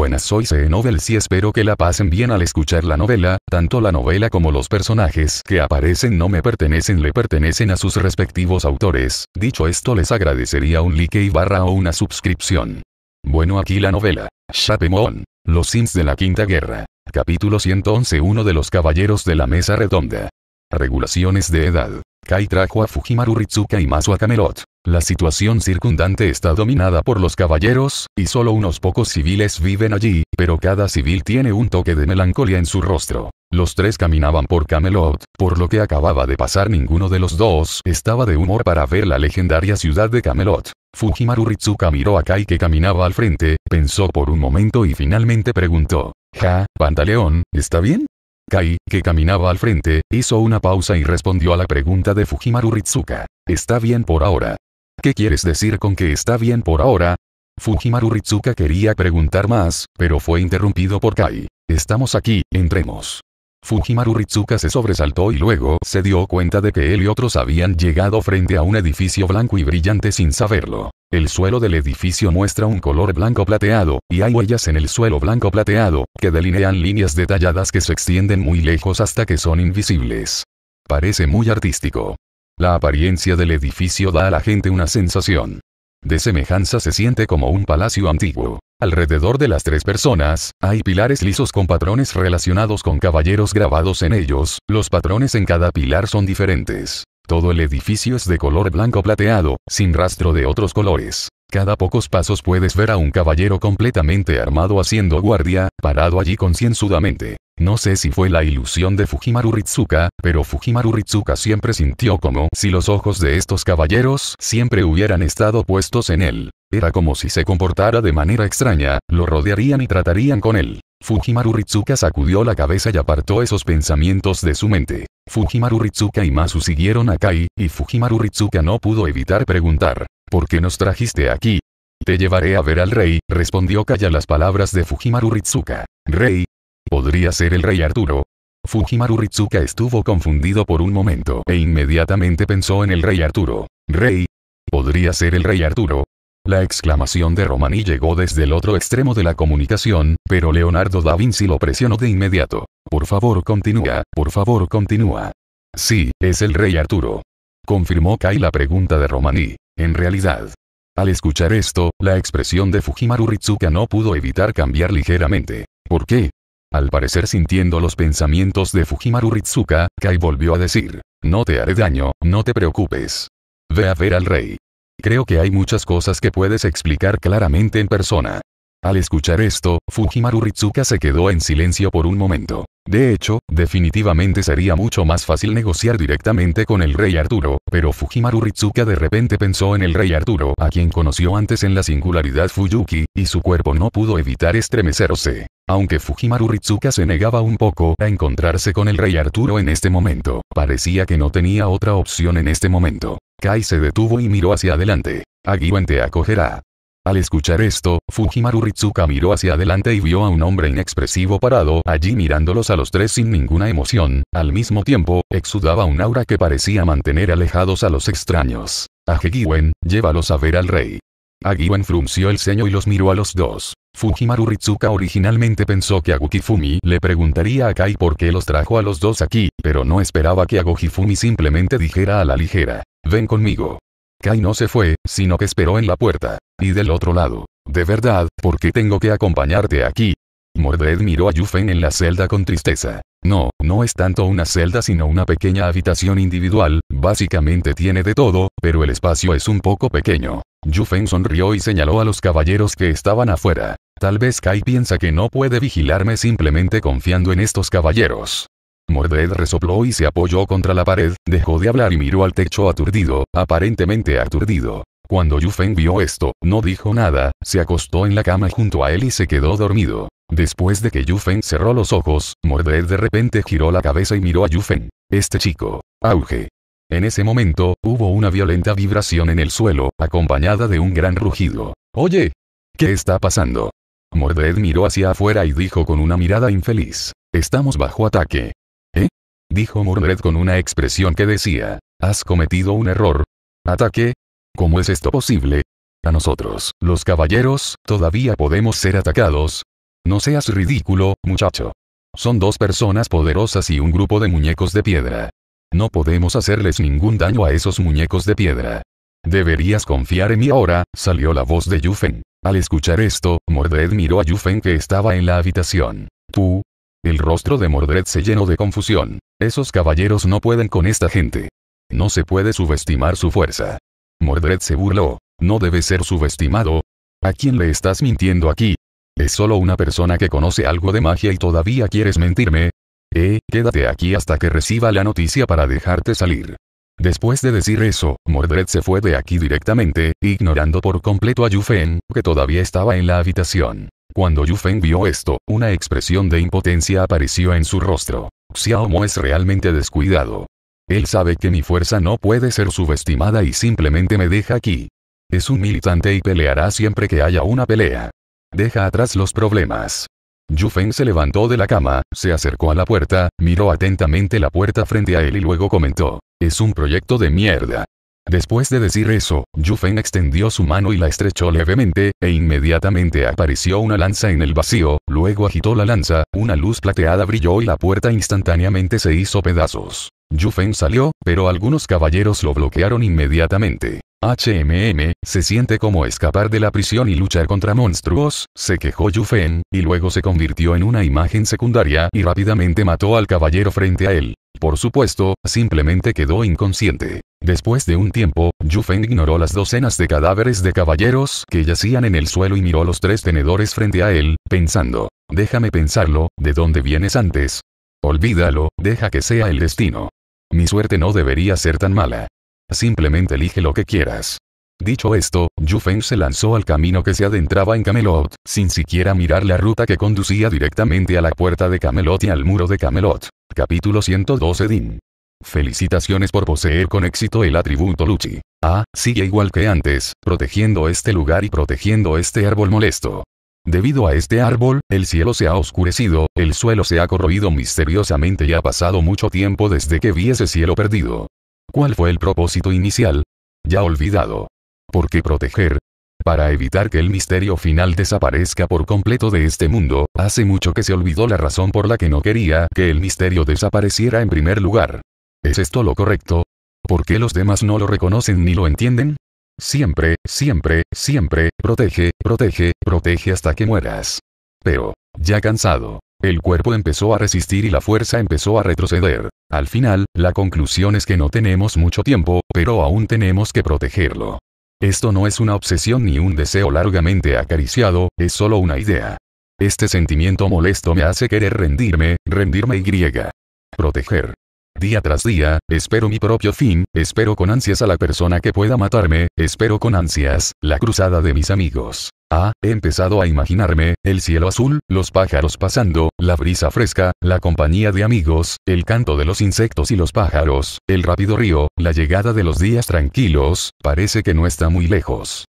buenas soy C e Novel y espero que la pasen bien al escuchar la novela, tanto la novela como los personajes que aparecen no me pertenecen le pertenecen a sus respectivos autores, dicho esto les agradecería un like y barra o una suscripción. Bueno aquí la novela. Shapemon. Los Sims de la Quinta Guerra. Capítulo 111 Uno de los Caballeros de la Mesa Redonda. Regulaciones de edad. Kai trajo a Fujimaru Ritsuka y Masu a Camelot. La situación circundante está dominada por los caballeros, y solo unos pocos civiles viven allí, pero cada civil tiene un toque de melancolía en su rostro. Los tres caminaban por Camelot, por lo que acababa de pasar ninguno de los dos estaba de humor para ver la legendaria ciudad de Camelot. Fujimaru Ritsuka miró a Kai que caminaba al frente, pensó por un momento y finalmente preguntó. Ja, Pantaleón, ¿está bien? Kai, que caminaba al frente, hizo una pausa y respondió a la pregunta de Fujimaru Ritsuka. Está bien por ahora. ¿Qué quieres decir con que está bien por ahora? Fujimaru Ritsuka quería preguntar más, pero fue interrumpido por Kai. Estamos aquí, entremos. Fujimaru Ritsuka se sobresaltó y luego se dio cuenta de que él y otros habían llegado frente a un edificio blanco y brillante sin saberlo. El suelo del edificio muestra un color blanco plateado, y hay huellas en el suelo blanco plateado, que delinean líneas detalladas que se extienden muy lejos hasta que son invisibles. Parece muy artístico. La apariencia del edificio da a la gente una sensación de semejanza se siente como un palacio antiguo. Alrededor de las tres personas, hay pilares lisos con patrones relacionados con caballeros grabados en ellos, los patrones en cada pilar son diferentes. Todo el edificio es de color blanco plateado, sin rastro de otros colores. Cada pocos pasos puedes ver a un caballero completamente armado haciendo guardia, parado allí concienzudamente. No sé si fue la ilusión de Fujimaru Ritsuka, pero Fujimaru Ritsuka siempre sintió como si los ojos de estos caballeros siempre hubieran estado puestos en él. Era como si se comportara de manera extraña, lo rodearían y tratarían con él. Fujimaru Ritsuka sacudió la cabeza y apartó esos pensamientos de su mente. Fujimaru Ritsuka y Masu siguieron a Kai, y Fujimaru Ritsuka no pudo evitar preguntar, ¿por qué nos trajiste aquí? Te llevaré a ver al rey, respondió Kai las palabras de Fujimaru Ritsuka. Rey, Podría ser el rey Arturo. Fujimaru Ritsuka estuvo confundido por un momento e inmediatamente pensó en el rey Arturo. Rey. Podría ser el rey Arturo. La exclamación de Romani llegó desde el otro extremo de la comunicación, pero Leonardo da Vinci lo presionó de inmediato. Por favor continúa, por favor continúa. Sí, es el rey Arturo. Confirmó Kai la pregunta de Romani. En realidad. Al escuchar esto, la expresión de Fujimaru Ritsuka no pudo evitar cambiar ligeramente. ¿Por qué? Al parecer sintiendo los pensamientos de Fujimaru Ritsuka, Kai volvió a decir, no te haré daño, no te preocupes. Ve a ver al rey. Creo que hay muchas cosas que puedes explicar claramente en persona. Al escuchar esto, Fujimaru Ritsuka se quedó en silencio por un momento. De hecho, definitivamente sería mucho más fácil negociar directamente con el rey Arturo, pero Fujimaru Ritsuka de repente pensó en el rey Arturo, a quien conoció antes en la singularidad Fuyuki, y su cuerpo no pudo evitar estremecerse. Aunque Fujimaru Ritsuka se negaba un poco a encontrarse con el rey Arturo en este momento, parecía que no tenía otra opción en este momento. Kai se detuvo y miró hacia adelante. Agiwen te acogerá. Al escuchar esto, Fujimaru Ritsuka miró hacia adelante y vio a un hombre inexpresivo parado allí mirándolos a los tres sin ninguna emoción, al mismo tiempo, exudaba un aura que parecía mantener alejados a los extraños. Agiwen, llévalos a ver al rey. Agiwen frunció el ceño y los miró a los dos. Fujimaru Ritsuka originalmente pensó que a Fumi le preguntaría a Kai por qué los trajo a los dos aquí, pero no esperaba que a Fumi simplemente dijera a la ligera, ven conmigo. Kai no se fue, sino que esperó en la puerta. Y del otro lado. De verdad, ¿por qué tengo que acompañarte aquí? Mordred miró a Yufen en la celda con tristeza. No, no es tanto una celda sino una pequeña habitación individual, básicamente tiene de todo, pero el espacio es un poco pequeño. Yufen sonrió y señaló a los caballeros que estaban afuera. Tal vez Kai piensa que no puede vigilarme simplemente confiando en estos caballeros. Mordred resopló y se apoyó contra la pared, dejó de hablar y miró al techo aturdido, aparentemente aturdido. Cuando Yufeng vio esto, no dijo nada, se acostó en la cama junto a él y se quedó dormido. Después de que Yufen cerró los ojos, Mordred de repente giró la cabeza y miró a Yufen. Este chico. Auge. En ese momento, hubo una violenta vibración en el suelo, acompañada de un gran rugido. Oye. ¿Qué está pasando? Mordred miró hacia afuera y dijo con una mirada infeliz. Estamos bajo ataque. ¿Eh? Dijo Mordred con una expresión que decía. Has cometido un error. ¿Ataque? ¿Cómo es esto posible? A nosotros, los caballeros, todavía podemos ser atacados, no seas ridículo, muchacho. Son dos personas poderosas y un grupo de muñecos de piedra. No podemos hacerles ningún daño a esos muñecos de piedra. Deberías confiar en mí ahora, salió la voz de Yufen. Al escuchar esto, Mordred miró a Yufen que estaba en la habitación. Tú. El rostro de Mordred se llenó de confusión. Esos caballeros no pueden con esta gente. No se puede subestimar su fuerza. Mordred se burló. No debe ser subestimado. ¿A quién le estás mintiendo aquí? ¿Es solo una persona que conoce algo de magia y todavía quieres mentirme? Eh, quédate aquí hasta que reciba la noticia para dejarte salir. Después de decir eso, Mordred se fue de aquí directamente, ignorando por completo a Yufeng, que todavía estaba en la habitación. Cuando Yufeng vio esto, una expresión de impotencia apareció en su rostro. Xiaomo es realmente descuidado. Él sabe que mi fuerza no puede ser subestimada y simplemente me deja aquí. Es un militante y peleará siempre que haya una pelea. Deja atrás los problemas. Yufeng se levantó de la cama, se acercó a la puerta, miró atentamente la puerta frente a él y luego comentó. Es un proyecto de mierda. Después de decir eso, Yufeng extendió su mano y la estrechó levemente, e inmediatamente apareció una lanza en el vacío, luego agitó la lanza, una luz plateada brilló y la puerta instantáneamente se hizo pedazos. Yufeng salió, pero algunos caballeros lo bloquearon inmediatamente. HMM, se siente como escapar de la prisión y luchar contra monstruos, se quejó Yufen, y luego se convirtió en una imagen secundaria y rápidamente mató al caballero frente a él. Por supuesto, simplemente quedó inconsciente. Después de un tiempo, yufeng ignoró las docenas de cadáveres de caballeros que yacían en el suelo y miró los tres tenedores frente a él, pensando, déjame pensarlo, ¿de dónde vienes antes? Olvídalo, deja que sea el destino. Mi suerte no debería ser tan mala. Simplemente elige lo que quieras. Dicho esto, Yufeng se lanzó al camino que se adentraba en Camelot, sin siquiera mirar la ruta que conducía directamente a la puerta de Camelot y al muro de Camelot. Capítulo 112 Din. Felicitaciones por poseer con éxito el atributo Luchi. Ah, sigue igual que antes, protegiendo este lugar y protegiendo este árbol molesto. Debido a este árbol, el cielo se ha oscurecido, el suelo se ha corroído misteriosamente y ha pasado mucho tiempo desde que vi ese cielo perdido. ¿Cuál fue el propósito inicial? Ya olvidado. ¿Por qué proteger? Para evitar que el misterio final desaparezca por completo de este mundo, hace mucho que se olvidó la razón por la que no quería que el misterio desapareciera en primer lugar. ¿Es esto lo correcto? ¿Por qué los demás no lo reconocen ni lo entienden? Siempre, siempre, siempre, protege, protege, protege hasta que mueras. Pero, ya cansado, el cuerpo empezó a resistir y la fuerza empezó a retroceder. Al final, la conclusión es que no tenemos mucho tiempo, pero aún tenemos que protegerlo. Esto no es una obsesión ni un deseo largamente acariciado, es solo una idea. Este sentimiento molesto me hace querer rendirme, rendirme y griega. Proteger. Día tras día, espero mi propio fin, espero con ansias a la persona que pueda matarme, espero con ansias, la cruzada de mis amigos. Ah, he empezado a imaginarme, el cielo azul, los pájaros pasando, la brisa fresca, la compañía de amigos, el canto de los insectos y los pájaros, el rápido río, la llegada de los días tranquilos, parece que no está muy lejos.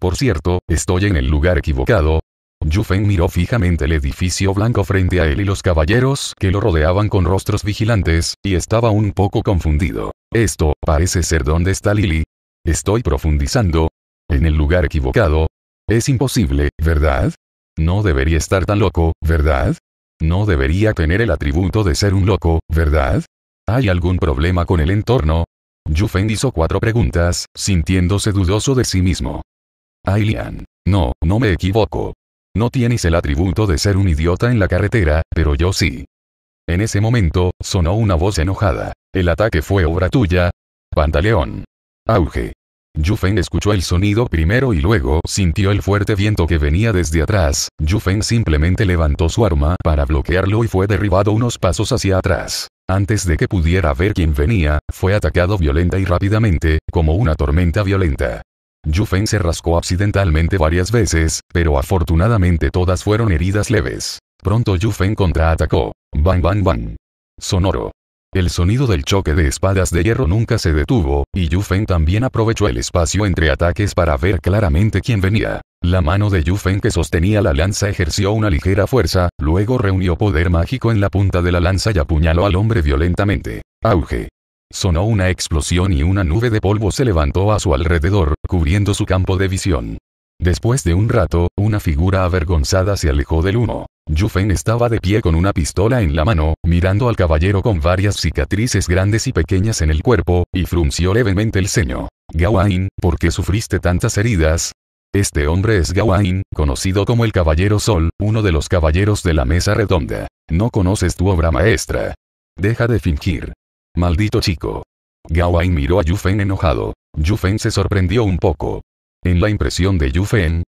Por cierto, estoy en el lugar equivocado, Yufen miró fijamente el edificio blanco frente a él y los caballeros que lo rodeaban con rostros vigilantes, y estaba un poco confundido. Esto, parece ser donde está Lily. Estoy profundizando. En el lugar equivocado, es imposible, ¿verdad? No debería estar tan loco, ¿verdad? No debería tener el atributo de ser un loco, ¿verdad? ¿Hay algún problema con el entorno? Yufen hizo cuatro preguntas, sintiéndose dudoso de sí mismo. Ailian. No, no me equivoco. No tienes el atributo de ser un idiota en la carretera, pero yo sí. En ese momento, sonó una voz enojada. El ataque fue obra tuya. Pantaleón. Auge. Yufen escuchó el sonido primero y luego sintió el fuerte viento que venía desde atrás. Yufen simplemente levantó su arma para bloquearlo y fue derribado unos pasos hacia atrás. Antes de que pudiera ver quién venía, fue atacado violenta y rápidamente, como una tormenta violenta. Yufen se rascó accidentalmente varias veces, pero afortunadamente todas fueron heridas leves. Pronto Yufen contraatacó. Bang bang bang. Sonoro. El sonido del choque de espadas de hierro nunca se detuvo, y Yu Feng también aprovechó el espacio entre ataques para ver claramente quién venía. La mano de Yu Feng que sostenía la lanza ejerció una ligera fuerza, luego reunió poder mágico en la punta de la lanza y apuñaló al hombre violentamente. Auge. Sonó una explosión y una nube de polvo se levantó a su alrededor, cubriendo su campo de visión. Después de un rato, una figura avergonzada se alejó del uno. Yufen estaba de pie con una pistola en la mano, mirando al caballero con varias cicatrices grandes y pequeñas en el cuerpo, y frunció levemente el ceño. Gawain, ¿por qué sufriste tantas heridas? Este hombre es Gawain, conocido como el Caballero Sol, uno de los caballeros de la Mesa Redonda. No conoces tu obra maestra. Deja de fingir. Maldito chico. Gawain miró a Yufen enojado. Yufen se sorprendió un poco. En la impresión de Yu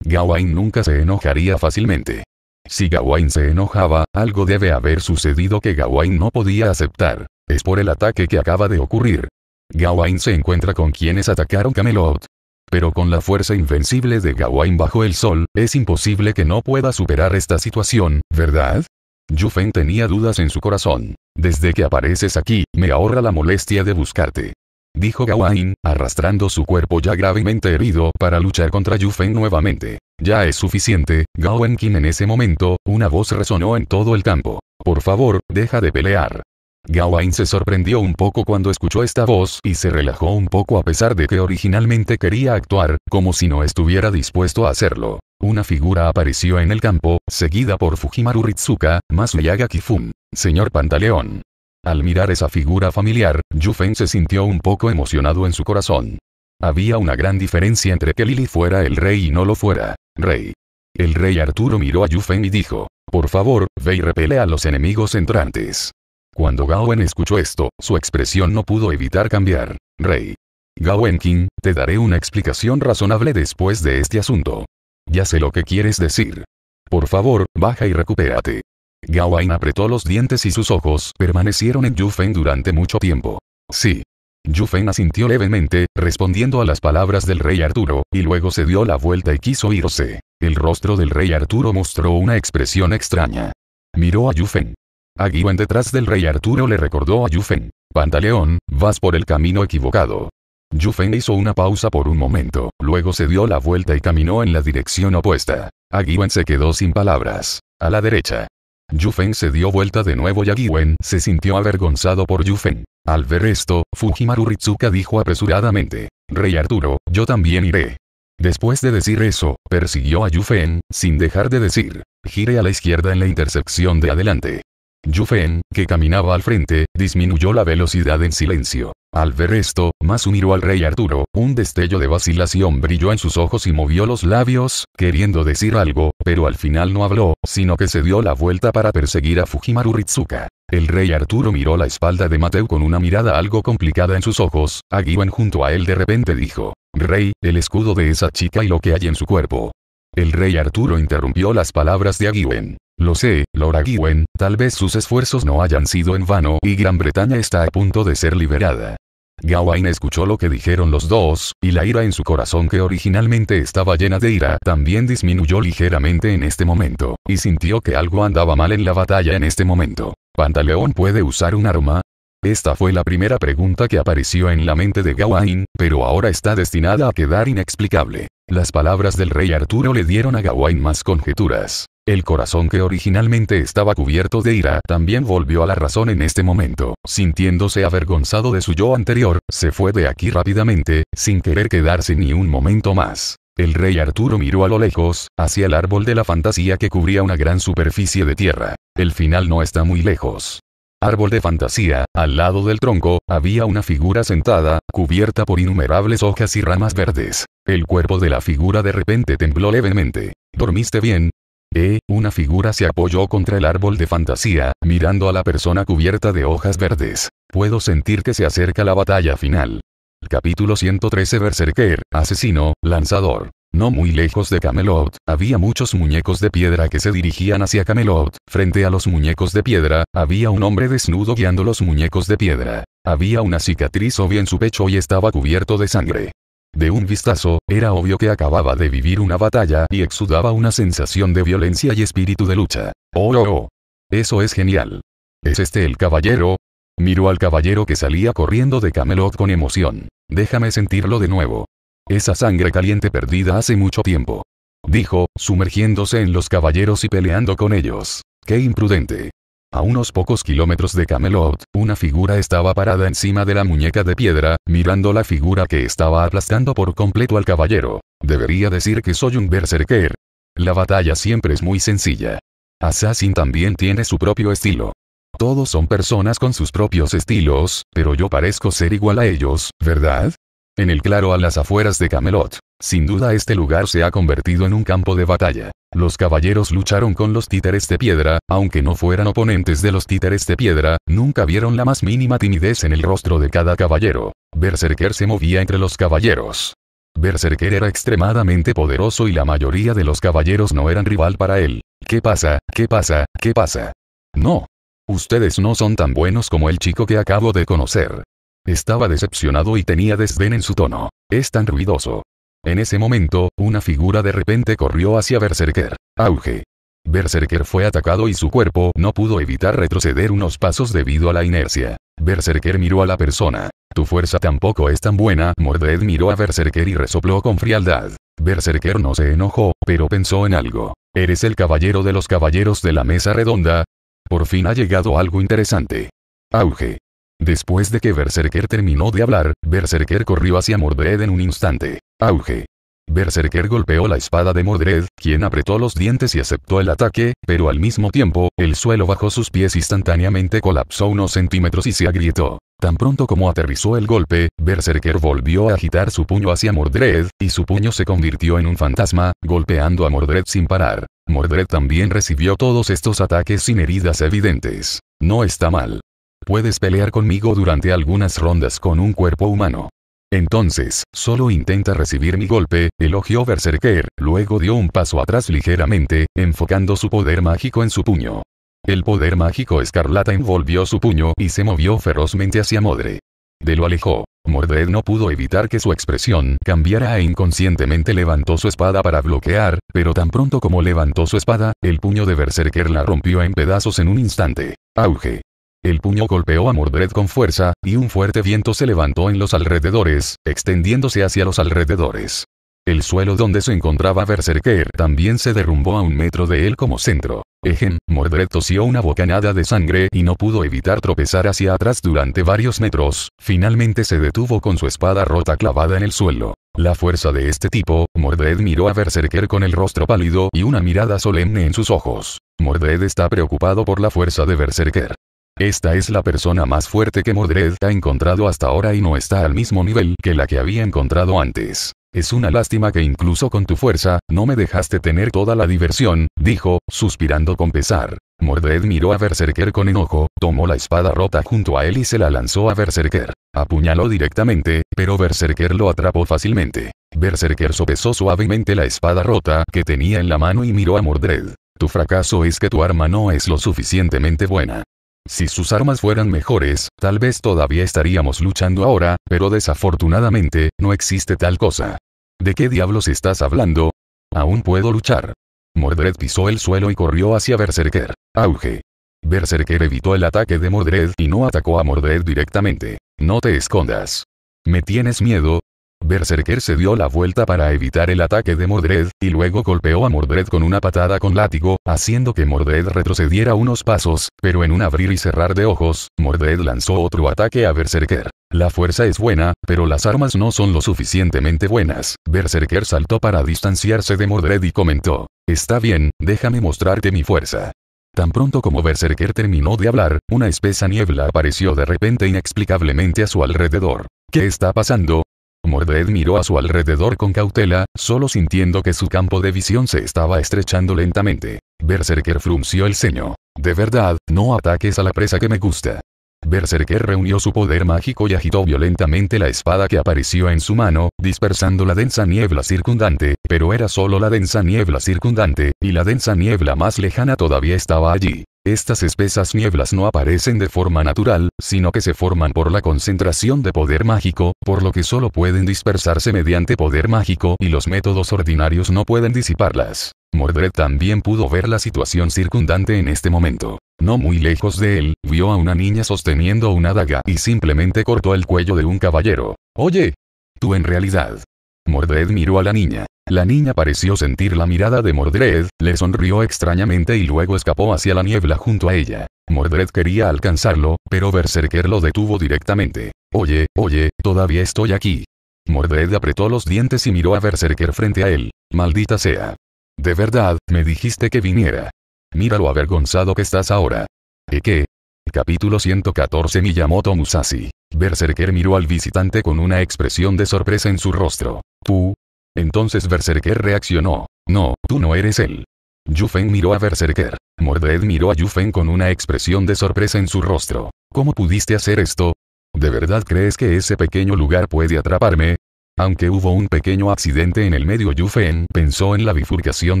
Gawain nunca se enojaría fácilmente. Si Gawain se enojaba, algo debe haber sucedido que Gawain no podía aceptar. Es por el ataque que acaba de ocurrir. Gawain se encuentra con quienes atacaron Camelot. Pero con la fuerza invencible de Gawain bajo el sol, es imposible que no pueda superar esta situación, ¿verdad? Yufen tenía dudas en su corazón. Desde que apareces aquí, me ahorra la molestia de buscarte dijo Gawain, arrastrando su cuerpo ya gravemente herido para luchar contra Yufen nuevamente. Ya es suficiente, Gawain quien en ese momento, una voz resonó en todo el campo. Por favor, deja de pelear. Gawain se sorprendió un poco cuando escuchó esta voz y se relajó un poco a pesar de que originalmente quería actuar, como si no estuviera dispuesto a hacerlo. Una figura apareció en el campo, seguida por Fujimaru Ritsuka, Masuyagi Kifun. Señor Pantaleón. Al mirar esa figura familiar, Yufen se sintió un poco emocionado en su corazón. Había una gran diferencia entre que Lily fuera el rey y no lo fuera. Rey. El rey Arturo miró a Yufen y dijo, por favor, ve y repele a los enemigos entrantes. Cuando Gawen escuchó esto, su expresión no pudo evitar cambiar. Rey. Gawen King, te daré una explicación razonable después de este asunto. Ya sé lo que quieres decir. Por favor, baja y recupérate. Gawain apretó los dientes y sus ojos permanecieron en Yufen durante mucho tiempo. Sí. Yufen asintió levemente, respondiendo a las palabras del rey Arturo, y luego se dio la vuelta y quiso irse. El rostro del rey Arturo mostró una expresión extraña. Miró a Yufen. Aguiwen detrás del rey Arturo le recordó a Yufen. Pantaleón, vas por el camino equivocado. Yufen hizo una pausa por un momento, luego se dio la vuelta y caminó en la dirección opuesta. Aguiwen se quedó sin palabras. A la derecha. Yufen se dio vuelta de nuevo y Agiwen se sintió avergonzado por Yufen. Al ver esto, Fujimaru Ritsuka dijo apresuradamente, Rey Arturo, yo también iré. Después de decir eso, persiguió a Yufen, sin dejar de decir, gire a la izquierda en la intersección de adelante. Yufen, que caminaba al frente, disminuyó la velocidad en silencio. Al ver esto, Masu miró al rey Arturo, un destello de vacilación brilló en sus ojos y movió los labios, queriendo decir algo, pero al final no habló, sino que se dio la vuelta para perseguir a Fujimaru Ritsuka. El rey Arturo miró la espalda de Mateu con una mirada algo complicada en sus ojos, Agiwen junto a él de repente dijo, Rey, el escudo de esa chica y lo que hay en su cuerpo. El rey Arturo interrumpió las palabras de Agiwen. Lo sé, Laura Giwen, tal vez sus esfuerzos no hayan sido en vano y Gran Bretaña está a punto de ser liberada. Gawain escuchó lo que dijeron los dos, y la ira en su corazón que originalmente estaba llena de ira también disminuyó ligeramente en este momento, y sintió que algo andaba mal en la batalla en este momento. ¿Pantaleón puede usar un arma? Esta fue la primera pregunta que apareció en la mente de Gawain, pero ahora está destinada a quedar inexplicable. Las palabras del rey Arturo le dieron a Gawain más conjeturas. El corazón que originalmente estaba cubierto de ira también volvió a la razón en este momento. Sintiéndose avergonzado de su yo anterior, se fue de aquí rápidamente, sin querer quedarse ni un momento más. El rey Arturo miró a lo lejos, hacia el árbol de la fantasía que cubría una gran superficie de tierra. El final no está muy lejos. Árbol de fantasía, al lado del tronco, había una figura sentada, cubierta por innumerables hojas y ramas verdes. El cuerpo de la figura de repente tembló levemente. ¿Dormiste bien, e, una figura se apoyó contra el árbol de fantasía, mirando a la persona cubierta de hojas verdes. Puedo sentir que se acerca la batalla final. Capítulo 113 Berserker, asesino, lanzador. No muy lejos de Camelot, había muchos muñecos de piedra que se dirigían hacia Camelot. Frente a los muñecos de piedra, había un hombre desnudo guiando los muñecos de piedra. Había una cicatriz obvia en su pecho y estaba cubierto de sangre. De un vistazo, era obvio que acababa de vivir una batalla y exudaba una sensación de violencia y espíritu de lucha. ¡Oh, oh, oh! Eso es genial. ¿Es este el caballero? Miró al caballero que salía corriendo de Camelot con emoción. Déjame sentirlo de nuevo. Esa sangre caliente perdida hace mucho tiempo. Dijo, sumergiéndose en los caballeros y peleando con ellos. ¡Qué imprudente! A unos pocos kilómetros de Camelot, una figura estaba parada encima de la muñeca de piedra, mirando la figura que estaba aplastando por completo al caballero. Debería decir que soy un berserker. La batalla siempre es muy sencilla. Assassin también tiene su propio estilo. Todos son personas con sus propios estilos, pero yo parezco ser igual a ellos, ¿verdad? en el claro a las afueras de Camelot. Sin duda este lugar se ha convertido en un campo de batalla. Los caballeros lucharon con los títeres de piedra, aunque no fueran oponentes de los títeres de piedra, nunca vieron la más mínima timidez en el rostro de cada caballero. Berserker se movía entre los caballeros. Berserker era extremadamente poderoso y la mayoría de los caballeros no eran rival para él. ¿Qué pasa? ¿Qué pasa? ¿Qué pasa? No. Ustedes no son tan buenos como el chico que acabo de conocer. Estaba decepcionado y tenía desdén en su tono. Es tan ruidoso. En ese momento, una figura de repente corrió hacia Berserker. Auge. Berserker fue atacado y su cuerpo no pudo evitar retroceder unos pasos debido a la inercia. Berserker miró a la persona. Tu fuerza tampoco es tan buena. Mordred miró a Berserker y resopló con frialdad. Berserker no se enojó, pero pensó en algo. ¿Eres el caballero de los caballeros de la mesa redonda? Por fin ha llegado algo interesante. Auge. Después de que Berserker terminó de hablar, Berserker corrió hacia Mordred en un instante. Auge. Berserker golpeó la espada de Mordred, quien apretó los dientes y aceptó el ataque, pero al mismo tiempo, el suelo bajo sus pies instantáneamente colapsó unos centímetros y se agrietó. Tan pronto como aterrizó el golpe, Berserker volvió a agitar su puño hacia Mordred, y su puño se convirtió en un fantasma, golpeando a Mordred sin parar. Mordred también recibió todos estos ataques sin heridas evidentes. No está mal. Puedes pelear conmigo durante algunas rondas con un cuerpo humano. Entonces, solo intenta recibir mi golpe, elogió Berserker, luego dio un paso atrás ligeramente, enfocando su poder mágico en su puño. El poder mágico escarlata envolvió su puño y se movió ferozmente hacia Modre. De lo alejó. Mordred no pudo evitar que su expresión cambiara e inconscientemente levantó su espada para bloquear, pero tan pronto como levantó su espada, el puño de Berserker la rompió en pedazos en un instante. Auge. El puño golpeó a Mordred con fuerza, y un fuerte viento se levantó en los alrededores, extendiéndose hacia los alrededores. El suelo donde se encontraba Berserker también se derrumbó a un metro de él como centro. Ejem, Mordred tosió una bocanada de sangre y no pudo evitar tropezar hacia atrás durante varios metros, finalmente se detuvo con su espada rota clavada en el suelo. La fuerza de este tipo, Mordred miró a Berserker con el rostro pálido y una mirada solemne en sus ojos. Mordred está preocupado por la fuerza de Berserker. Esta es la persona más fuerte que Mordred ha encontrado hasta ahora y no está al mismo nivel que la que había encontrado antes. Es una lástima que incluso con tu fuerza, no me dejaste tener toda la diversión, dijo, suspirando con pesar. Mordred miró a Berserker con enojo, tomó la espada rota junto a él y se la lanzó a Berserker. Apuñaló directamente, pero Berserker lo atrapó fácilmente. Berserker sopesó suavemente la espada rota que tenía en la mano y miró a Mordred. Tu fracaso es que tu arma no es lo suficientemente buena. Si sus armas fueran mejores, tal vez todavía estaríamos luchando ahora, pero desafortunadamente, no existe tal cosa. ¿De qué diablos estás hablando? Aún puedo luchar. Mordred pisó el suelo y corrió hacia Berserker. Auge. Berserker evitó el ataque de Mordred y no atacó a Mordred directamente. No te escondas. ¿Me tienes miedo? Berserker se dio la vuelta para evitar el ataque de Mordred, y luego golpeó a Mordred con una patada con látigo, haciendo que Mordred retrocediera unos pasos, pero en un abrir y cerrar de ojos, Mordred lanzó otro ataque a Berserker. La fuerza es buena, pero las armas no son lo suficientemente buenas. Berserker saltó para distanciarse de Mordred y comentó, Está bien, déjame mostrarte mi fuerza. Tan pronto como Berserker terminó de hablar, una espesa niebla apareció de repente inexplicablemente a su alrededor. ¿Qué está pasando? Mordred miró a su alrededor con cautela, solo sintiendo que su campo de visión se estaba estrechando lentamente. Berserker frunció el ceño. De verdad, no ataques a la presa que me gusta. Berserker reunió su poder mágico y agitó violentamente la espada que apareció en su mano, dispersando la densa niebla circundante, pero era solo la densa niebla circundante, y la densa niebla más lejana todavía estaba allí. Estas espesas nieblas no aparecen de forma natural, sino que se forman por la concentración de poder mágico, por lo que solo pueden dispersarse mediante poder mágico y los métodos ordinarios no pueden disiparlas. Mordred también pudo ver la situación circundante en este momento. No muy lejos de él, vio a una niña sosteniendo una daga y simplemente cortó el cuello de un caballero. Oye, tú en realidad. Mordred miró a la niña. La niña pareció sentir la mirada de Mordred, le sonrió extrañamente y luego escapó hacia la niebla junto a ella. Mordred quería alcanzarlo, pero Berserker lo detuvo directamente. Oye, oye, todavía estoy aquí. Mordred apretó los dientes y miró a Berserker frente a él. Maldita sea. De verdad, me dijiste que viniera. Mira lo avergonzado que estás ahora. ¿Y qué? Capítulo 114 Miyamoto Musashi. Berserker miró al visitante con una expresión de sorpresa en su rostro. Tú, entonces Berserker reaccionó. No, tú no eres él. Yufen miró a Berserker. Mordred miró a Yufen con una expresión de sorpresa en su rostro. ¿Cómo pudiste hacer esto? ¿De verdad crees que ese pequeño lugar puede atraparme? Aunque hubo un pequeño accidente en el medio Yufen pensó en la bifurcación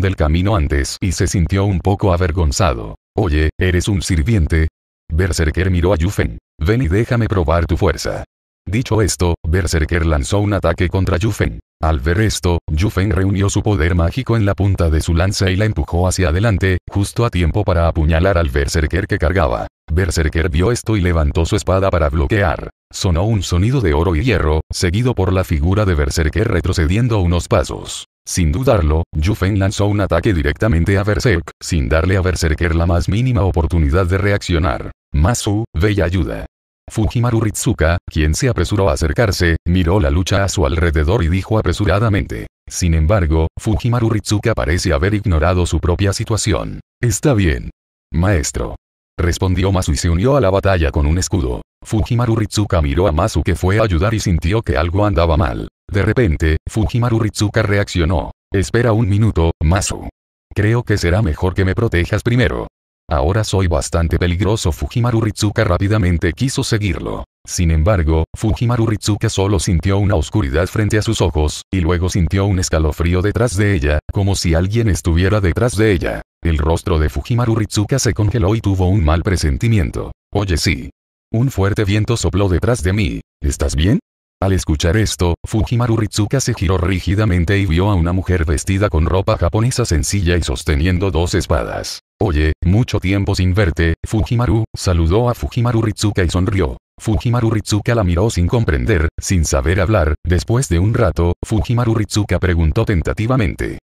del camino antes y se sintió un poco avergonzado. Oye, ¿eres un sirviente? Berserker miró a Yufen. Ven y déjame probar tu fuerza. Dicho esto, Berserker lanzó un ataque contra Yufen. Al ver esto, Yufen reunió su poder mágico en la punta de su lanza y la empujó hacia adelante, justo a tiempo para apuñalar al Berserker que cargaba. Berserker vio esto y levantó su espada para bloquear. Sonó un sonido de oro y hierro, seguido por la figura de Berserker retrocediendo unos pasos. Sin dudarlo, Yufen lanzó un ataque directamente a Berserk, sin darle a Berserker la más mínima oportunidad de reaccionar. Masu, bella ayuda. Fujimaru Ritsuka, quien se apresuró a acercarse, miró la lucha a su alrededor y dijo apresuradamente. Sin embargo, Fujimaru Ritsuka parece haber ignorado su propia situación. Está bien. Maestro. Respondió Masu y se unió a la batalla con un escudo. Fujimaru Ritsuka miró a Masu que fue a ayudar y sintió que algo andaba mal. De repente, Fujimaru Ritsuka reaccionó. Espera un minuto, Masu. Creo que será mejor que me protejas primero. Ahora soy bastante peligroso. Fujimaru Ritsuka rápidamente quiso seguirlo. Sin embargo, Fujimaru Ritsuka solo sintió una oscuridad frente a sus ojos, y luego sintió un escalofrío detrás de ella, como si alguien estuviera detrás de ella. El rostro de Fujimaru Ritsuka se congeló y tuvo un mal presentimiento. Oye sí. Un fuerte viento sopló detrás de mí. ¿Estás bien? Al escuchar esto, Fujimaru Ritsuka se giró rígidamente y vio a una mujer vestida con ropa japonesa sencilla y sosteniendo dos espadas. Oye, mucho tiempo sin verte, Fujimaru, saludó a Fujimaru Ritsuka y sonrió. Fujimaru Ritsuka la miró sin comprender, sin saber hablar, después de un rato, Fujimaru Ritsuka preguntó tentativamente.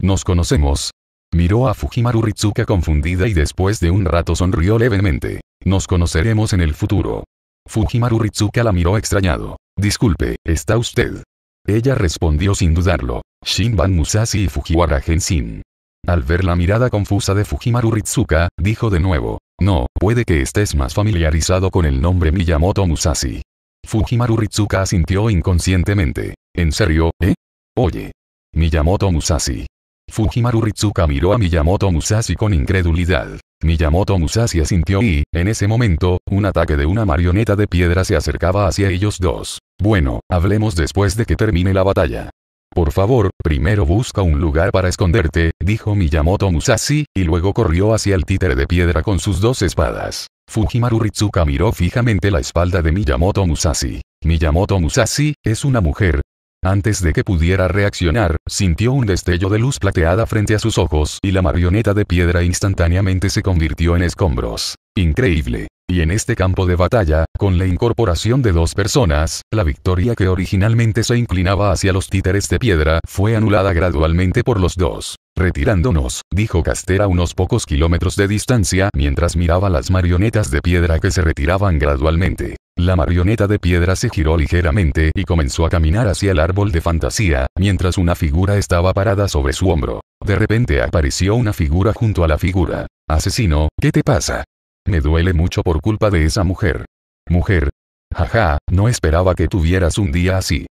¿Nos conocemos? Miró a Fujimaru Ritsuka confundida y después de un rato sonrió levemente. Nos conoceremos en el futuro. Fujimaru Ritsuka la miró extrañado. Disculpe, ¿está usted? Ella respondió sin dudarlo. Shinban Musashi y Fujiwara Genshin. Al ver la mirada confusa de Fujimaru Ritsuka, dijo de nuevo. No, puede que estés más familiarizado con el nombre Miyamoto Musashi. Fujimaru Ritsuka sintió inconscientemente. ¿En serio, eh? Oye. Miyamoto Musashi. Fujimaru Ritsuka miró a Miyamoto Musashi con incredulidad. Miyamoto Musashi asintió y, en ese momento, un ataque de una marioneta de piedra se acercaba hacia ellos dos. Bueno, hablemos después de que termine la batalla. Por favor, primero busca un lugar para esconderte, dijo Miyamoto Musashi, y luego corrió hacia el títere de piedra con sus dos espadas. Fujimaru Ritsuka miró fijamente la espalda de Miyamoto Musashi. Miyamoto Musashi, es una mujer, antes de que pudiera reaccionar, sintió un destello de luz plateada frente a sus ojos y la marioneta de piedra instantáneamente se convirtió en escombros. Increíble. Y en este campo de batalla, con la incorporación de dos personas, la victoria que originalmente se inclinaba hacia los títeres de piedra fue anulada gradualmente por los dos. Retirándonos, dijo Caster a unos pocos kilómetros de distancia mientras miraba las marionetas de piedra que se retiraban gradualmente. La marioneta de piedra se giró ligeramente y comenzó a caminar hacia el árbol de fantasía, mientras una figura estaba parada sobre su hombro. De repente apareció una figura junto a la figura. Asesino, ¿qué te pasa? Me duele mucho por culpa de esa mujer. Mujer. Jaja, no esperaba que tuvieras un día así.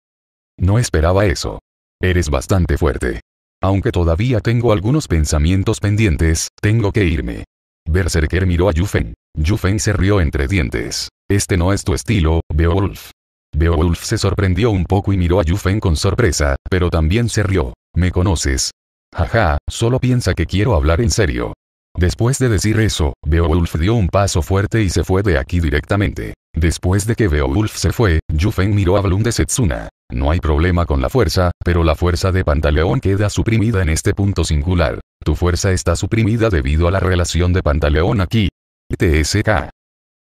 No esperaba eso. Eres bastante fuerte. Aunque todavía tengo algunos pensamientos pendientes, tengo que irme. Berserker miró a Yufeng. Yufeng se rió entre dientes. Este no es tu estilo, Beowulf. Beowulf se sorprendió un poco y miró a Yufeng con sorpresa, pero también se rió. ¿Me conoces? Jaja, solo piensa que quiero hablar en serio. Después de decir eso, Beowulf dio un paso fuerte y se fue de aquí directamente. Después de que Beowulf se fue, Yufeng miró a Bloom de Setsuna. No hay problema con la fuerza, pero la fuerza de Pantaleón queda suprimida en este punto singular. Tu fuerza está suprimida debido a la relación de Pantaleón aquí. TSK.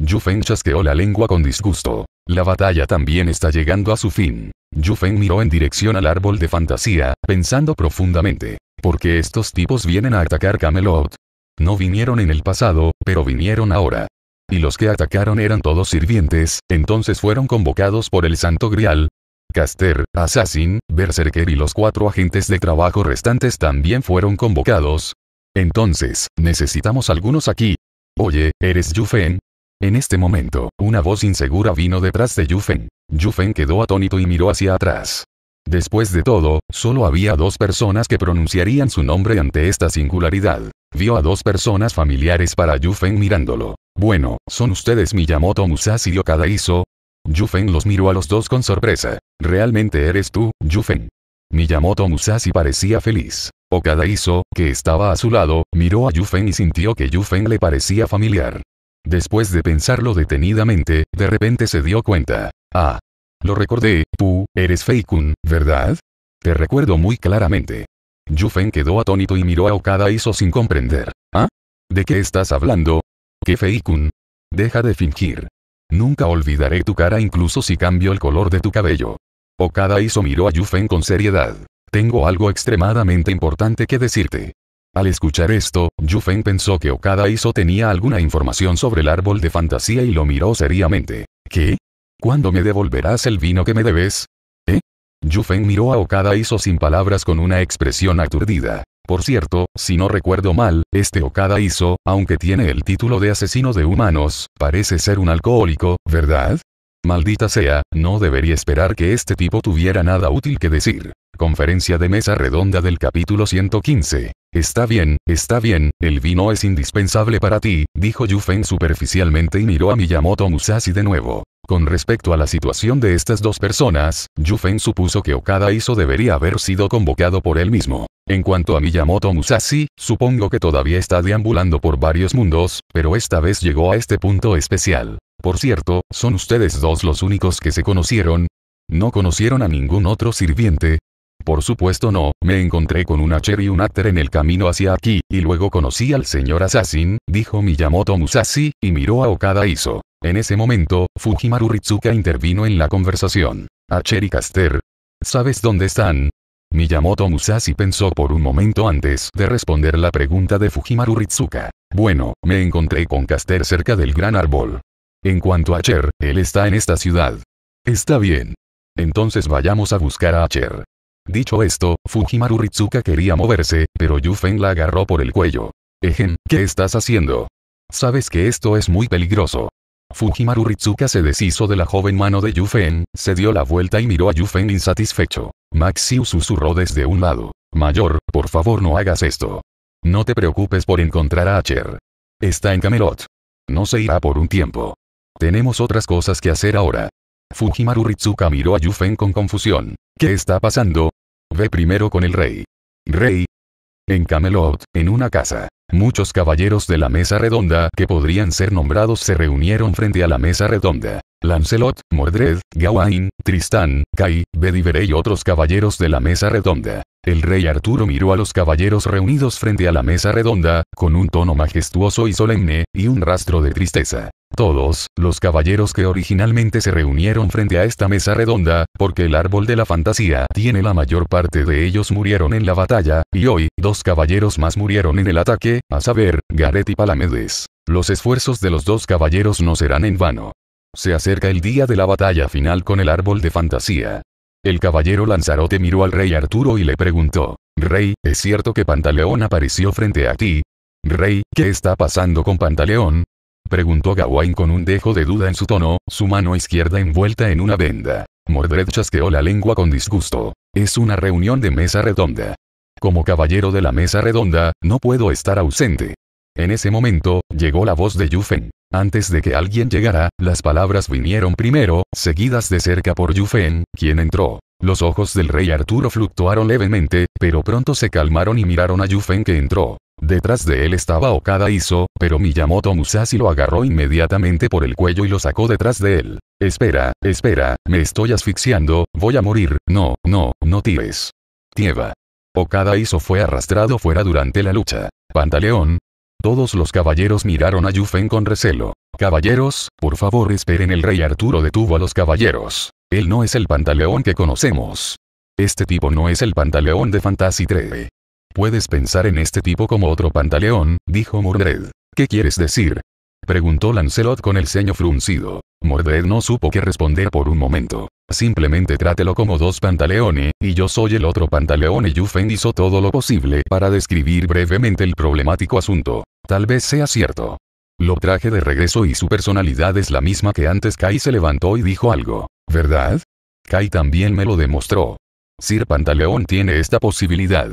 Yufen chasqueó la lengua con disgusto. La batalla también está llegando a su fin. Yufen miró en dirección al árbol de fantasía, pensando profundamente. ¿Por qué estos tipos vienen a atacar Camelot? No vinieron en el pasado, pero vinieron ahora. Y los que atacaron eran todos sirvientes, entonces fueron convocados por el Santo Grial. Caster, Assassin, Berserker y los cuatro agentes de trabajo restantes también fueron convocados. Entonces, necesitamos algunos aquí. Oye, ¿eres Yufen? En este momento, una voz insegura vino detrás de Yufen. Yufen quedó atónito y miró hacia atrás. Después de todo, solo había dos personas que pronunciarían su nombre ante esta singularidad. Vio a dos personas familiares para Yufen mirándolo. Bueno, ¿son ustedes Miyamoto Musashi y Okada Iso? Yufen los miró a los dos con sorpresa. ¿Realmente eres tú, Yufen? Miyamoto Musashi parecía feliz. Okada Iso, que estaba a su lado, miró a Yufen y sintió que Yufen le parecía familiar. Después de pensarlo detenidamente, de repente se dio cuenta. Ah. Lo recordé, tú, eres Feikun, ¿verdad? Te recuerdo muy claramente. Yufen quedó atónito y miró a Okada Iso sin comprender. ¿Ah? ¿De qué estás hablando? ¿Qué Feikun? Deja de fingir. Nunca olvidaré tu cara incluso si cambio el color de tu cabello. Okada Iso miró a Yufen con seriedad. Tengo algo extremadamente importante que decirte. Al escuchar esto, Yufen pensó que Okada Iso tenía alguna información sobre el árbol de fantasía y lo miró seriamente. ¿Qué? ¿Cuándo me devolverás el vino que me debes? ¿Eh? Yufen miró a Okada Iso sin palabras con una expresión aturdida. Por cierto, si no recuerdo mal, este Okada Iso, aunque tiene el título de asesino de humanos, parece ser un alcohólico, ¿verdad? Maldita sea, no debería esperar que este tipo tuviera nada útil que decir. Conferencia de mesa redonda del capítulo 115. Está bien, está bien, el vino es indispensable para ti, dijo Yufen superficialmente y miró a Miyamoto Musashi de nuevo. Con respecto a la situación de estas dos personas, Yufen supuso que Okada Iso debería haber sido convocado por él mismo. En cuanto a Miyamoto Musashi, supongo que todavía está deambulando por varios mundos, pero esta vez llegó a este punto especial. Por cierto, ¿son ustedes dos los únicos que se conocieron? ¿No conocieron a ningún otro sirviente? Por supuesto no, me encontré con un Acher y un Acter en el camino hacia aquí, y luego conocí al señor Assassin, dijo Miyamoto Musashi, y miró a Okada Iso. En ese momento, Fujimaru Ritsuka intervino en la conversación. Acher y Caster. ¿Sabes dónde están? Miyamoto Musashi pensó por un momento antes de responder la pregunta de Fujimaru Ritsuka. Bueno, me encontré con Caster cerca del gran árbol. En cuanto a Cher, él está en esta ciudad. Está bien. Entonces vayamos a buscar a Cher. Dicho esto, Fujimaru Ritsuka quería moverse, pero Yufen la agarró por el cuello. Ejen, ¿qué estás haciendo? Sabes que esto es muy peligroso. Fujimaru Ritsuka se deshizo de la joven mano de Yufen, se dio la vuelta y miró a Yufen insatisfecho. Maxius susurró desde un lado. Mayor, por favor no hagas esto. No te preocupes por encontrar a Acher. Está en Camelot. No se irá por un tiempo. Tenemos otras cosas que hacer ahora. Fujimaru Ritsuka miró a Yufen con confusión. ¿Qué está pasando? Ve primero con el rey. Rey, en Camelot, en una casa. Muchos caballeros de la mesa redonda que podrían ser nombrados se reunieron frente a la mesa redonda. Lancelot, Mordred, Gawain, Tristán, Kai, Bedivere y otros caballeros de la mesa redonda. El rey Arturo miró a los caballeros reunidos frente a la mesa redonda, con un tono majestuoso y solemne, y un rastro de tristeza. Todos, los caballeros que originalmente se reunieron frente a esta mesa redonda, porque el árbol de la fantasía tiene la mayor parte de ellos murieron en la batalla, y hoy, dos caballeros más murieron en el ataque, a saber, Gareth y Palamedes. Los esfuerzos de los dos caballeros no serán en vano. Se acerca el día de la batalla final con el árbol de fantasía. El caballero Lanzarote miró al rey Arturo y le preguntó, Rey, ¿es cierto que Pantaleón apareció frente a ti? Rey, ¿qué está pasando con Pantaleón? Preguntó Gawain con un dejo de duda en su tono, su mano izquierda envuelta en una venda. Mordred chasqueó la lengua con disgusto. Es una reunión de mesa redonda. Como caballero de la mesa redonda, no puedo estar ausente. En ese momento, llegó la voz de Yufen. Antes de que alguien llegara, las palabras vinieron primero, seguidas de cerca por Yufen, quien entró. Los ojos del rey Arturo fluctuaron levemente, pero pronto se calmaron y miraron a Yufen que entró. Detrás de él estaba Okada Iso, pero Miyamoto Musashi lo agarró inmediatamente por el cuello y lo sacó detrás de él. Espera, espera, me estoy asfixiando, voy a morir, no, no, no tires. Tieva. Okada Iso fue arrastrado fuera durante la lucha. Pantaleón, todos los caballeros miraron a Yufen con recelo. Caballeros, por favor esperen el rey Arturo detuvo a los caballeros. Él no es el pantaleón que conocemos. Este tipo no es el pantaleón de Fantasy 3. Puedes pensar en este tipo como otro pantaleón, dijo Mordred. ¿Qué quieres decir? Preguntó Lancelot con el ceño fruncido. Mordred no supo qué responder por un momento. Simplemente trátelo como dos pantaleones, y yo soy el otro pantaleón y Yufen hizo todo lo posible para describir brevemente el problemático asunto. Tal vez sea cierto. Lo traje de regreso y su personalidad es la misma que antes Kai se levantó y dijo algo, ¿verdad? Kai también me lo demostró. Sir Pantaleón tiene esta posibilidad.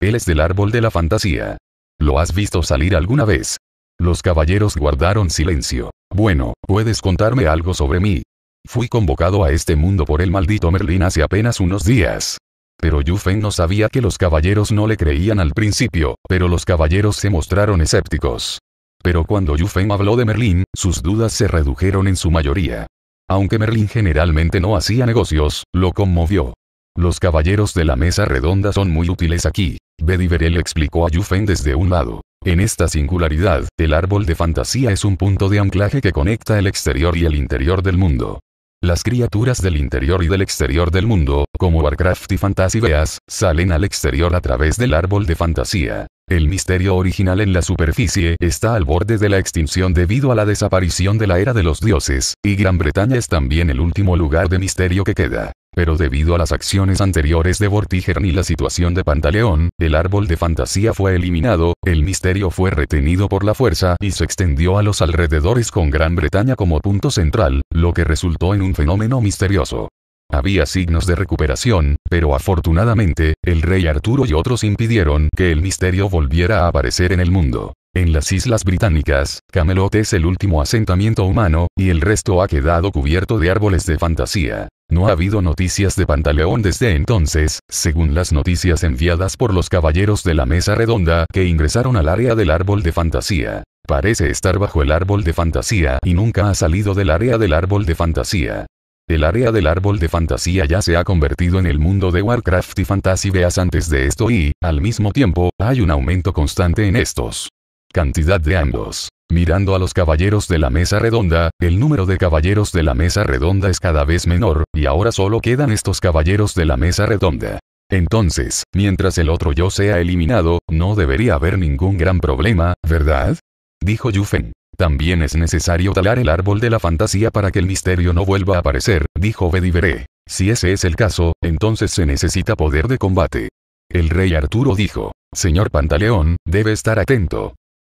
Él es del árbol de la fantasía. ¿Lo has visto salir alguna vez? Los caballeros guardaron silencio. Bueno, ¿puedes contarme algo sobre mí? Fui convocado a este mundo por el maldito Merlín hace apenas unos días pero Yu no sabía que los caballeros no le creían al principio, pero los caballeros se mostraron escépticos. Pero cuando Yu habló de Merlín, sus dudas se redujeron en su mayoría. Aunque Merlín generalmente no hacía negocios, lo conmovió. Los caballeros de la mesa redonda son muy útiles aquí. él explicó a Yu desde un lado. En esta singularidad, el árbol de fantasía es un punto de anclaje que conecta el exterior y el interior del mundo. Las criaturas del interior y del exterior del mundo, como Warcraft y Fantasy Beas, salen al exterior a través del árbol de fantasía. El misterio original en la superficie está al borde de la extinción debido a la desaparición de la era de los dioses, y Gran Bretaña es también el último lugar de misterio que queda. Pero debido a las acciones anteriores de Vortigern y la situación de Pantaleón, el árbol de fantasía fue eliminado, el misterio fue retenido por la fuerza y se extendió a los alrededores con Gran Bretaña como punto central, lo que resultó en un fenómeno misterioso. Había signos de recuperación, pero afortunadamente, el rey Arturo y otros impidieron que el misterio volviera a aparecer en el mundo. En las Islas Británicas, Camelot es el último asentamiento humano, y el resto ha quedado cubierto de árboles de fantasía. No ha habido noticias de Pantaleón desde entonces, según las noticias enviadas por los caballeros de la Mesa Redonda que ingresaron al área del árbol de fantasía. Parece estar bajo el árbol de fantasía y nunca ha salido del área del árbol de fantasía. El área del árbol de fantasía ya se ha convertido en el mundo de Warcraft y Fantasy Veas antes de esto y, al mismo tiempo, hay un aumento constante en estos. Cantidad de ambos. Mirando a los caballeros de la mesa redonda, el número de caballeros de la mesa redonda es cada vez menor, y ahora solo quedan estos caballeros de la mesa redonda. Entonces, mientras el otro yo sea eliminado, no debería haber ningún gran problema, ¿verdad? Dijo Yufen. También es necesario talar el árbol de la fantasía para que el misterio no vuelva a aparecer, dijo Bedivere. Si ese es el caso, entonces se necesita poder de combate. El rey Arturo dijo, Señor Pantaleón, debe estar atento.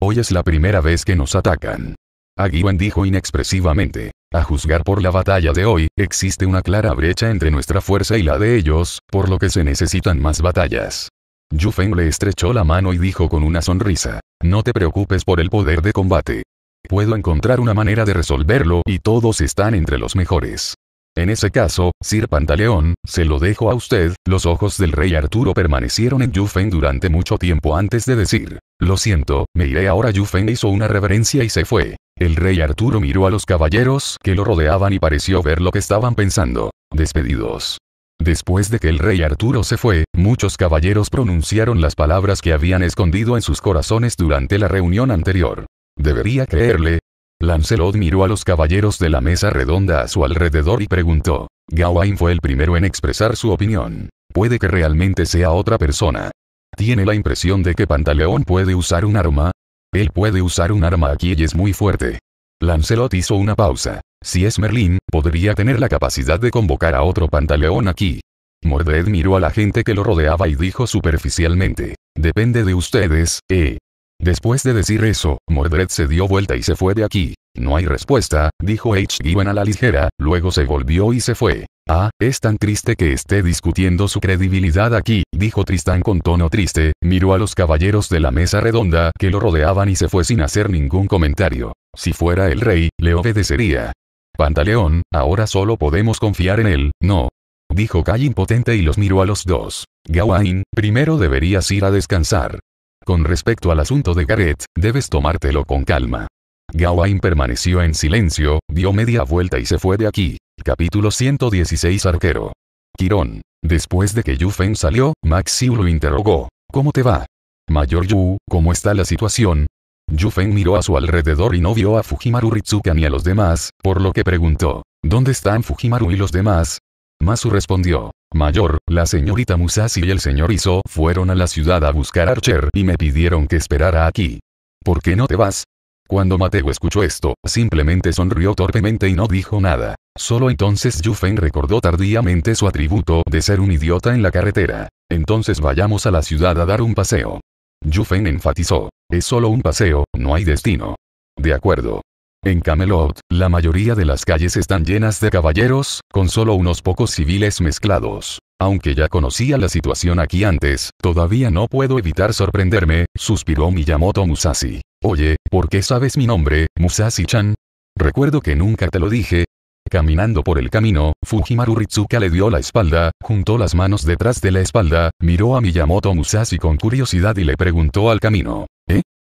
Hoy es la primera vez que nos atacan. Aguiwan dijo inexpresivamente. A juzgar por la batalla de hoy, existe una clara brecha entre nuestra fuerza y la de ellos, por lo que se necesitan más batallas. Feng le estrechó la mano y dijo con una sonrisa. No te preocupes por el poder de combate. Puedo encontrar una manera de resolverlo y todos están entre los mejores. En ese caso, Sir Pantaleón, se lo dejo a usted, los ojos del rey Arturo permanecieron en Yufeng durante mucho tiempo antes de decir, lo siento, me iré ahora Yufeng hizo una reverencia y se fue. El rey Arturo miró a los caballeros que lo rodeaban y pareció ver lo que estaban pensando. Despedidos. Después de que el rey Arturo se fue, muchos caballeros pronunciaron las palabras que habían escondido en sus corazones durante la reunión anterior. Debería creerle, Lancelot miró a los caballeros de la mesa redonda a su alrededor y preguntó. Gawain fue el primero en expresar su opinión. Puede que realmente sea otra persona. ¿Tiene la impresión de que Pantaleón puede usar un arma? Él puede usar un arma aquí y es muy fuerte. Lancelot hizo una pausa. Si es Merlín, podría tener la capacidad de convocar a otro Pantaleón aquí. Mordred miró a la gente que lo rodeaba y dijo superficialmente. Depende de ustedes, eh. Después de decir eso, Mordred se dio vuelta y se fue de aquí. No hay respuesta, dijo H. Given a la ligera, luego se volvió y se fue. Ah, es tan triste que esté discutiendo su credibilidad aquí, dijo Tristán con tono triste, miró a los caballeros de la mesa redonda que lo rodeaban y se fue sin hacer ningún comentario. Si fuera el rey, le obedecería. Pantaleón, ahora solo podemos confiar en él, no, dijo Kai impotente y los miró a los dos. Gawain, primero deberías ir a descansar. Con respecto al asunto de Gareth, debes tomártelo con calma. Gawain permaneció en silencio, dio media vuelta y se fue de aquí. Capítulo 116 Arquero. Quirón. Después de que Yu salió, Maxiu lo interrogó. ¿Cómo te va? Mayor Yu, ¿cómo está la situación? Yu miró a su alrededor y no vio a Fujimaru Ritsuka ni a los demás, por lo que preguntó. ¿Dónde están Fujimaru y los demás? Masu respondió mayor, la señorita Musashi y el señor Iso fueron a la ciudad a buscar a Archer y me pidieron que esperara aquí. ¿Por qué no te vas? Cuando Mateo escuchó esto, simplemente sonrió torpemente y no dijo nada. Solo entonces Yufen recordó tardíamente su atributo de ser un idiota en la carretera. Entonces vayamos a la ciudad a dar un paseo. Yufen enfatizó. Es solo un paseo, no hay destino. De acuerdo. En Camelot, la mayoría de las calles están llenas de caballeros, con solo unos pocos civiles mezclados. Aunque ya conocía la situación aquí antes, todavía no puedo evitar sorprenderme, suspiró Miyamoto Musashi. Oye, ¿por qué sabes mi nombre, Musashi-chan? Recuerdo que nunca te lo dije. Caminando por el camino, Fujimaru Ritsuka le dio la espalda, juntó las manos detrás de la espalda, miró a Miyamoto Musashi con curiosidad y le preguntó al camino.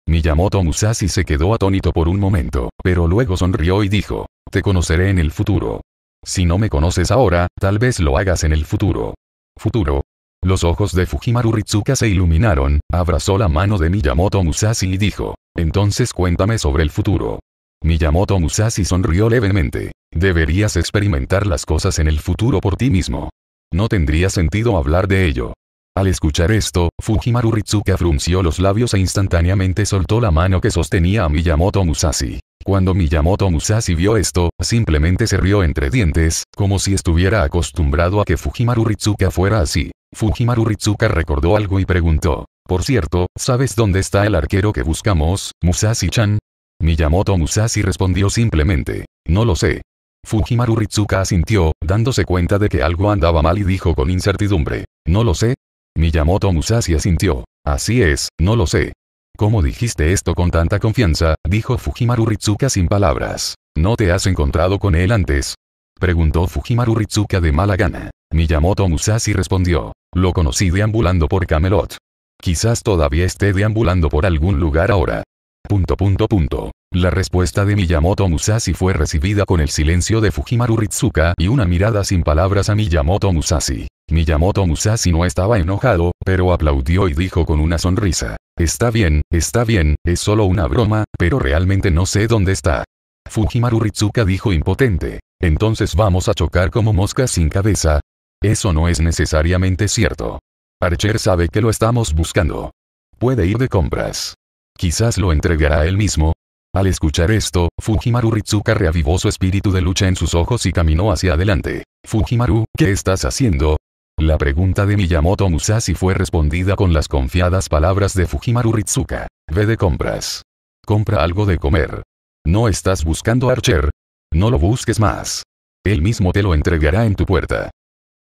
Miyamoto Musashi se quedó atónito por un momento, pero luego sonrió y dijo, te conoceré en el futuro. Si no me conoces ahora, tal vez lo hagas en el futuro. Futuro. Los ojos de Fujimaru Ritsuka se iluminaron, abrazó la mano de Miyamoto Musashi y dijo, entonces cuéntame sobre el futuro. Miyamoto Musashi sonrió levemente. Deberías experimentar las cosas en el futuro por ti mismo. No tendría sentido hablar de ello. Al escuchar esto, Fujimaru Ritsuka frunció los labios e instantáneamente soltó la mano que sostenía a Miyamoto Musashi. Cuando Miyamoto Musashi vio esto, simplemente se rió entre dientes, como si estuviera acostumbrado a que Fujimaru Ritsuka fuera así. Fujimaru Ritsuka recordó algo y preguntó. Por cierto, ¿sabes dónde está el arquero que buscamos, Musashi-chan? Miyamoto Musashi respondió simplemente. No lo sé. Fujimaru Ritsuka asintió, dándose cuenta de que algo andaba mal y dijo con incertidumbre. No lo sé, Miyamoto Musashi asintió. Así es, no lo sé. ¿Cómo dijiste esto con tanta confianza? dijo Fujimaru Ritsuka sin palabras. ¿No te has encontrado con él antes? preguntó Fujimaru Ritsuka de mala gana. Miyamoto Musashi respondió. Lo conocí deambulando por Camelot. Quizás todavía esté deambulando por algún lugar ahora. Punto punto punto. La respuesta de Miyamoto Musashi fue recibida con el silencio de Fujimaru Ritsuka y una mirada sin palabras a Miyamoto Musashi. Miyamoto Musashi no estaba enojado, pero aplaudió y dijo con una sonrisa. Está bien, está bien, es solo una broma, pero realmente no sé dónde está. Fujimaru Ritsuka dijo impotente. Entonces vamos a chocar como moscas sin cabeza. Eso no es necesariamente cierto. Archer sabe que lo estamos buscando. Puede ir de compras. Quizás lo entregará él mismo. Al escuchar esto, Fujimaru Ritsuka reavivó su espíritu de lucha en sus ojos y caminó hacia adelante. Fujimaru, ¿qué estás haciendo? La pregunta de Miyamoto Musashi fue respondida con las confiadas palabras de Fujimaru Ritsuka. Ve de compras. Compra algo de comer. No estás buscando Archer. No lo busques más. Él mismo te lo entregará en tu puerta.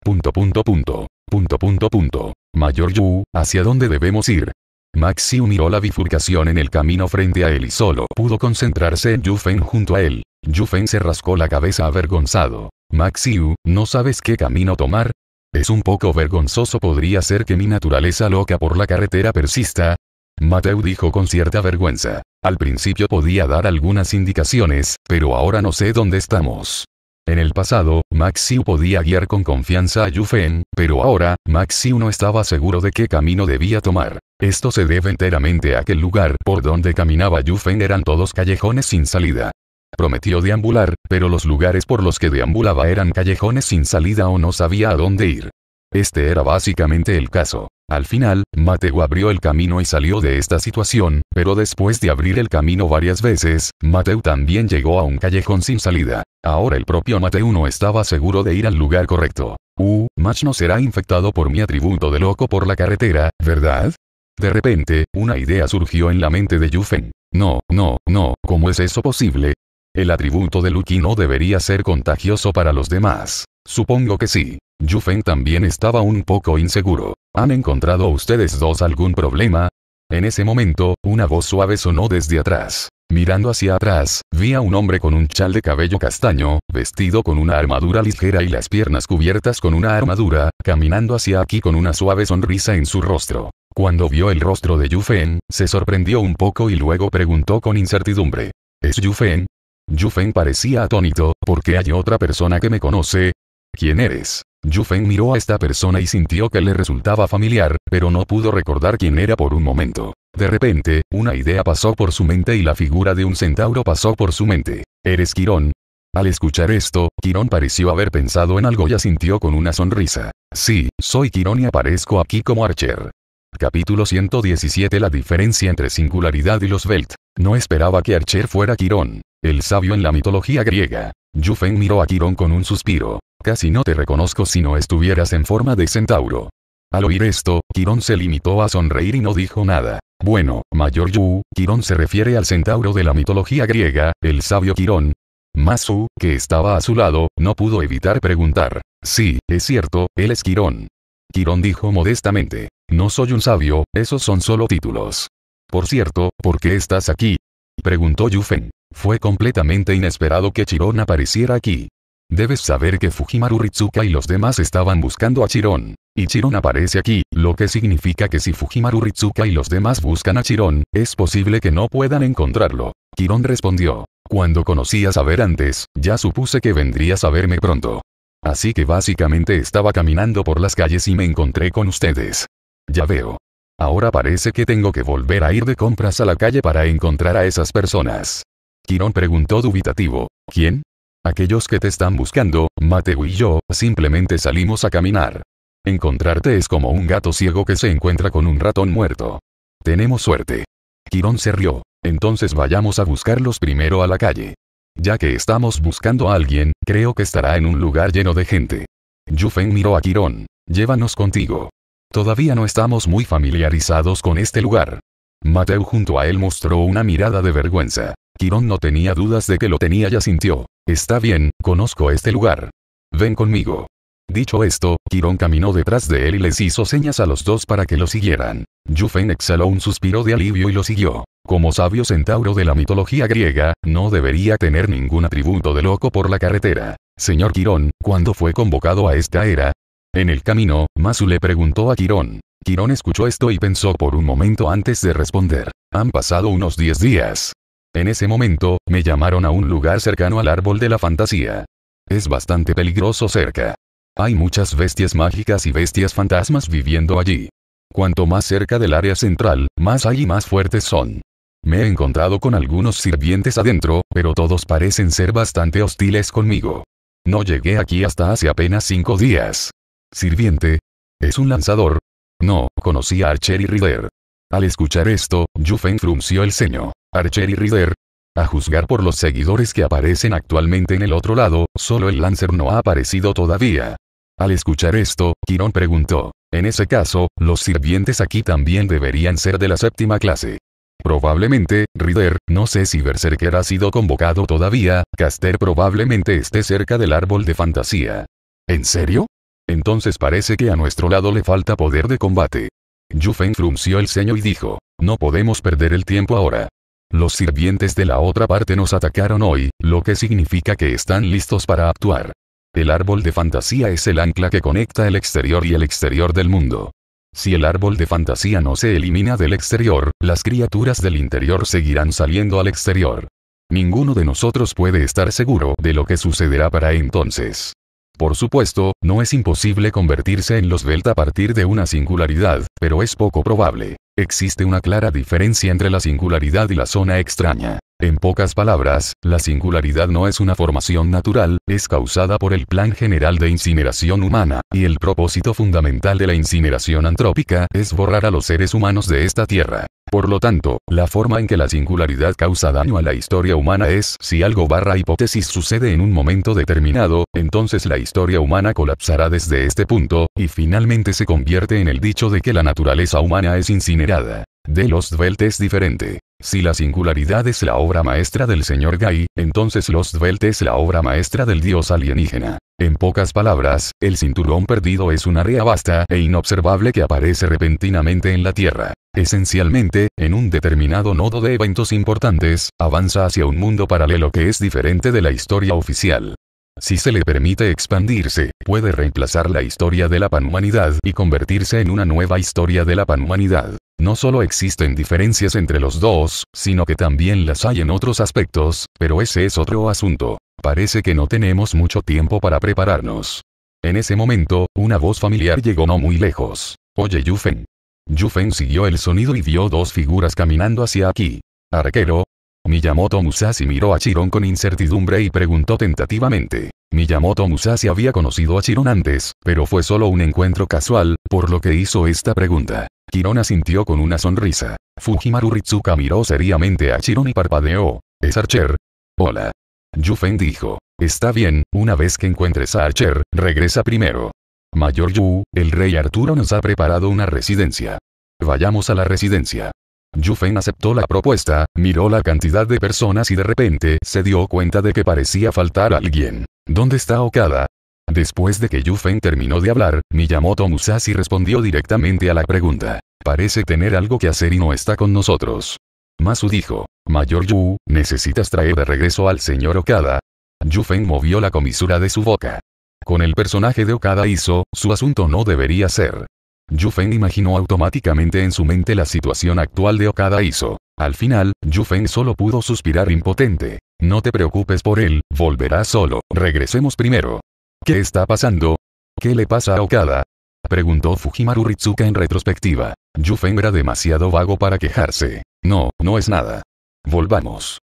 Punto punto punto. Punto punto punto. Mayor Yu, ¿hacia dónde debemos ir? Maxiu miró la bifurcación en el camino frente a él y solo pudo concentrarse en Yufen junto a él. Yufen se rascó la cabeza avergonzado. Maxiu, ¿no sabes qué camino tomar? Es un poco vergonzoso podría ser que mi naturaleza loca por la carretera persista. Mateo dijo con cierta vergüenza. Al principio podía dar algunas indicaciones, pero ahora no sé dónde estamos. En el pasado, Maxiu podía guiar con confianza a Yufen, pero ahora, Maxiu no estaba seguro de qué camino debía tomar. Esto se debe enteramente a que el lugar por donde caminaba Yufen eran todos callejones sin salida. Prometió deambular, pero los lugares por los que deambulaba eran callejones sin salida o no sabía a dónde ir. Este era básicamente el caso. Al final, Mateo abrió el camino y salió de esta situación, pero después de abrir el camino varias veces, Mateo también llegó a un callejón sin salida. Ahora el propio Mateo no estaba seguro de ir al lugar correcto. Uh, Match no será infectado por mi atributo de loco por la carretera, ¿verdad? De repente, una idea surgió en la mente de Yufen. No, no, no, ¿cómo es eso posible? El atributo de Lucky no debería ser contagioso para los demás. Supongo que sí. Yufen también estaba un poco inseguro. ¿Han encontrado ustedes dos algún problema? En ese momento, una voz suave sonó desde atrás. Mirando hacia atrás, vi a un hombre con un chal de cabello castaño, vestido con una armadura ligera y las piernas cubiertas con una armadura, caminando hacia aquí con una suave sonrisa en su rostro. Cuando vio el rostro de Yufeng, se sorprendió un poco y luego preguntó con incertidumbre. ¿Es Yufeng? Yufeng parecía atónito, porque hay otra persona que me conoce. ¿Quién eres? Yufeng miró a esta persona y sintió que le resultaba familiar, pero no pudo recordar quién era por un momento. De repente, una idea pasó por su mente y la figura de un centauro pasó por su mente. ¿Eres Quirón? Al escuchar esto, Quirón pareció haber pensado en algo y asintió con una sonrisa. Sí, soy Quirón y aparezco aquí como Archer. Capítulo 117 La diferencia entre singularidad y los Velt. No esperaba que Archer fuera Quirón. El sabio en la mitología griega. Yufen miró a Quirón con un suspiro. Casi no te reconozco si no estuvieras en forma de centauro. Al oír esto, Quirón se limitó a sonreír y no dijo nada. Bueno, Mayor Yu, Quirón se refiere al centauro de la mitología griega, el sabio Quirón. Masu, que estaba a su lado, no pudo evitar preguntar. Sí, es cierto, él es Quirón. Quirón dijo modestamente. No soy un sabio, esos son solo títulos. Por cierto, ¿por qué estás aquí? Preguntó Yufen. Fue completamente inesperado que Chiron apareciera aquí. Debes saber que Fujimaru Ritsuka y los demás estaban buscando a Chiron. Y Chiron aparece aquí, lo que significa que si Fujimaru Ritsuka y los demás buscan a Chiron, es posible que no puedan encontrarlo. Chiron respondió. Cuando conocí a Saber antes, ya supuse que vendrías a verme pronto. Así que básicamente estaba caminando por las calles y me encontré con ustedes. Ya veo. Ahora parece que tengo que volver a ir de compras a la calle para encontrar a esas personas. Quirón preguntó dubitativo. ¿Quién? Aquellos que te están buscando, Mateo y yo, simplemente salimos a caminar. Encontrarte es como un gato ciego que se encuentra con un ratón muerto. Tenemos suerte. Quirón se rió. Entonces vayamos a buscarlos primero a la calle. Ya que estamos buscando a alguien, creo que estará en un lugar lleno de gente. Yufen miró a Quirón. Llévanos contigo. Todavía no estamos muy familiarizados con este lugar. Mateo junto a él mostró una mirada de vergüenza. Quirón no tenía dudas de que lo tenía y sintió. Está bien, conozco este lugar. Ven conmigo. Dicho esto, Quirón caminó detrás de él y les hizo señas a los dos para que lo siguieran. Yufen exhaló un suspiro de alivio y lo siguió. Como sabio centauro de la mitología griega, no debería tener ningún atributo de loco por la carretera. Señor Quirón, ¿cuándo fue convocado a esta era? En el camino, Masu le preguntó a Quirón. Quirón escuchó esto y pensó por un momento antes de responder. Han pasado unos 10 días. En ese momento, me llamaron a un lugar cercano al árbol de la fantasía. Es bastante peligroso cerca. Hay muchas bestias mágicas y bestias fantasmas viviendo allí. Cuanto más cerca del área central, más hay y más fuertes son. Me he encontrado con algunos sirvientes adentro, pero todos parecen ser bastante hostiles conmigo. No llegué aquí hasta hace apenas cinco días. Sirviente. ¿Es un lanzador? No, conocí a Archer y Rider. Al escuchar esto, Yufen frunció el ceño. Archer y Reader. A juzgar por los seguidores que aparecen actualmente en el otro lado, solo el Lancer no ha aparecido todavía. Al escuchar esto, Quirón preguntó. En ese caso, los sirvientes aquí también deberían ser de la séptima clase. Probablemente, Rider, no sé si Berserker ha sido convocado todavía, Caster probablemente esté cerca del árbol de fantasía. ¿En serio? Entonces parece que a nuestro lado le falta poder de combate. Yufen frunció el ceño y dijo, no podemos perder el tiempo ahora. Los sirvientes de la otra parte nos atacaron hoy, lo que significa que están listos para actuar. El árbol de fantasía es el ancla que conecta el exterior y el exterior del mundo. Si el árbol de fantasía no se elimina del exterior, las criaturas del interior seguirán saliendo al exterior. Ninguno de nosotros puede estar seguro de lo que sucederá para entonces. Por supuesto, no es imposible convertirse en los Belt a partir de una singularidad, pero es poco probable. Existe una clara diferencia entre la singularidad y la zona extraña. En pocas palabras, la singularidad no es una formación natural, es causada por el plan general de incineración humana, y el propósito fundamental de la incineración antrópica es borrar a los seres humanos de esta tierra. Por lo tanto, la forma en que la singularidad causa daño a la historia humana es, si algo barra hipótesis sucede en un momento determinado, entonces la historia humana colapsará desde este punto, y finalmente se convierte en el dicho de que la naturaleza humana es incinerada de los Dvelt es diferente. Si la singularidad es la obra maestra del señor Gai, entonces los Dvelt es la obra maestra del dios alienígena. En pocas palabras, el cinturón perdido es una área vasta e inobservable que aparece repentinamente en la Tierra. Esencialmente, en un determinado nodo de eventos importantes, avanza hacia un mundo paralelo que es diferente de la historia oficial. Si se le permite expandirse, puede reemplazar la historia de la panhumanidad y convertirse en una nueva historia de la panhumanidad. No solo existen diferencias entre los dos, sino que también las hay en otros aspectos, pero ese es otro asunto. Parece que no tenemos mucho tiempo para prepararnos. En ese momento, una voz familiar llegó no muy lejos. Oye Yufen. Yufen siguió el sonido y vio dos figuras caminando hacia aquí. Arquero. Miyamoto Musashi miró a Chiron con incertidumbre y preguntó tentativamente. Miyamoto Musashi había conocido a Chiron antes, pero fue solo un encuentro casual, por lo que hizo esta pregunta. Chiron asintió con una sonrisa. Fujimaru Ritsuka miró seriamente a Chiron y parpadeó. ¿Es Archer? Hola. Yufen dijo. Está bien, una vez que encuentres a Archer, regresa primero. Mayor Yu, el rey Arturo nos ha preparado una residencia. Vayamos a la residencia. Yufeng aceptó la propuesta, miró la cantidad de personas y de repente se dio cuenta de que parecía faltar alguien. ¿Dónde está Okada? Después de que Yufeng terminó de hablar, Miyamoto Musashi respondió directamente a la pregunta. Parece tener algo que hacer y no está con nosotros. Masu dijo, Mayor Yu, ¿necesitas traer de regreso al señor Okada? Yufeng movió la comisura de su boca. Con el personaje de Okada hizo, su asunto no debería ser. Jufeng imaginó automáticamente en su mente la situación actual de Okada Iso. Al final, Jufeng solo pudo suspirar impotente. No te preocupes por él, volverá solo, regresemos primero. ¿Qué está pasando? ¿Qué le pasa a Okada? Preguntó Fujimaru Ritsuka en retrospectiva. Jufeng era demasiado vago para quejarse. No, no es nada. Volvamos.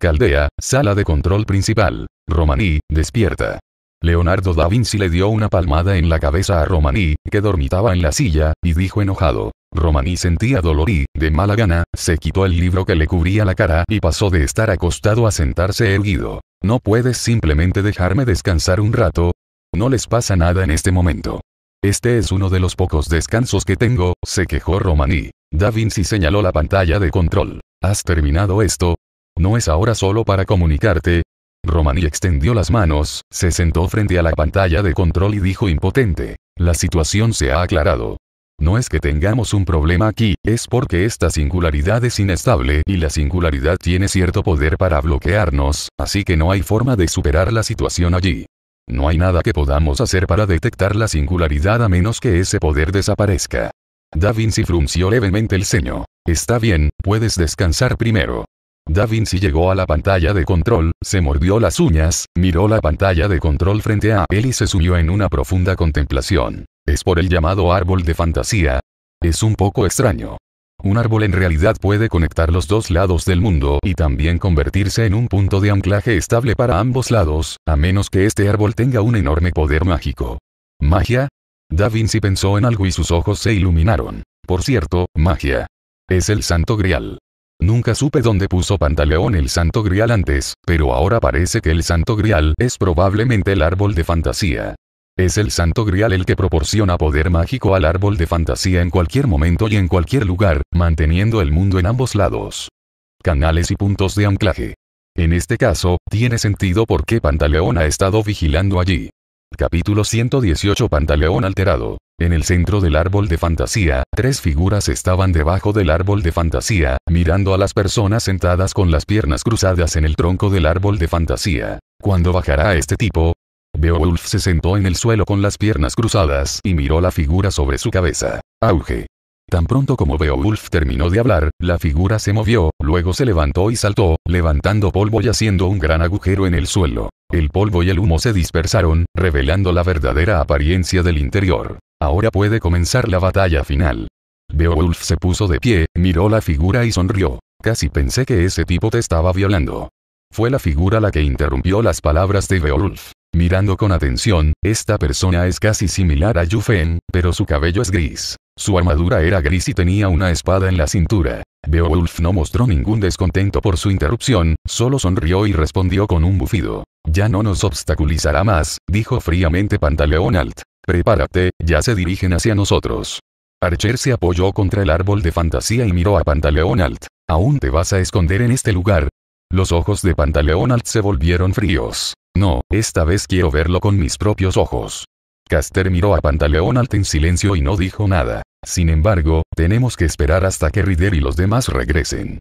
Caldea, sala de control principal. Romaní, despierta. Leonardo da Vinci le dio una palmada en la cabeza a Romaní, que dormitaba en la silla, y dijo enojado. Romaní sentía dolor y, de mala gana, se quitó el libro que le cubría la cara y pasó de estar acostado a sentarse erguido. ¿No puedes simplemente dejarme descansar un rato? No les pasa nada en este momento. Este es uno de los pocos descansos que tengo, se quejó Romaní. Da Vinci señaló la pantalla de control. ¿Has terminado esto? No es ahora solo para comunicarte, Romani extendió las manos, se sentó frente a la pantalla de control y dijo impotente. La situación se ha aclarado. No es que tengamos un problema aquí, es porque esta singularidad es inestable y la singularidad tiene cierto poder para bloquearnos, así que no hay forma de superar la situación allí. No hay nada que podamos hacer para detectar la singularidad a menos que ese poder desaparezca. Da Vinci frunció levemente el ceño. Está bien, puedes descansar primero. Da Vinci llegó a la pantalla de control, se mordió las uñas, miró la pantalla de control frente a él y se subió en una profunda contemplación. Es por el llamado árbol de fantasía. Es un poco extraño. Un árbol en realidad puede conectar los dos lados del mundo y también convertirse en un punto de anclaje estable para ambos lados, a menos que este árbol tenga un enorme poder mágico. ¿Magia? Da Vinci pensó en algo y sus ojos se iluminaron. Por cierto, magia. Es el santo grial. Nunca supe dónde puso Pantaleón el Santo Grial antes, pero ahora parece que el Santo Grial es probablemente el árbol de fantasía. Es el Santo Grial el que proporciona poder mágico al árbol de fantasía en cualquier momento y en cualquier lugar, manteniendo el mundo en ambos lados. Canales y puntos de anclaje. En este caso, tiene sentido por qué Pantaleón ha estado vigilando allí. Capítulo 118 Pantaleón alterado. En el centro del árbol de fantasía, tres figuras estaban debajo del árbol de fantasía, mirando a las personas sentadas con las piernas cruzadas en el tronco del árbol de fantasía. ¿Cuándo bajará este tipo? Beowulf se sentó en el suelo con las piernas cruzadas y miró la figura sobre su cabeza. Auge. Tan pronto como Beowulf terminó de hablar, la figura se movió, luego se levantó y saltó, levantando polvo y haciendo un gran agujero en el suelo. El polvo y el humo se dispersaron, revelando la verdadera apariencia del interior. Ahora puede comenzar la batalla final. Beowulf se puso de pie, miró la figura y sonrió. Casi pensé que ese tipo te estaba violando. Fue la figura la que interrumpió las palabras de Beowulf. Mirando con atención, esta persona es casi similar a Yufen, pero su cabello es gris. Su armadura era gris y tenía una espada en la cintura. Beowulf no mostró ningún descontento por su interrupción, solo sonrió y respondió con un bufido. Ya no nos obstaculizará más, dijo fríamente Pantaleonald. Prepárate, ya se dirigen hacia nosotros. Archer se apoyó contra el árbol de fantasía y miró a Pantaleonalt. ¿Aún te vas a esconder en este lugar? Los ojos de Pantaleonald se volvieron fríos. No, esta vez quiero verlo con mis propios ojos. Caster miró a Pantaleón Alta en silencio y no dijo nada. Sin embargo, tenemos que esperar hasta que Rider y los demás regresen.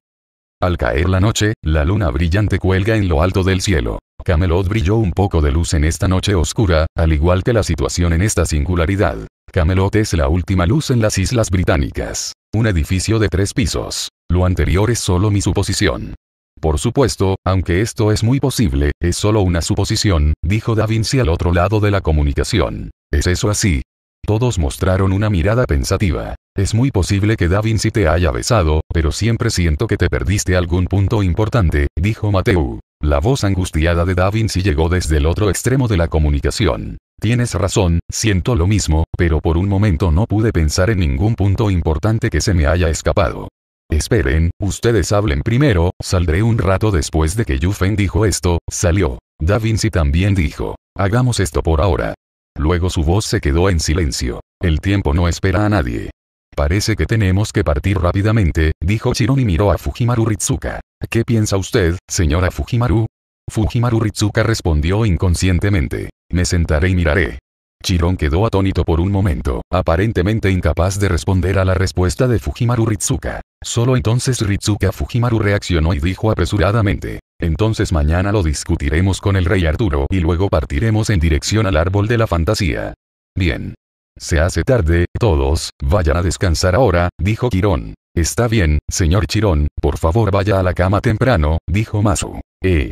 Al caer la noche, la luna brillante cuelga en lo alto del cielo. Camelot brilló un poco de luz en esta noche oscura, al igual que la situación en esta singularidad. Camelot es la última luz en las Islas Británicas. Un edificio de tres pisos. Lo anterior es solo mi suposición. Por supuesto, aunque esto es muy posible, es solo una suposición, dijo Da Vinci al otro lado de la comunicación. ¿Es eso así? Todos mostraron una mirada pensativa. Es muy posible que Da te haya besado, pero siempre siento que te perdiste algún punto importante, dijo Mateo. La voz angustiada de Da Vinci llegó desde el otro extremo de la comunicación. Tienes razón, siento lo mismo, pero por un momento no pude pensar en ningún punto importante que se me haya escapado. Esperen, ustedes hablen primero, saldré un rato después de que Yufen dijo esto, salió. Da Vinci también dijo, hagamos esto por ahora. Luego su voz se quedó en silencio. El tiempo no espera a nadie. Parece que tenemos que partir rápidamente, dijo Chiron y miró a Fujimaru Ritsuka. ¿Qué piensa usted, señora Fujimaru? Fujimaru Ritsuka respondió inconscientemente. Me sentaré y miraré. Chiron quedó atónito por un momento, aparentemente incapaz de responder a la respuesta de Fujimaru Ritsuka. Solo entonces Ritsuka Fujimaru reaccionó y dijo apresuradamente, entonces mañana lo discutiremos con el rey Arturo y luego partiremos en dirección al árbol de la fantasía. Bien. Se hace tarde, todos, vayan a descansar ahora, dijo Chiron. Está bien, señor Chiron, por favor vaya a la cama temprano, dijo Masu. Eh,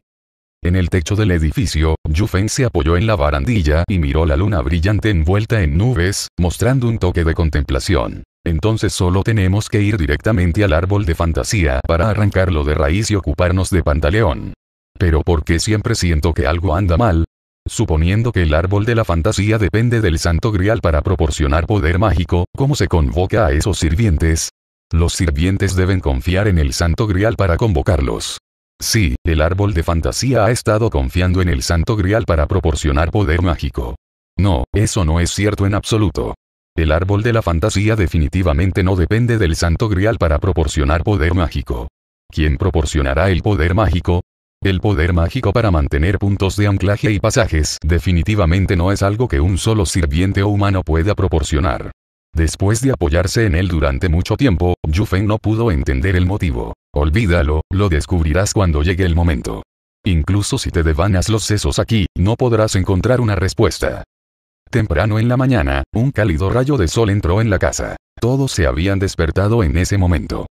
en el techo del edificio, Yufen se apoyó en la barandilla y miró la luna brillante envuelta en nubes, mostrando un toque de contemplación. Entonces solo tenemos que ir directamente al árbol de fantasía para arrancarlo de raíz y ocuparnos de Pantaleón. Pero ¿por qué siempre siento que algo anda mal? Suponiendo que el árbol de la fantasía depende del santo grial para proporcionar poder mágico, ¿cómo se convoca a esos sirvientes? Los sirvientes deben confiar en el santo grial para convocarlos. Sí, el árbol de fantasía ha estado confiando en el santo grial para proporcionar poder mágico. No, eso no es cierto en absoluto. El árbol de la fantasía definitivamente no depende del santo grial para proporcionar poder mágico. ¿Quién proporcionará el poder mágico? El poder mágico para mantener puntos de anclaje y pasajes definitivamente no es algo que un solo sirviente o humano pueda proporcionar. Después de apoyarse en él durante mucho tiempo, Yufeng no pudo entender el motivo. Olvídalo, lo descubrirás cuando llegue el momento. Incluso si te devanas los sesos aquí, no podrás encontrar una respuesta. Temprano en la mañana, un cálido rayo de sol entró en la casa. Todos se habían despertado en ese momento.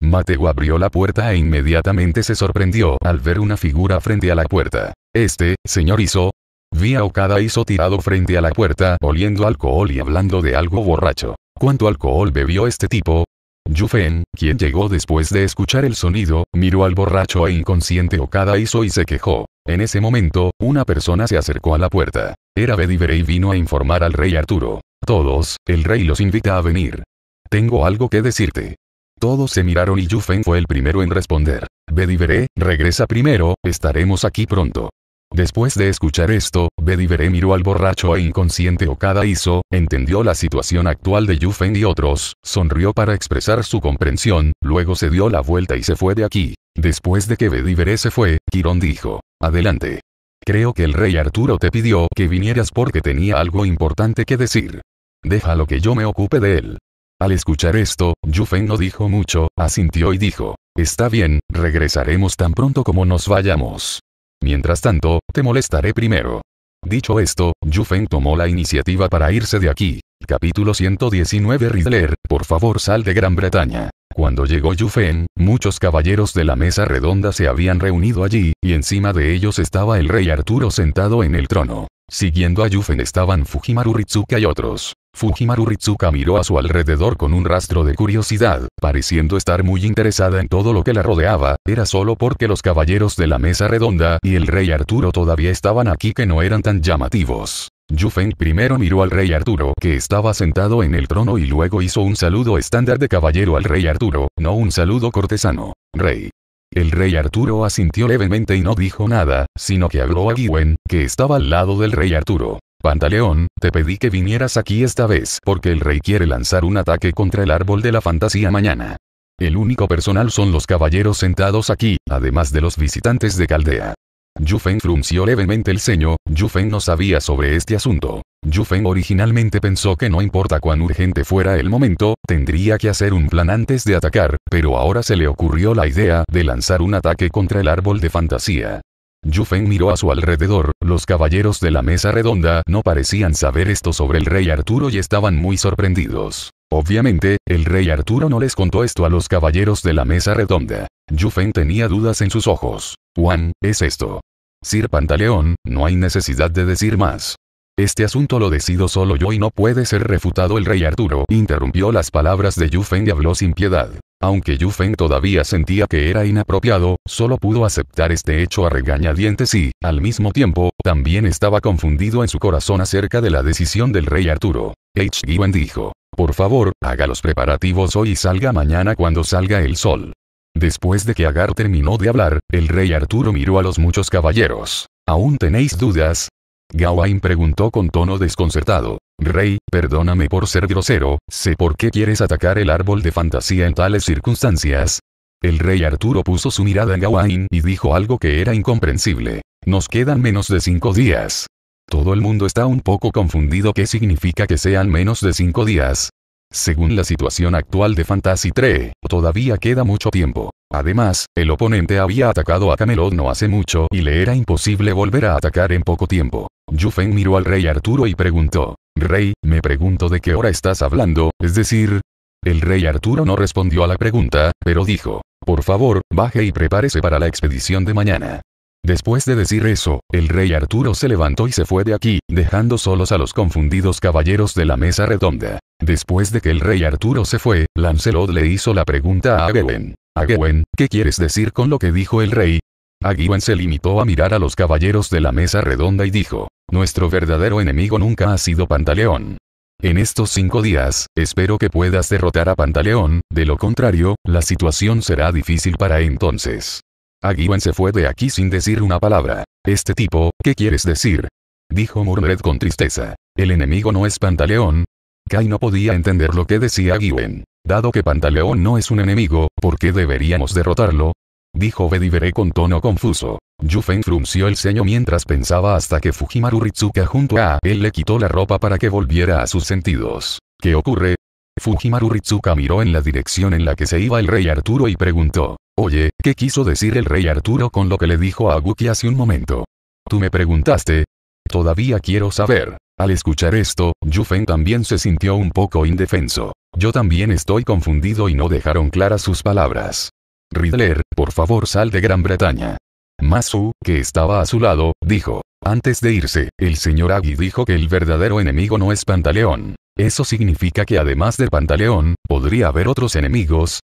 Mateo abrió la puerta e inmediatamente se sorprendió al ver una figura frente a la puerta. Este, señor hizo. Vi a Okada hizo tirado frente a la puerta, oliendo alcohol y hablando de algo borracho. ¿Cuánto alcohol bebió este tipo? Yufen, quien llegó después de escuchar el sonido, miró al borracho e inconsciente Okada y se quejó. En ese momento, una persona se acercó a la puerta. Era Bedivere y vino a informar al rey Arturo. Todos, el rey los invita a venir. Tengo algo que decirte. Todos se miraron y Yufen fue el primero en responder. Bedivere, regresa primero, estaremos aquí pronto. Después de escuchar esto, Bedivere miró al borracho e inconsciente Okada hizo, entendió la situación actual de Yufen y otros, sonrió para expresar su comprensión, luego se dio la vuelta y se fue de aquí. Después de que Bedivere se fue, Quirón dijo, adelante. Creo que el rey Arturo te pidió que vinieras porque tenía algo importante que decir. Déjalo que yo me ocupe de él. Al escuchar esto, Yufeng no dijo mucho, asintió y dijo, está bien, regresaremos tan pronto como nos vayamos. Mientras tanto, te molestaré primero. Dicho esto, Yufen tomó la iniciativa para irse de aquí. Capítulo 119 Riddler, por favor sal de Gran Bretaña. Cuando llegó Yufen, muchos caballeros de la mesa redonda se habían reunido allí, y encima de ellos estaba el rey Arturo sentado en el trono. Siguiendo a Yufen estaban Fujimaru Ritsuka y otros. Fujimaru Ritsuka miró a su alrededor con un rastro de curiosidad, pareciendo estar muy interesada en todo lo que la rodeaba, era solo porque los caballeros de la mesa redonda y el rey Arturo todavía estaban aquí que no eran tan llamativos. Yufeng primero miró al rey Arturo que estaba sentado en el trono y luego hizo un saludo estándar de caballero al rey Arturo, no un saludo cortesano. Rey. El rey Arturo asintió levemente y no dijo nada, sino que habló a Giwen, que estaba al lado del rey Arturo. Pantaleón, te pedí que vinieras aquí esta vez porque el rey quiere lanzar un ataque contra el árbol de la fantasía mañana. El único personal son los caballeros sentados aquí, además de los visitantes de Caldea. Yufen frunció levemente el ceño, Yufen no sabía sobre este asunto. Yufen originalmente pensó que no importa cuán urgente fuera el momento, tendría que hacer un plan antes de atacar, pero ahora se le ocurrió la idea de lanzar un ataque contra el árbol de fantasía. Yufeng miró a su alrededor, los caballeros de la mesa redonda no parecían saber esto sobre el rey Arturo y estaban muy sorprendidos. Obviamente, el rey Arturo no les contó esto a los caballeros de la mesa redonda. Yufeng tenía dudas en sus ojos. Juan, es esto. Sir Pantaleón, no hay necesidad de decir más. Este asunto lo decido solo yo y no puede ser refutado el rey Arturo, interrumpió las palabras de Yufeng y habló sin piedad. Aunque Yu todavía sentía que era inapropiado, solo pudo aceptar este hecho a regañadientes y, al mismo tiempo, también estaba confundido en su corazón acerca de la decisión del rey Arturo. H. Given dijo, por favor, haga los preparativos hoy y salga mañana cuando salga el sol. Después de que Agar terminó de hablar, el rey Arturo miró a los muchos caballeros. ¿Aún tenéis dudas? Gawain preguntó con tono desconcertado. Rey, perdóname por ser grosero, sé por qué quieres atacar el árbol de fantasía en tales circunstancias. El rey Arturo puso su mirada en Gawain y dijo algo que era incomprensible. Nos quedan menos de cinco días. Todo el mundo está un poco confundido qué significa que sean menos de cinco días. Según la situación actual de Fantasy 3, todavía queda mucho tiempo. Además, el oponente había atacado a Camelot no hace mucho y le era imposible volver a atacar en poco tiempo. Yufen miró al rey Arturo y preguntó, Rey, me pregunto de qué hora estás hablando, es decir... El rey Arturo no respondió a la pregunta, pero dijo, por favor, baje y prepárese para la expedición de mañana. Después de decir eso, el rey Arturo se levantó y se fue de aquí, dejando solos a los confundidos caballeros de la mesa redonda. Después de que el rey Arturo se fue, Lancelot le hizo la pregunta a Gawain. Agüen, ¿qué quieres decir con lo que dijo el rey? Agüen se limitó a mirar a los caballeros de la mesa redonda y dijo, nuestro verdadero enemigo nunca ha sido Pantaleón. En estos cinco días, espero que puedas derrotar a Pantaleón, de lo contrario, la situación será difícil para entonces. Agüen se fue de aquí sin decir una palabra. Este tipo, ¿qué quieres decir? Dijo Murred con tristeza. El enemigo no es Pantaleón. Kai no podía entender lo que decía Agüen. Dado que Pantaleón no es un enemigo, ¿por qué deberíamos derrotarlo? Dijo Bedivere con tono confuso. Yufen frunció el ceño mientras pensaba hasta que Fujimaru Ritsuka junto a él le quitó la ropa para que volviera a sus sentidos. ¿Qué ocurre? Fujimaru Ritsuka miró en la dirección en la que se iba el rey Arturo y preguntó. Oye, ¿qué quiso decir el rey Arturo con lo que le dijo a Aguki hace un momento? Tú me preguntaste. Todavía quiero saber. Al escuchar esto, Yufen también se sintió un poco indefenso. Yo también estoy confundido y no dejaron claras sus palabras. Riddler, por favor sal de Gran Bretaña. Masu, que estaba a su lado, dijo. Antes de irse, el señor Agui dijo que el verdadero enemigo no es Pantaleón. ¿Eso significa que además de Pantaleón, podría haber otros enemigos?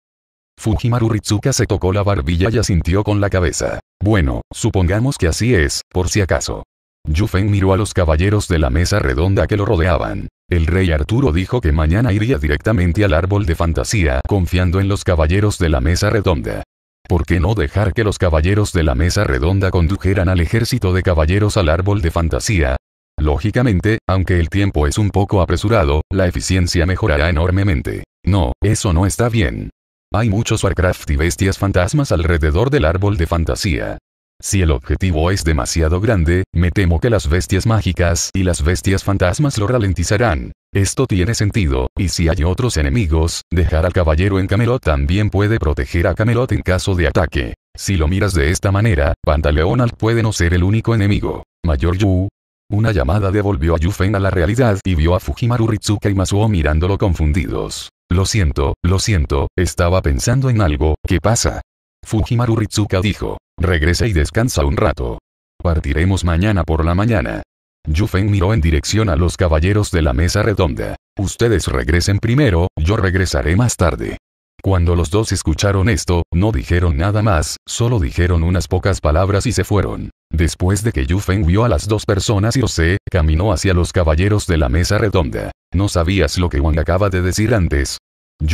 Fujimaru Ritsuka se tocó la barbilla y asintió con la cabeza. Bueno, supongamos que así es, por si acaso. Yufeng miró a los caballeros de la mesa redonda que lo rodeaban. El rey Arturo dijo que mañana iría directamente al árbol de fantasía confiando en los caballeros de la mesa redonda. ¿Por qué no dejar que los caballeros de la mesa redonda condujeran al ejército de caballeros al árbol de fantasía? Lógicamente, aunque el tiempo es un poco apresurado, la eficiencia mejorará enormemente. No, eso no está bien. Hay muchos Warcraft y bestias fantasmas alrededor del árbol de fantasía. Si el objetivo es demasiado grande, me temo que las bestias mágicas y las bestias fantasmas lo ralentizarán. Esto tiene sentido, y si hay otros enemigos, dejar al caballero en Camelot también puede proteger a Camelot en caso de ataque. Si lo miras de esta manera, Bandaleonald puede no ser el único enemigo. Mayor Yu. Una llamada devolvió a Yufen a la realidad y vio a Fujimaru Ritsuka y Masuo mirándolo confundidos. Lo siento, lo siento, estaba pensando en algo, ¿qué pasa? Fujimaru Ritsuka dijo. Regresa y descansa un rato. Partiremos mañana por la mañana. Feng miró en dirección a los caballeros de la mesa redonda. Ustedes regresen primero, yo regresaré más tarde. Cuando los dos escucharon esto, no dijeron nada más, solo dijeron unas pocas palabras y se fueron. Después de que Feng vio a las dos personas y se caminó hacia los caballeros de la mesa redonda. ¿No sabías lo que Wang acaba de decir antes?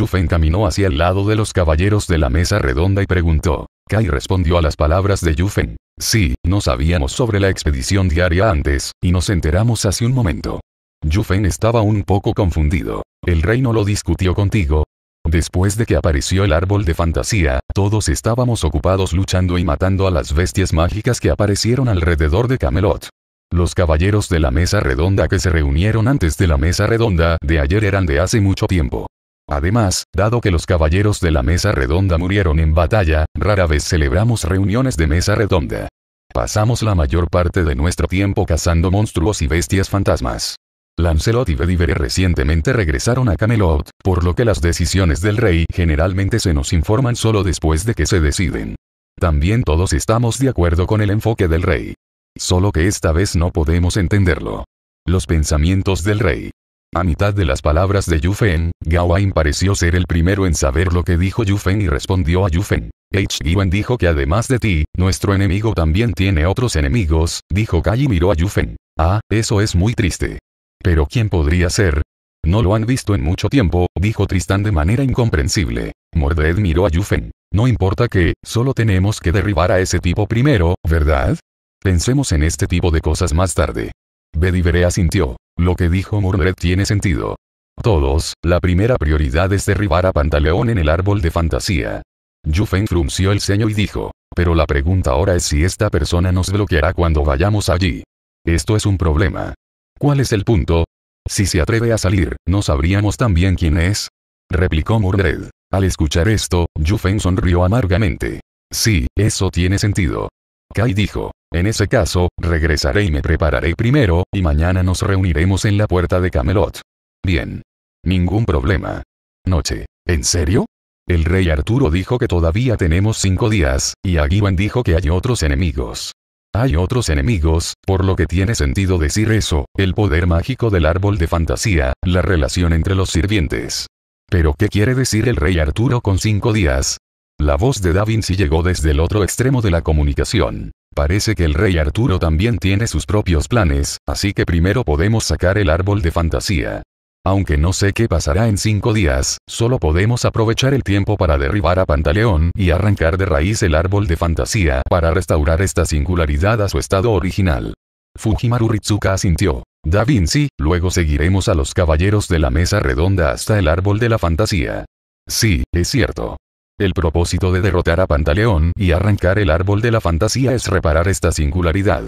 Feng caminó hacia el lado de los caballeros de la mesa redonda y preguntó. Kai respondió a las palabras de Yufen. Sí, no sabíamos sobre la expedición diaria antes, y nos enteramos hace un momento. Yufen estaba un poco confundido. El reino lo discutió contigo. Después de que apareció el árbol de fantasía, todos estábamos ocupados luchando y matando a las bestias mágicas que aparecieron alrededor de Camelot. Los caballeros de la mesa redonda que se reunieron antes de la mesa redonda de ayer eran de hace mucho tiempo. Además, dado que los caballeros de la mesa redonda murieron en batalla, rara vez celebramos reuniones de mesa redonda. Pasamos la mayor parte de nuestro tiempo cazando monstruos y bestias fantasmas. Lancelot y Bedivere recientemente regresaron a Camelot, por lo que las decisiones del rey generalmente se nos informan solo después de que se deciden. También todos estamos de acuerdo con el enfoque del rey. Solo que esta vez no podemos entenderlo. Los pensamientos del rey. A mitad de las palabras de Yufen, Gawain pareció ser el primero en saber lo que dijo Yufen y respondió a Yufen. H. given dijo que además de ti, nuestro enemigo también tiene otros enemigos, dijo Kai y miró a Yufen. Ah, eso es muy triste. Pero ¿quién podría ser? No lo han visto en mucho tiempo, dijo Tristán de manera incomprensible. Mordred miró a Yufen. No importa que, solo tenemos que derribar a ese tipo primero, ¿verdad? Pensemos en este tipo de cosas más tarde. Bedivere asintió. Lo que dijo Mordred tiene sentido. Todos, la primera prioridad es derribar a Pantaleón en el árbol de fantasía. Yufen frunció el ceño y dijo, pero la pregunta ahora es si esta persona nos bloqueará cuando vayamos allí. Esto es un problema. ¿Cuál es el punto? Si se atreve a salir, ¿no sabríamos también quién es? replicó Mordred. Al escuchar esto, Yufen sonrió amargamente. Sí, eso tiene sentido. Kai dijo, en ese caso, regresaré y me prepararé primero, y mañana nos reuniremos en la puerta de Camelot. Bien. Ningún problema. Noche. ¿En serio? El rey Arturo dijo que todavía tenemos cinco días, y Aguiwan dijo que hay otros enemigos. Hay otros enemigos, por lo que tiene sentido decir eso, el poder mágico del árbol de fantasía, la relación entre los sirvientes. Pero ¿qué quiere decir el rey Arturo con cinco días? La voz de Da Vinci llegó desde el otro extremo de la comunicación. Parece que el rey Arturo también tiene sus propios planes, así que primero podemos sacar el árbol de fantasía. Aunque no sé qué pasará en cinco días, solo podemos aprovechar el tiempo para derribar a Pantaleón y arrancar de raíz el árbol de fantasía para restaurar esta singularidad a su estado original. Fujimaru Ritsuka asintió. Da Vinci, luego seguiremos a los caballeros de la mesa redonda hasta el árbol de la fantasía. Sí, es cierto. El propósito de derrotar a Pantaleón y arrancar el árbol de la fantasía es reparar esta singularidad.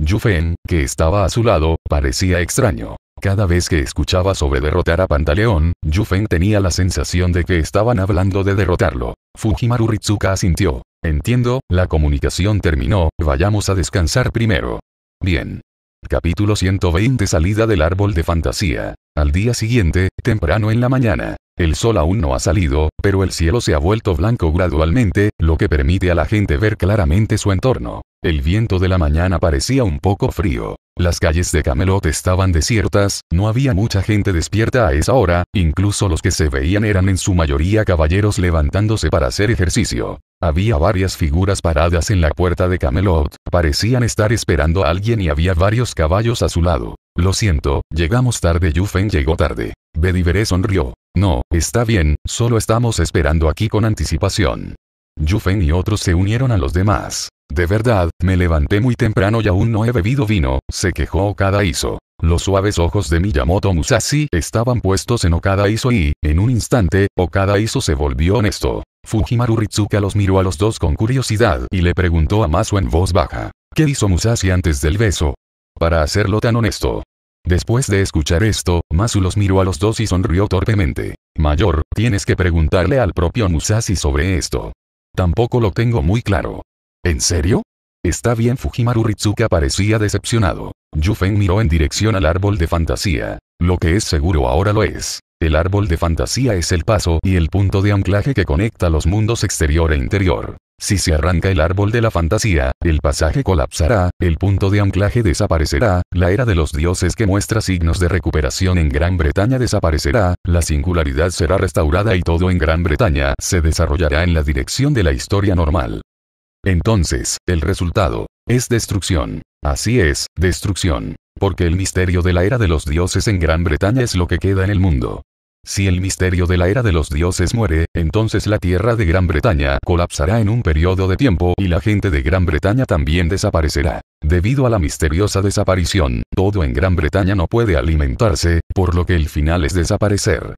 Yufen, que estaba a su lado, parecía extraño. Cada vez que escuchaba sobre derrotar a Pantaleón, Yufen tenía la sensación de que estaban hablando de derrotarlo. Fujimaru Ritsuka asintió. Entiendo, la comunicación terminó, vayamos a descansar primero. Bien. Capítulo 120 Salida del árbol de fantasía. Al día siguiente, temprano en la mañana, el sol aún no ha salido, pero el cielo se ha vuelto blanco gradualmente, lo que permite a la gente ver claramente su entorno. El viento de la mañana parecía un poco frío, las calles de Camelot estaban desiertas, no había mucha gente despierta a esa hora, incluso los que se veían eran en su mayoría caballeros levantándose para hacer ejercicio. Había varias figuras paradas en la puerta de Camelot, parecían estar esperando a alguien y había varios caballos a su lado. Lo siento, llegamos tarde. Yufen llegó tarde. Bedivere sonrió. No, está bien, solo estamos esperando aquí con anticipación. Yufen y otros se unieron a los demás. De verdad, me levanté muy temprano y aún no he bebido vino, se quejó Okada Iso. Los suaves ojos de Miyamoto Musashi estaban puestos en Okada Iso y, en un instante, Okada Iso se volvió honesto. Fujimaru Ritsuka los miró a los dos con curiosidad y le preguntó a Masu en voz baja. ¿Qué hizo Musashi antes del beso? Para hacerlo tan honesto. Después de escuchar esto, Masu los miró a los dos y sonrió torpemente. Mayor, tienes que preguntarle al propio Musashi sobre esto. Tampoco lo tengo muy claro. ¿En serio? Está bien Fujimaru Ritsuka parecía decepcionado. Yufeng miró en dirección al árbol de fantasía. Lo que es seguro ahora lo es. El árbol de fantasía es el paso y el punto de anclaje que conecta los mundos exterior e interior. Si se arranca el árbol de la fantasía, el pasaje colapsará, el punto de anclaje desaparecerá, la era de los dioses que muestra signos de recuperación en Gran Bretaña desaparecerá, la singularidad será restaurada y todo en Gran Bretaña se desarrollará en la dirección de la historia normal. Entonces, el resultado es destrucción. Así es, destrucción. Porque el misterio de la era de los dioses en Gran Bretaña es lo que queda en el mundo. Si el misterio de la era de los dioses muere, entonces la tierra de Gran Bretaña colapsará en un periodo de tiempo y la gente de Gran Bretaña también desaparecerá. Debido a la misteriosa desaparición, todo en Gran Bretaña no puede alimentarse, por lo que el final es desaparecer.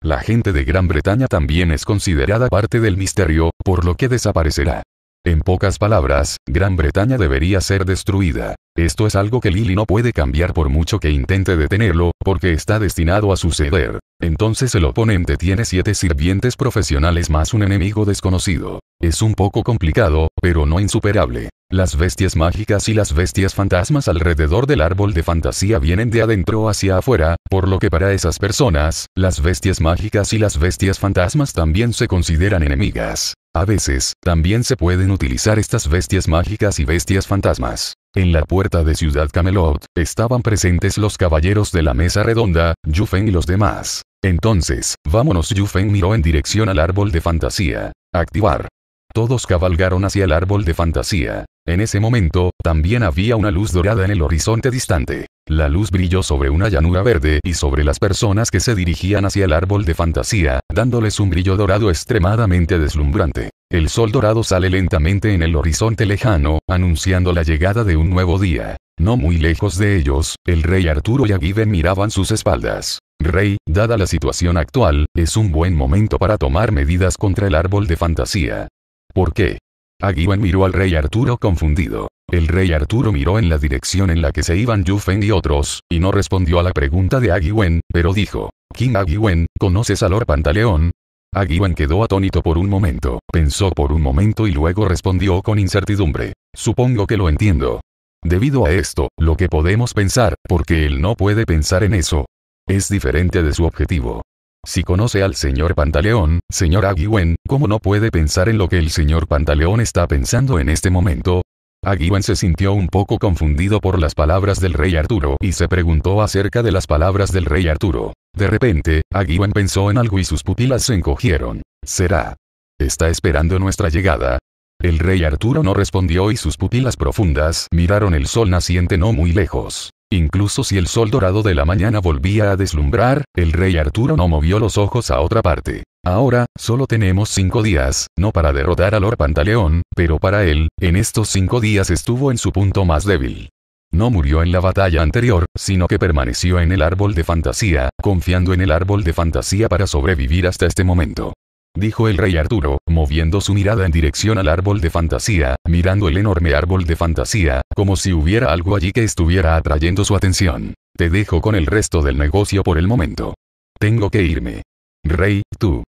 La gente de Gran Bretaña también es considerada parte del misterio, por lo que desaparecerá. En pocas palabras, Gran Bretaña debería ser destruida. Esto es algo que Lily no puede cambiar por mucho que intente detenerlo, porque está destinado a suceder. Entonces el oponente tiene siete sirvientes profesionales más un enemigo desconocido. Es un poco complicado, pero no insuperable. Las bestias mágicas y las bestias fantasmas alrededor del árbol de fantasía vienen de adentro hacia afuera, por lo que para esas personas, las bestias mágicas y las bestias fantasmas también se consideran enemigas. A veces, también se pueden utilizar estas bestias mágicas y bestias fantasmas. En la puerta de Ciudad Camelot, estaban presentes los caballeros de la mesa redonda, Yufeng y los demás. Entonces, vámonos Yufen miró en dirección al árbol de fantasía. Activar. Todos cabalgaron hacia el árbol de fantasía. En ese momento, también había una luz dorada en el horizonte distante. La luz brilló sobre una llanura verde y sobre las personas que se dirigían hacia el árbol de fantasía, dándoles un brillo dorado extremadamente deslumbrante. El sol dorado sale lentamente en el horizonte lejano, anunciando la llegada de un nuevo día. No muy lejos de ellos, el rey Arturo y Agiven miraban sus espaldas. Rey, dada la situación actual, es un buen momento para tomar medidas contra el árbol de fantasía. ¿Por qué? Aguiven miró al rey Arturo confundido. El rey Arturo miró en la dirección en la que se iban Yu y otros, y no respondió a la pregunta de Agiwen, pero dijo, King Agiwen, ¿conoces a Lord Pantaleón? Agiwen quedó atónito por un momento, pensó por un momento y luego respondió con incertidumbre. Supongo que lo entiendo. Debido a esto, lo que podemos pensar, porque él no puede pensar en eso, es diferente de su objetivo. Si conoce al señor Pantaleón, señor Agiwen, ¿cómo no puede pensar en lo que el señor Pantaleón está pensando en este momento? Aguiwen se sintió un poco confundido por las palabras del rey Arturo y se preguntó acerca de las palabras del rey Arturo. De repente, Aguiwen pensó en algo y sus pupilas se encogieron. ¿Será? ¿Está esperando nuestra llegada? El rey Arturo no respondió y sus pupilas profundas miraron el sol naciente no muy lejos. Incluso si el sol dorado de la mañana volvía a deslumbrar, el rey Arturo no movió los ojos a otra parte. Ahora, solo tenemos cinco días, no para derrotar al Lord Pantaleón, pero para él, en estos cinco días estuvo en su punto más débil. No murió en la batalla anterior, sino que permaneció en el árbol de fantasía, confiando en el árbol de fantasía para sobrevivir hasta este momento. Dijo el rey Arturo, moviendo su mirada en dirección al árbol de fantasía, mirando el enorme árbol de fantasía, como si hubiera algo allí que estuviera atrayendo su atención. Te dejo con el resto del negocio por el momento. Tengo que irme. Rey, tú.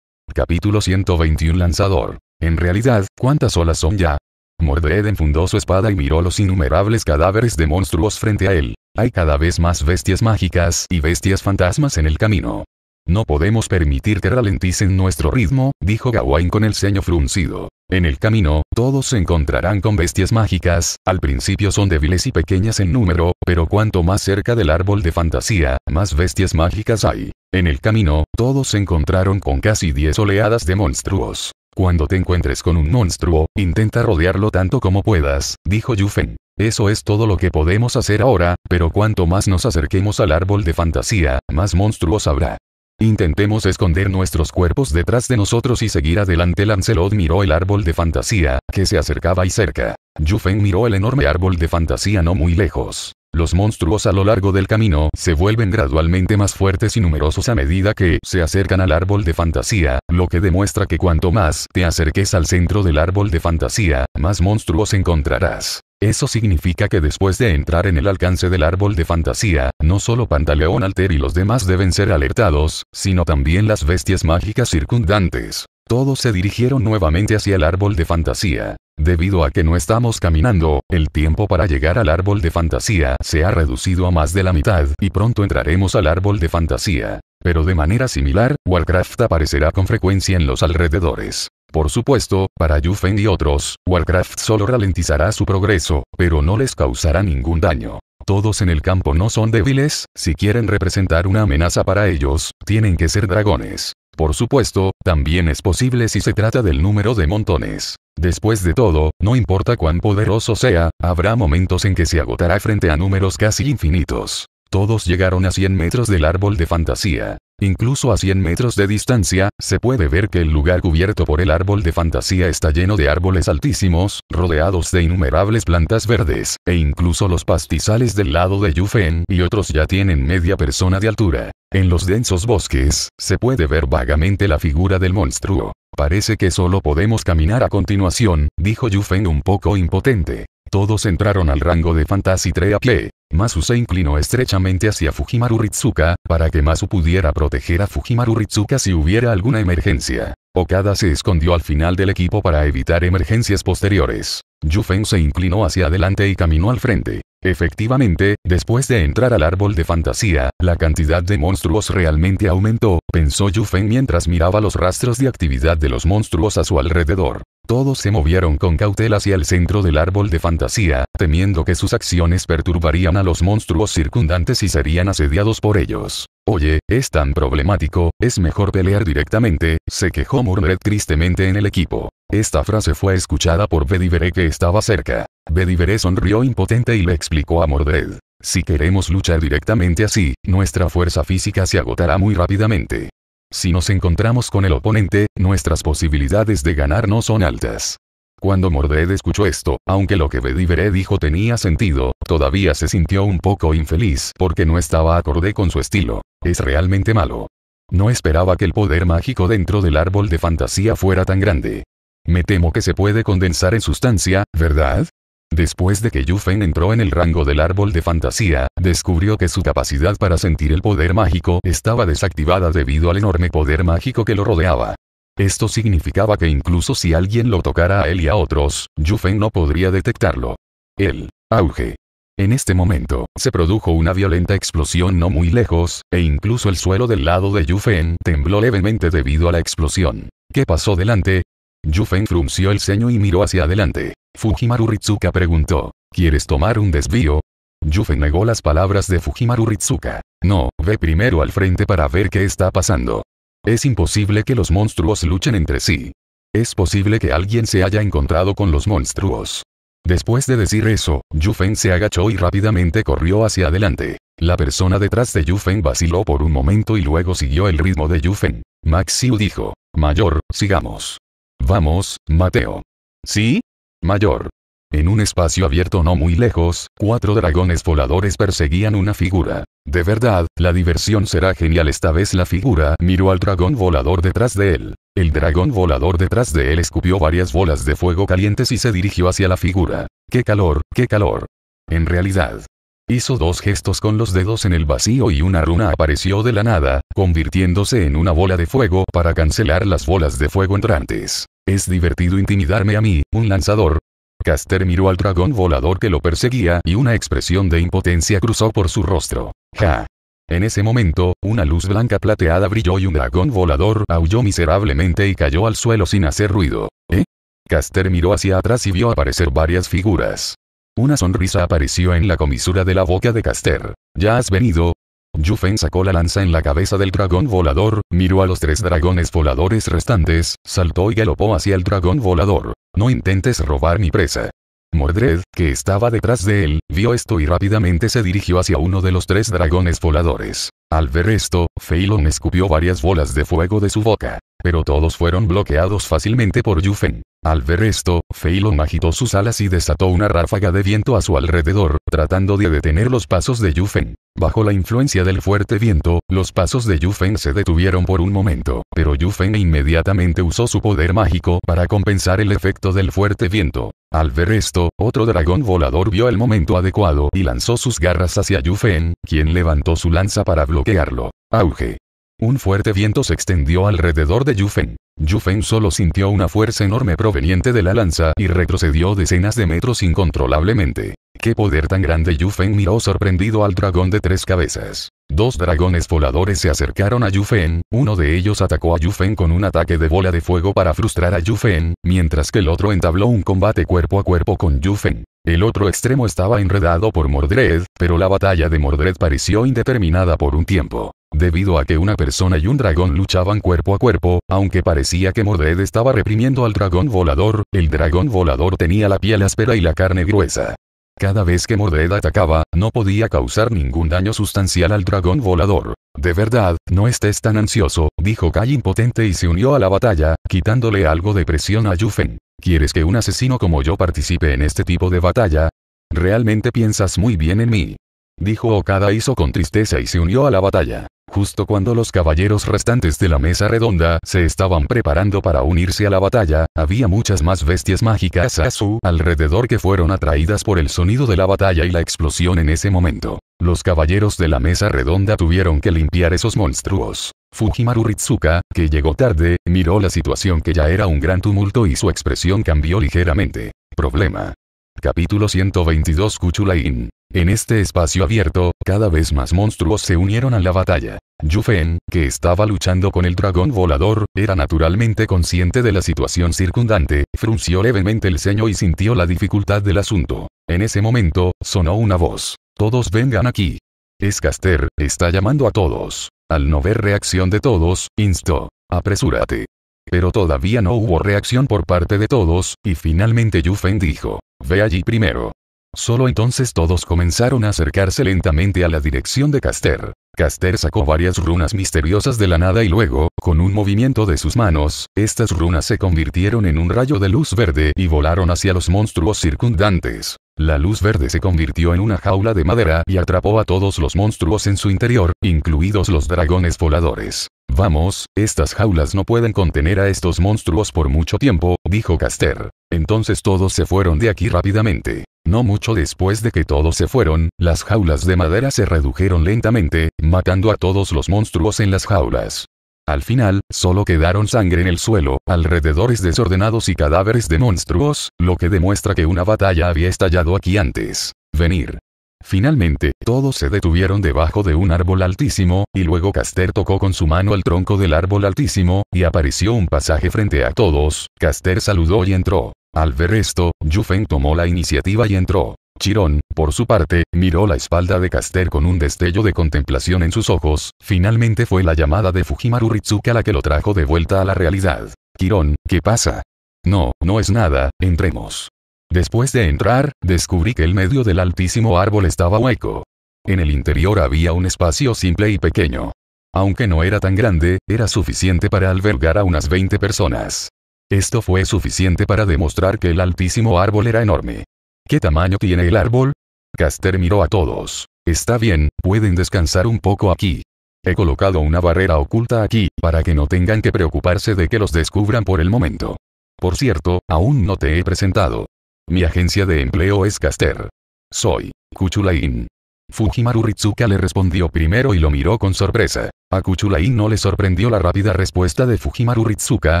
Capítulo 121 Lanzador. En realidad, ¿cuántas olas son ya? Mordred enfundó su espada y miró los innumerables cadáveres de monstruos frente a él. Hay cada vez más bestias mágicas y bestias fantasmas en el camino. No podemos permitir que ralenticen nuestro ritmo, dijo Gawain con el ceño fruncido. En el camino, todos se encontrarán con bestias mágicas, al principio son débiles y pequeñas en número, pero cuanto más cerca del árbol de fantasía, más bestias mágicas hay. En el camino, todos se encontraron con casi 10 oleadas de monstruos. Cuando te encuentres con un monstruo, intenta rodearlo tanto como puedas, dijo Yufen. Eso es todo lo que podemos hacer ahora, pero cuanto más nos acerquemos al árbol de fantasía, más monstruos habrá. Intentemos esconder nuestros cuerpos detrás de nosotros y seguir adelante. Lancelot miró el árbol de fantasía, que se acercaba y cerca. Yufen miró el enorme árbol de fantasía no muy lejos. Los monstruos a lo largo del camino se vuelven gradualmente más fuertes y numerosos a medida que se acercan al árbol de fantasía, lo que demuestra que cuanto más te acerques al centro del árbol de fantasía, más monstruos encontrarás. Eso significa que después de entrar en el alcance del árbol de fantasía, no solo Pantaleón Alter y los demás deben ser alertados, sino también las bestias mágicas circundantes. Todos se dirigieron nuevamente hacia el árbol de fantasía. Debido a que no estamos caminando, el tiempo para llegar al árbol de fantasía se ha reducido a más de la mitad y pronto entraremos al árbol de fantasía. Pero de manera similar, Warcraft aparecerá con frecuencia en los alrededores. Por supuesto, para Yufen y otros, Warcraft solo ralentizará su progreso, pero no les causará ningún daño. Todos en el campo no son débiles, si quieren representar una amenaza para ellos, tienen que ser dragones. Por supuesto, también es posible si se trata del número de montones. Después de todo, no importa cuán poderoso sea, habrá momentos en que se agotará frente a números casi infinitos. Todos llegaron a 100 metros del árbol de fantasía. Incluso a 100 metros de distancia, se puede ver que el lugar cubierto por el árbol de fantasía está lleno de árboles altísimos, rodeados de innumerables plantas verdes, e incluso los pastizales del lado de Yufen y otros ya tienen media persona de altura. En los densos bosques, se puede ver vagamente la figura del monstruo. Parece que solo podemos caminar a continuación, dijo Yufeng, un poco impotente. Todos entraron al rango de Fantasy 3 a pie. Masu se inclinó estrechamente hacia Fujimaru Ritsuka, para que Masu pudiera proteger a Fujimaru Ritsuka si hubiera alguna emergencia. Okada se escondió al final del equipo para evitar emergencias posteriores. Yufeng se inclinó hacia adelante y caminó al frente. Efectivamente, después de entrar al árbol de fantasía, la cantidad de monstruos realmente aumentó, pensó Yufeng mientras miraba los rastros de actividad de los monstruos a su alrededor. Todos se movieron con cautela hacia el centro del árbol de fantasía, temiendo que sus acciones perturbarían a los monstruos circundantes y serían asediados por ellos. Oye, es tan problemático, es mejor pelear directamente, se quejó Mordred tristemente en el equipo. Esta frase fue escuchada por Bedivere que estaba cerca. Bedivere sonrió impotente y le explicó a Mordred. Si queremos luchar directamente así, nuestra fuerza física se agotará muy rápidamente. Si nos encontramos con el oponente, nuestras posibilidades de ganar no son altas. Cuando Mordred escuchó esto, aunque lo que Bedivere dijo tenía sentido, todavía se sintió un poco infeliz porque no estaba acorde con su estilo. Es realmente malo. No esperaba que el poder mágico dentro del árbol de fantasía fuera tan grande. Me temo que se puede condensar en sustancia, ¿verdad? Después de que Yufen entró en el rango del árbol de fantasía, descubrió que su capacidad para sentir el poder mágico estaba desactivada debido al enorme poder mágico que lo rodeaba. Esto significaba que incluso si alguien lo tocara a él y a otros, Yufeng no podría detectarlo. El auge. En este momento, se produjo una violenta explosión no muy lejos, e incluso el suelo del lado de Yufeng tembló levemente debido a la explosión. ¿Qué pasó delante? Yufen frunció el ceño y miró hacia adelante. Fujimaru Ritsuka preguntó, ¿quieres tomar un desvío? Yufen negó las palabras de Fujimaru Ritsuka. No, ve primero al frente para ver qué está pasando. Es imposible que los monstruos luchen entre sí. Es posible que alguien se haya encontrado con los monstruos. Después de decir eso, Yufen se agachó y rápidamente corrió hacia adelante. La persona detrás de Yufen vaciló por un momento y luego siguió el ritmo de Yufen. Maxiu dijo, Mayor, sigamos. Vamos, Mateo. ¿Sí? Mayor. En un espacio abierto no muy lejos, cuatro dragones voladores perseguían una figura. De verdad, la diversión será genial esta vez la figura miró al dragón volador detrás de él. El dragón volador detrás de él escupió varias bolas de fuego calientes y se dirigió hacia la figura. ¡Qué calor, qué calor! En realidad, Hizo dos gestos con los dedos en el vacío y una runa apareció de la nada, convirtiéndose en una bola de fuego para cancelar las bolas de fuego entrantes. Es divertido intimidarme a mí, un lanzador, Caster miró al dragón volador que lo perseguía y una expresión de impotencia cruzó por su rostro. ¡Ja! En ese momento, una luz blanca plateada brilló y un dragón volador aulló miserablemente y cayó al suelo sin hacer ruido. ¿Eh? Caster miró hacia atrás y vio aparecer varias figuras. Una sonrisa apareció en la comisura de la boca de Caster. Ya has venido, Yufen sacó la lanza en la cabeza del dragón volador, miró a los tres dragones voladores restantes, saltó y galopó hacia el dragón volador. No intentes robar mi presa. Mordred, que estaba detrás de él, vio esto y rápidamente se dirigió hacia uno de los tres dragones voladores. Al ver esto, Feilon escupió varias bolas de fuego de su boca, pero todos fueron bloqueados fácilmente por Yufen. Al ver esto, Feilon agitó sus alas y desató una ráfaga de viento a su alrededor, tratando de detener los pasos de Yufeng. Bajo la influencia del fuerte viento, los pasos de Yufeng se detuvieron por un momento, pero Yufeng inmediatamente usó su poder mágico para compensar el efecto del fuerte viento. Al ver esto, otro dragón volador vio el momento adecuado y lanzó sus garras hacia Yufeng, quien levantó su lanza para bloquearlo. Auge. Un fuerte viento se extendió alrededor de Yufeng. Yufeng solo sintió una fuerza enorme proveniente de la lanza y retrocedió decenas de metros incontrolablemente. ¡Qué poder tan grande! Yufeng miró sorprendido al dragón de tres cabezas. Dos dragones voladores se acercaron a Yufen, uno de ellos atacó a Yufen con un ataque de bola de fuego para frustrar a Yufen, mientras que el otro entabló un combate cuerpo a cuerpo con Yufen. El otro extremo estaba enredado por Mordred, pero la batalla de Mordred pareció indeterminada por un tiempo. Debido a que una persona y un dragón luchaban cuerpo a cuerpo, aunque parecía que Morded estaba reprimiendo al dragón volador, el dragón volador tenía la piel áspera y la carne gruesa. Cada vez que Morded atacaba, no podía causar ningún daño sustancial al dragón volador. De verdad, no estés tan ansioso, dijo Kai impotente y se unió a la batalla, quitándole algo de presión a Yufen. ¿Quieres que un asesino como yo participe en este tipo de batalla? Realmente piensas muy bien en mí. Dijo Okada hizo con tristeza y se unió a la batalla. Justo cuando los caballeros restantes de la mesa redonda se estaban preparando para unirse a la batalla, había muchas más bestias mágicas a su alrededor que fueron atraídas por el sonido de la batalla y la explosión en ese momento. Los caballeros de la mesa redonda tuvieron que limpiar esos monstruos. Fujimaru Ritsuka, que llegó tarde, miró la situación que ya era un gran tumulto y su expresión cambió ligeramente. Problema. Capítulo 122 Cuchulain. En este espacio abierto, cada vez más monstruos se unieron a la batalla. Yufen, que estaba luchando con el dragón volador, era naturalmente consciente de la situación circundante, frunció levemente el ceño y sintió la dificultad del asunto. En ese momento, sonó una voz. Todos vengan aquí. Escaster, está llamando a todos. Al no ver reacción de todos, instó. Apresúrate. Pero todavía no hubo reacción por parte de todos, y finalmente Yufen dijo, ve allí primero. Solo entonces todos comenzaron a acercarse lentamente a la dirección de Caster. Caster sacó varias runas misteriosas de la nada y luego, con un movimiento de sus manos, estas runas se convirtieron en un rayo de luz verde y volaron hacia los monstruos circundantes. La luz verde se convirtió en una jaula de madera y atrapó a todos los monstruos en su interior, incluidos los dragones voladores. Vamos, estas jaulas no pueden contener a estos monstruos por mucho tiempo, dijo Caster. Entonces todos se fueron de aquí rápidamente. No mucho después de que todos se fueron, las jaulas de madera se redujeron lentamente, matando a todos los monstruos en las jaulas. Al final, solo quedaron sangre en el suelo, alrededores desordenados y cadáveres de monstruos, lo que demuestra que una batalla había estallado aquí antes. Venir. Finalmente, todos se detuvieron debajo de un árbol altísimo, y luego Caster tocó con su mano el tronco del árbol altísimo, y apareció un pasaje frente a todos, Caster saludó y entró. Al ver esto, Yufeng tomó la iniciativa y entró. Chiron, por su parte, miró la espalda de Caster con un destello de contemplación en sus ojos, finalmente fue la llamada de Fujimaru Ritsuka la que lo trajo de vuelta a la realidad. Quirón, ¿qué pasa? No, no es nada, entremos. Después de entrar, descubrí que el medio del altísimo árbol estaba hueco. En el interior había un espacio simple y pequeño. Aunque no era tan grande, era suficiente para albergar a unas 20 personas. Esto fue suficiente para demostrar que el altísimo árbol era enorme. ¿Qué tamaño tiene el árbol? Caster miró a todos. Está bien, pueden descansar un poco aquí. He colocado una barrera oculta aquí, para que no tengan que preocuparse de que los descubran por el momento. Por cierto, aún no te he presentado. Mi agencia de empleo es Caster. Soy, Kuchulain. Fujimaru Ritsuka le respondió primero y lo miró con sorpresa. A Kuchulain no le sorprendió la rápida respuesta de Fujimaru Ritsuka,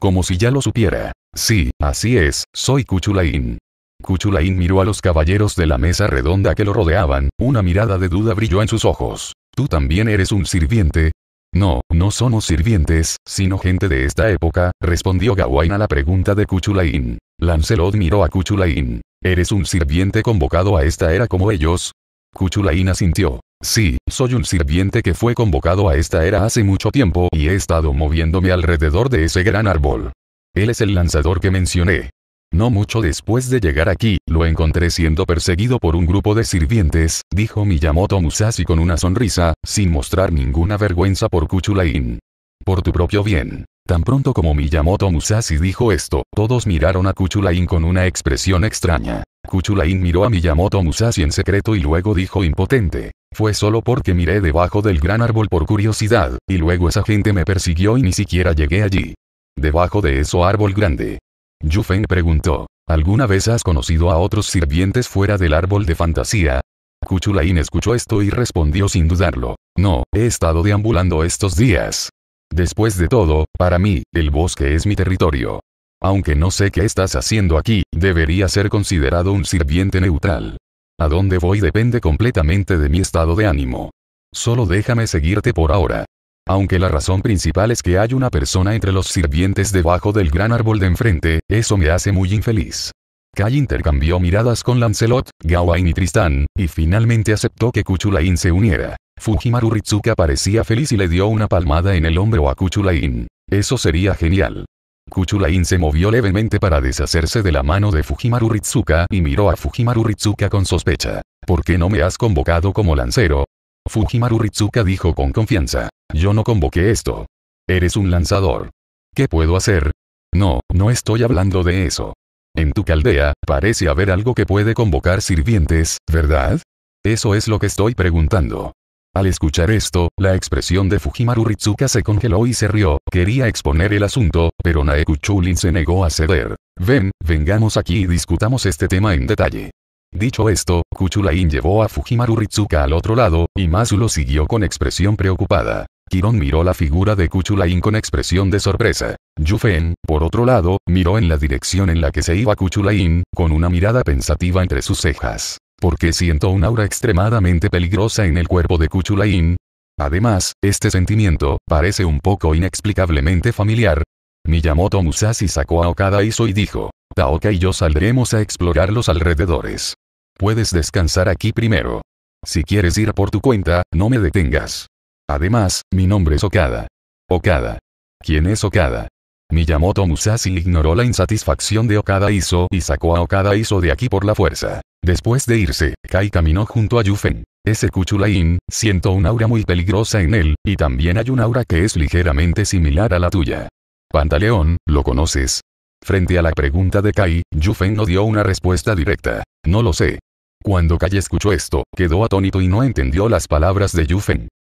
como si ya lo supiera. Sí, así es, soy Kuchulain. Cuchulain miró a los caballeros de la mesa redonda que lo rodeaban, una mirada de duda brilló en sus ojos. ¿Tú también eres un sirviente? No, no somos sirvientes, sino gente de esta época, respondió Gawain a la pregunta de Cuchulain. Lancelot miró a Cuchulain. ¿Eres un sirviente convocado a esta era como ellos? Cuchulain asintió. Sí, soy un sirviente que fue convocado a esta era hace mucho tiempo y he estado moviéndome alrededor de ese gran árbol. Él es el lanzador que mencioné. No mucho después de llegar aquí, lo encontré siendo perseguido por un grupo de sirvientes, dijo Miyamoto Musashi con una sonrisa, sin mostrar ninguna vergüenza por Kuchulain. Por tu propio bien. Tan pronto como Miyamoto Musashi dijo esto, todos miraron a Kuchulain con una expresión extraña. Kuchulain miró a Miyamoto Musashi en secreto y luego dijo impotente. Fue solo porque miré debajo del gran árbol por curiosidad, y luego esa gente me persiguió y ni siquiera llegué allí. Debajo de eso árbol grande, Yufeng preguntó. ¿Alguna vez has conocido a otros sirvientes fuera del árbol de fantasía? Kuchulain escuchó esto y respondió sin dudarlo. No, he estado deambulando estos días. Después de todo, para mí, el bosque es mi territorio. Aunque no sé qué estás haciendo aquí, debería ser considerado un sirviente neutral. A dónde voy depende completamente de mi estado de ánimo. Solo déjame seguirte por ahora. Aunque la razón principal es que hay una persona entre los sirvientes debajo del gran árbol de enfrente, eso me hace muy infeliz. Kai intercambió miradas con Lancelot, Gawain y Tristán, y finalmente aceptó que Kuchulain se uniera. Fujimaru Ritsuka parecía feliz y le dio una palmada en el hombro a Kuchulain. Eso sería genial. Kuchulain se movió levemente para deshacerse de la mano de Fujimaru Ritsuka y miró a Fujimaru Ritsuka con sospecha. ¿Por qué no me has convocado como lancero? Fujimaru Ritsuka dijo con confianza. Yo no convoqué esto. Eres un lanzador. ¿Qué puedo hacer? No, no estoy hablando de eso. En tu caldea, parece haber algo que puede convocar sirvientes, ¿verdad? Eso es lo que estoy preguntando. Al escuchar esto, la expresión de Fujimaru Ritsuka se congeló y se rió. Quería exponer el asunto, pero Naeku Chulin se negó a ceder. Ven, vengamos aquí y discutamos este tema en detalle. Dicho esto, Kuchulain llevó a Fujimaru Ritsuka al otro lado, y Masu lo siguió con expresión preocupada. Kiron miró la figura de Kuchulain con expresión de sorpresa. Yufen, por otro lado, miró en la dirección en la que se iba Kuchulain, con una mirada pensativa entre sus cejas. Porque siento un aura extremadamente peligrosa en el cuerpo de Kuchulain? Además, este sentimiento, parece un poco inexplicablemente familiar. Miyamoto Musashi sacó a Okada Iso y dijo, Taoka y yo saldremos a explorar los alrededores. Puedes descansar aquí primero. Si quieres ir por tu cuenta, no me detengas. Además, mi nombre es Okada. Okada. ¿Quién es Okada? Miyamoto Musashi ignoró la insatisfacción de Okada Iso y sacó a Okada Iso de aquí por la fuerza. Después de irse, Kai caminó junto a Yufen. Ese Kuchulain, siento un aura muy peligrosa en él, y también hay un aura que es ligeramente similar a la tuya. Pantaleón, ¿lo conoces? Frente a la pregunta de Kai, Yufen no dio una respuesta directa. No lo sé. Cuando Kai escuchó esto, quedó atónito y no entendió las palabras de Yu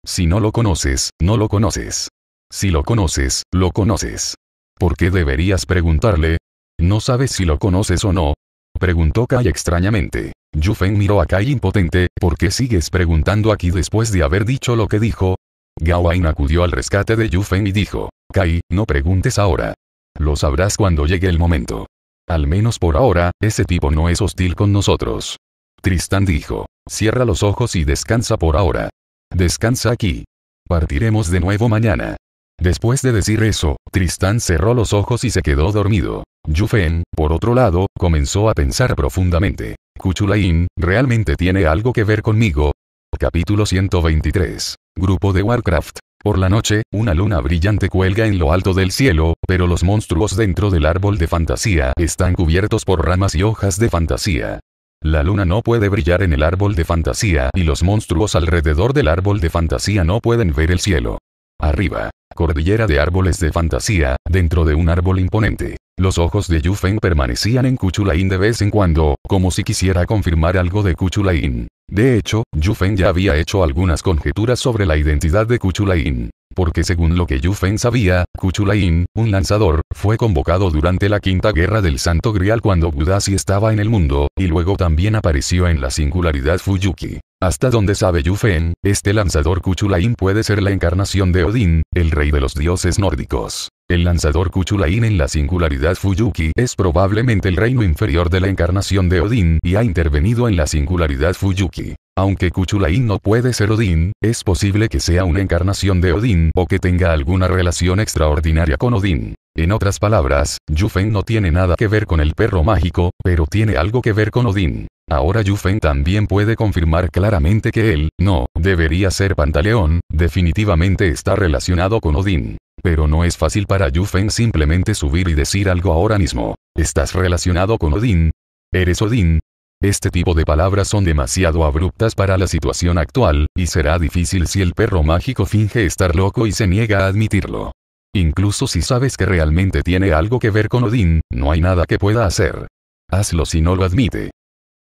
Si no lo conoces, no lo conoces. Si lo conoces, lo conoces. ¿Por qué deberías preguntarle? ¿No sabes si lo conoces o no? Preguntó Kai extrañamente. Yu miró a Kai impotente, ¿por qué sigues preguntando aquí después de haber dicho lo que dijo? Gawain acudió al rescate de Yu y dijo, Kai, no preguntes ahora. Lo sabrás cuando llegue el momento. Al menos por ahora, ese tipo no es hostil con nosotros. Tristán dijo, cierra los ojos y descansa por ahora. Descansa aquí. Partiremos de nuevo mañana. Después de decir eso, Tristán cerró los ojos y se quedó dormido. Yufen, por otro lado, comenzó a pensar profundamente. Kuchulain, ¿realmente tiene algo que ver conmigo? Capítulo 123. Grupo de Warcraft. Por la noche, una luna brillante cuelga en lo alto del cielo, pero los monstruos dentro del árbol de fantasía están cubiertos por ramas y hojas de fantasía. La luna no puede brillar en el árbol de fantasía y los monstruos alrededor del árbol de fantasía no pueden ver el cielo. Arriba, cordillera de árboles de fantasía, dentro de un árbol imponente. Los ojos de Yufeng permanecían en Cuchulain de vez en cuando, como si quisiera confirmar algo de Cuchulain. De hecho, Yufen ya había hecho algunas conjeturas sobre la identidad de Kuchulain. Porque según lo que Yufen sabía, Kuchulain, un lanzador, fue convocado durante la Quinta Guerra del Santo Grial cuando Budasi estaba en el mundo, y luego también apareció en la singularidad Fuyuki. Hasta donde sabe Yufen, este lanzador Kuchulain puede ser la encarnación de Odín, el rey de los dioses nórdicos. El lanzador Kuchulain en la singularidad Fuyuki es probablemente el reino inferior de la encarnación de Odin y ha intervenido en la singularidad Fuyuki. Aunque Kuchulain no puede ser Odin, es posible que sea una encarnación de Odín o que tenga alguna relación extraordinaria con Odin. En otras palabras, Yufeng no tiene nada que ver con el perro mágico, pero tiene algo que ver con Odín. Ahora Yufeng también puede confirmar claramente que él, no, debería ser Pantaleón, definitivamente está relacionado con Odín. Pero no es fácil para Yufeng simplemente subir y decir algo ahora mismo. ¿Estás relacionado con Odín? ¿Eres Odín? Este tipo de palabras son demasiado abruptas para la situación actual, y será difícil si el perro mágico finge estar loco y se niega a admitirlo. Incluso si sabes que realmente tiene algo que ver con Odin, no hay nada que pueda hacer. Hazlo si no lo admite.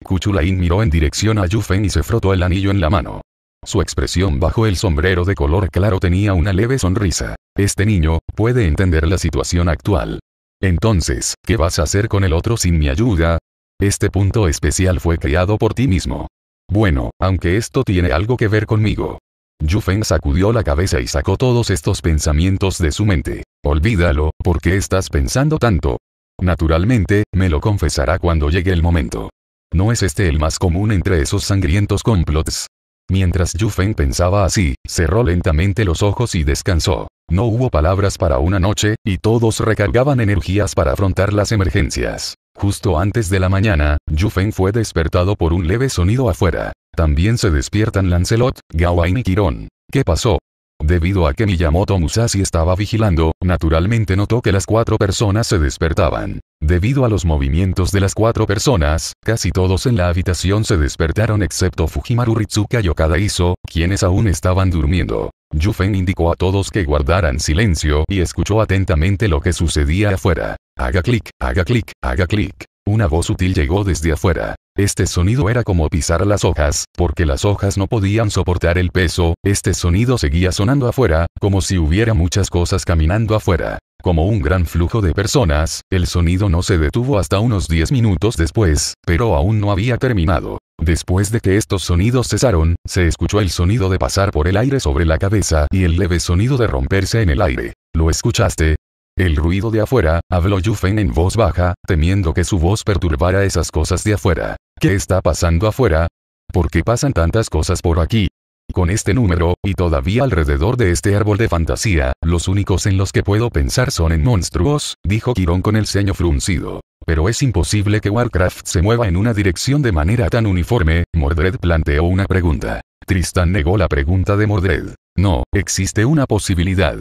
Kuchulain miró en dirección a Yufen y se frotó el anillo en la mano. Su expresión bajo el sombrero de color claro tenía una leve sonrisa. Este niño, puede entender la situación actual. Entonces, ¿qué vas a hacer con el otro sin mi ayuda? Este punto especial fue creado por ti mismo. Bueno, aunque esto tiene algo que ver conmigo. Yufeng sacudió la cabeza y sacó todos estos pensamientos de su mente. Olvídalo, ¿por qué estás pensando tanto? Naturalmente, me lo confesará cuando llegue el momento. ¿No es este el más común entre esos sangrientos complots? Mientras Yufeng pensaba así, cerró lentamente los ojos y descansó. No hubo palabras para una noche, y todos recargaban energías para afrontar las emergencias. Justo antes de la mañana, Yufeng fue despertado por un leve sonido afuera. También se despiertan Lancelot, Gawain y Kirón. ¿Qué pasó? Debido a que Miyamoto Musashi estaba vigilando, naturalmente notó que las cuatro personas se despertaban. Debido a los movimientos de las cuatro personas, casi todos en la habitación se despertaron excepto Fujimaru Ritsuka y Okada Iso, quienes aún estaban durmiendo. Yufen indicó a todos que guardaran silencio y escuchó atentamente lo que sucedía afuera. Haga clic, haga clic, haga clic. Una voz sutil llegó desde afuera. Este sonido era como pisar las hojas, porque las hojas no podían soportar el peso, este sonido seguía sonando afuera, como si hubiera muchas cosas caminando afuera. Como un gran flujo de personas, el sonido no se detuvo hasta unos 10 minutos después, pero aún no había terminado. Después de que estos sonidos cesaron, se escuchó el sonido de pasar por el aire sobre la cabeza y el leve sonido de romperse en el aire. ¿Lo escuchaste? El ruido de afuera, habló Yufen en voz baja, temiendo que su voz perturbara esas cosas de afuera. ¿Qué está pasando afuera? ¿Por qué pasan tantas cosas por aquí? Con este número, y todavía alrededor de este árbol de fantasía, los únicos en los que puedo pensar son en monstruos, dijo Quirón con el ceño fruncido. Pero es imposible que Warcraft se mueva en una dirección de manera tan uniforme, Mordred planteó una pregunta. Tristan negó la pregunta de Mordred. No, existe una posibilidad.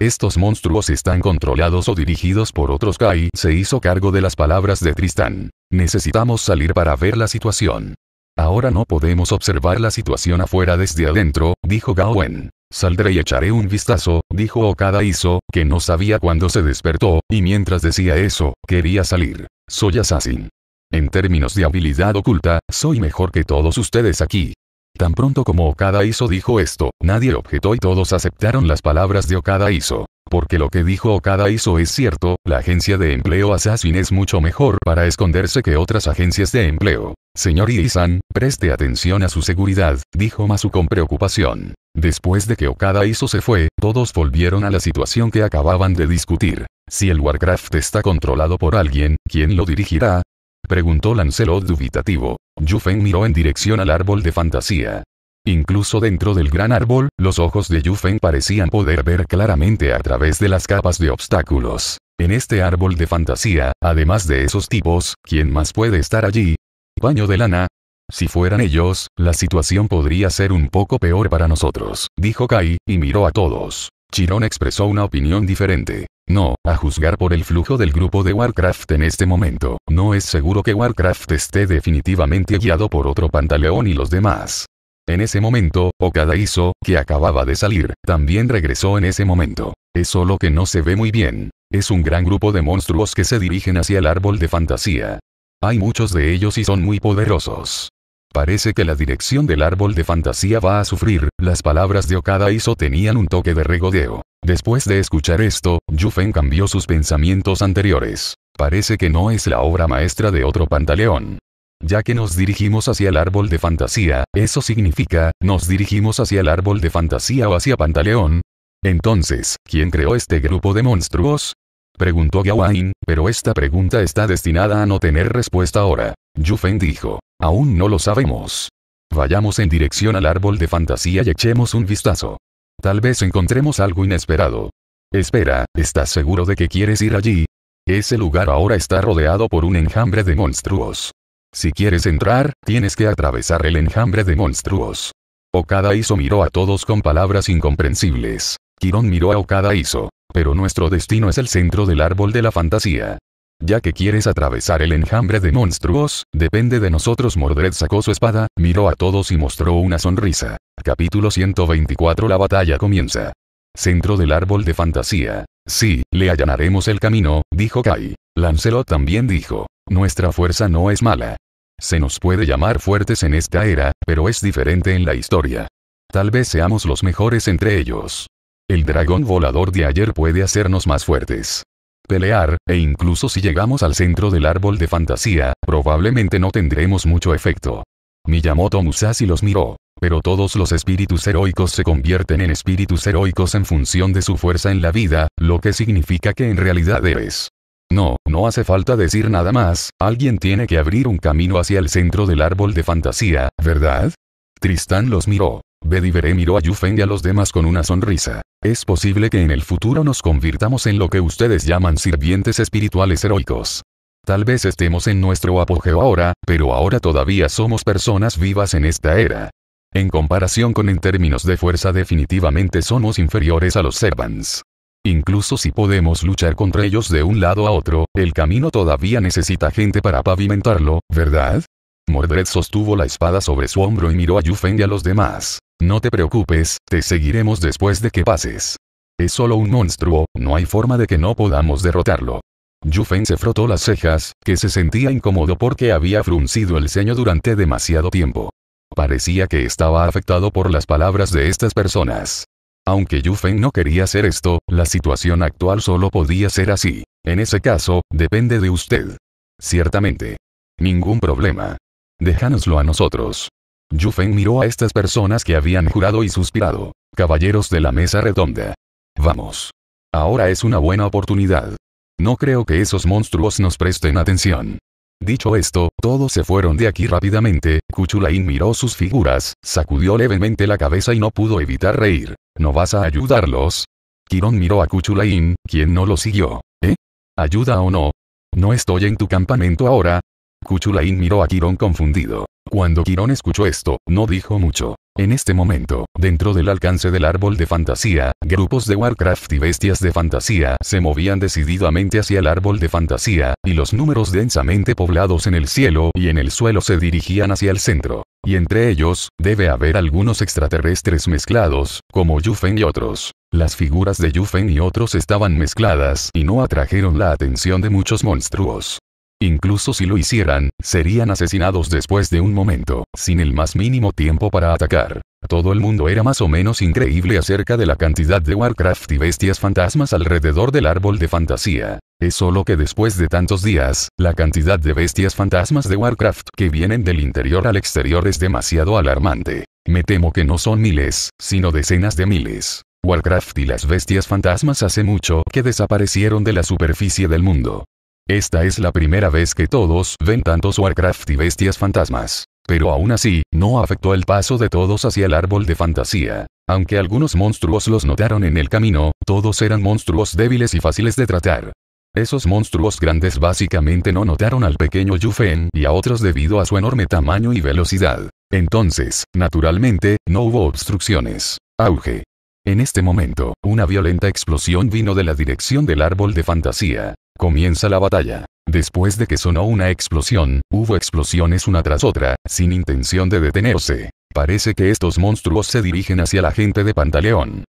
Estos monstruos están controlados o dirigidos por otros Kai se hizo cargo de las palabras de Tristán. Necesitamos salir para ver la situación. Ahora no podemos observar la situación afuera desde adentro, dijo Gawen. Saldré y echaré un vistazo, dijo Okada Iso, que no sabía cuándo se despertó, y mientras decía eso, quería salir. Soy Assassin. En términos de habilidad oculta, soy mejor que todos ustedes aquí. Tan pronto como Okada Iso dijo esto, nadie objetó y todos aceptaron las palabras de Okada Iso. Porque lo que dijo Okada Iso es cierto, la agencia de empleo Assassin es mucho mejor para esconderse que otras agencias de empleo. Señor Iisan, preste atención a su seguridad, dijo Masu con preocupación. Después de que Okada Iso se fue, todos volvieron a la situación que acababan de discutir. Si el Warcraft está controlado por alguien, ¿quién lo dirigirá? Preguntó Lancelot dubitativo. Yufeng miró en dirección al árbol de fantasía. Incluso dentro del gran árbol, los ojos de Yufeng parecían poder ver claramente a través de las capas de obstáculos. En este árbol de fantasía, además de esos tipos, ¿quién más puede estar allí? Baño de lana. Si fueran ellos, la situación podría ser un poco peor para nosotros, dijo Kai, y miró a todos. Chiron expresó una opinión diferente. No, a juzgar por el flujo del grupo de Warcraft en este momento, no es seguro que Warcraft esté definitivamente guiado por otro Pantaleón y los demás. En ese momento, Okada hizo, que acababa de salir, también regresó en ese momento. Es solo que no se ve muy bien. Es un gran grupo de monstruos que se dirigen hacia el árbol de fantasía. Hay muchos de ellos y son muy poderosos. Parece que la dirección del árbol de fantasía va a sufrir, las palabras de Okada Iso tenían un toque de regodeo. Después de escuchar esto, Yufen cambió sus pensamientos anteriores. Parece que no es la obra maestra de otro pantaleón. Ya que nos dirigimos hacia el árbol de fantasía, eso significa, nos dirigimos hacia el árbol de fantasía o hacia Pantaleón. Entonces, ¿quién creó este grupo de monstruos? Preguntó Gawain, pero esta pregunta está destinada a no tener respuesta ahora. Yufen dijo. Aún no lo sabemos. Vayamos en dirección al árbol de fantasía y echemos un vistazo. Tal vez encontremos algo inesperado. Espera, ¿estás seguro de que quieres ir allí? Ese lugar ahora está rodeado por un enjambre de monstruos. Si quieres entrar, tienes que atravesar el enjambre de monstruos. Okada Iso miró a todos con palabras incomprensibles. Kiron miró a Okada Iso. Pero nuestro destino es el centro del árbol de la fantasía. Ya que quieres atravesar el enjambre de monstruos, depende de nosotros. Mordred sacó su espada, miró a todos y mostró una sonrisa. Capítulo 124 La batalla comienza. Centro del árbol de fantasía. Sí, le allanaremos el camino, dijo Kai. Lancelot también dijo. Nuestra fuerza no es mala. Se nos puede llamar fuertes en esta era, pero es diferente en la historia. Tal vez seamos los mejores entre ellos. El dragón volador de ayer puede hacernos más fuertes. Pelear, e incluso si llegamos al centro del árbol de fantasía, probablemente no tendremos mucho efecto. Miyamoto Musashi los miró. Pero todos los espíritus heroicos se convierten en espíritus heroicos en función de su fuerza en la vida, lo que significa que en realidad eres. No, no hace falta decir nada más, alguien tiene que abrir un camino hacia el centro del árbol de fantasía, ¿verdad? Tristán los miró. Bedivere miró a Yufeng y a los demás con una sonrisa. Es posible que en el futuro nos convirtamos en lo que ustedes llaman sirvientes espirituales heroicos. Tal vez estemos en nuestro apogeo ahora, pero ahora todavía somos personas vivas en esta era. En comparación con en términos de fuerza definitivamente somos inferiores a los Servants. Incluso si podemos luchar contra ellos de un lado a otro, el camino todavía necesita gente para pavimentarlo, ¿verdad? Mordred sostuvo la espada sobre su hombro y miró a Yufeng y a los demás. No te preocupes, te seguiremos después de que pases. Es solo un monstruo, no hay forma de que no podamos derrotarlo. Yufeng se frotó las cejas, que se sentía incómodo porque había fruncido el ceño durante demasiado tiempo. Parecía que estaba afectado por las palabras de estas personas. Aunque Yufeng no quería hacer esto, la situación actual solo podía ser así. En ese caso, depende de usted. Ciertamente. Ningún problema. Déjanoslo a nosotros. Yufeng miró a estas personas que habían jurado y suspirado. Caballeros de la mesa redonda. Vamos. Ahora es una buena oportunidad. No creo que esos monstruos nos presten atención. Dicho esto, todos se fueron de aquí rápidamente, Kuchulain miró sus figuras, sacudió levemente la cabeza y no pudo evitar reír. ¿No vas a ayudarlos? Quirón miró a Kuchulain, quien no lo siguió. ¿Eh? ¿Ayuda o no? No estoy en tu campamento ahora. Kuchulain miró a Quirón confundido. Cuando Quirón escuchó esto, no dijo mucho. En este momento, dentro del alcance del árbol de fantasía, grupos de Warcraft y bestias de fantasía se movían decididamente hacia el árbol de fantasía, y los números densamente poblados en el cielo y en el suelo se dirigían hacia el centro. Y entre ellos, debe haber algunos extraterrestres mezclados, como Yufen y otros. Las figuras de Yufen y otros estaban mezcladas y no atrajeron la atención de muchos monstruos. Incluso si lo hicieran, serían asesinados después de un momento, sin el más mínimo tiempo para atacar. Todo el mundo era más o menos increíble acerca de la cantidad de Warcraft y bestias fantasmas alrededor del árbol de fantasía. Es solo que después de tantos días, la cantidad de bestias fantasmas de Warcraft que vienen del interior al exterior es demasiado alarmante. Me temo que no son miles, sino decenas de miles. Warcraft y las bestias fantasmas hace mucho que desaparecieron de la superficie del mundo. Esta es la primera vez que todos ven tantos Warcraft y bestias fantasmas. Pero aún así, no afectó el paso de todos hacia el árbol de fantasía. Aunque algunos monstruos los notaron en el camino, todos eran monstruos débiles y fáciles de tratar. Esos monstruos grandes básicamente no notaron al pequeño Yufen y a otros debido a su enorme tamaño y velocidad. Entonces, naturalmente, no hubo obstrucciones. Auge. En este momento, una violenta explosión vino de la dirección del árbol de fantasía. Comienza la batalla. Después de que sonó una explosión, hubo explosiones una tras otra, sin intención de detenerse. Parece que estos monstruos se dirigen hacia la gente de Pantaleón.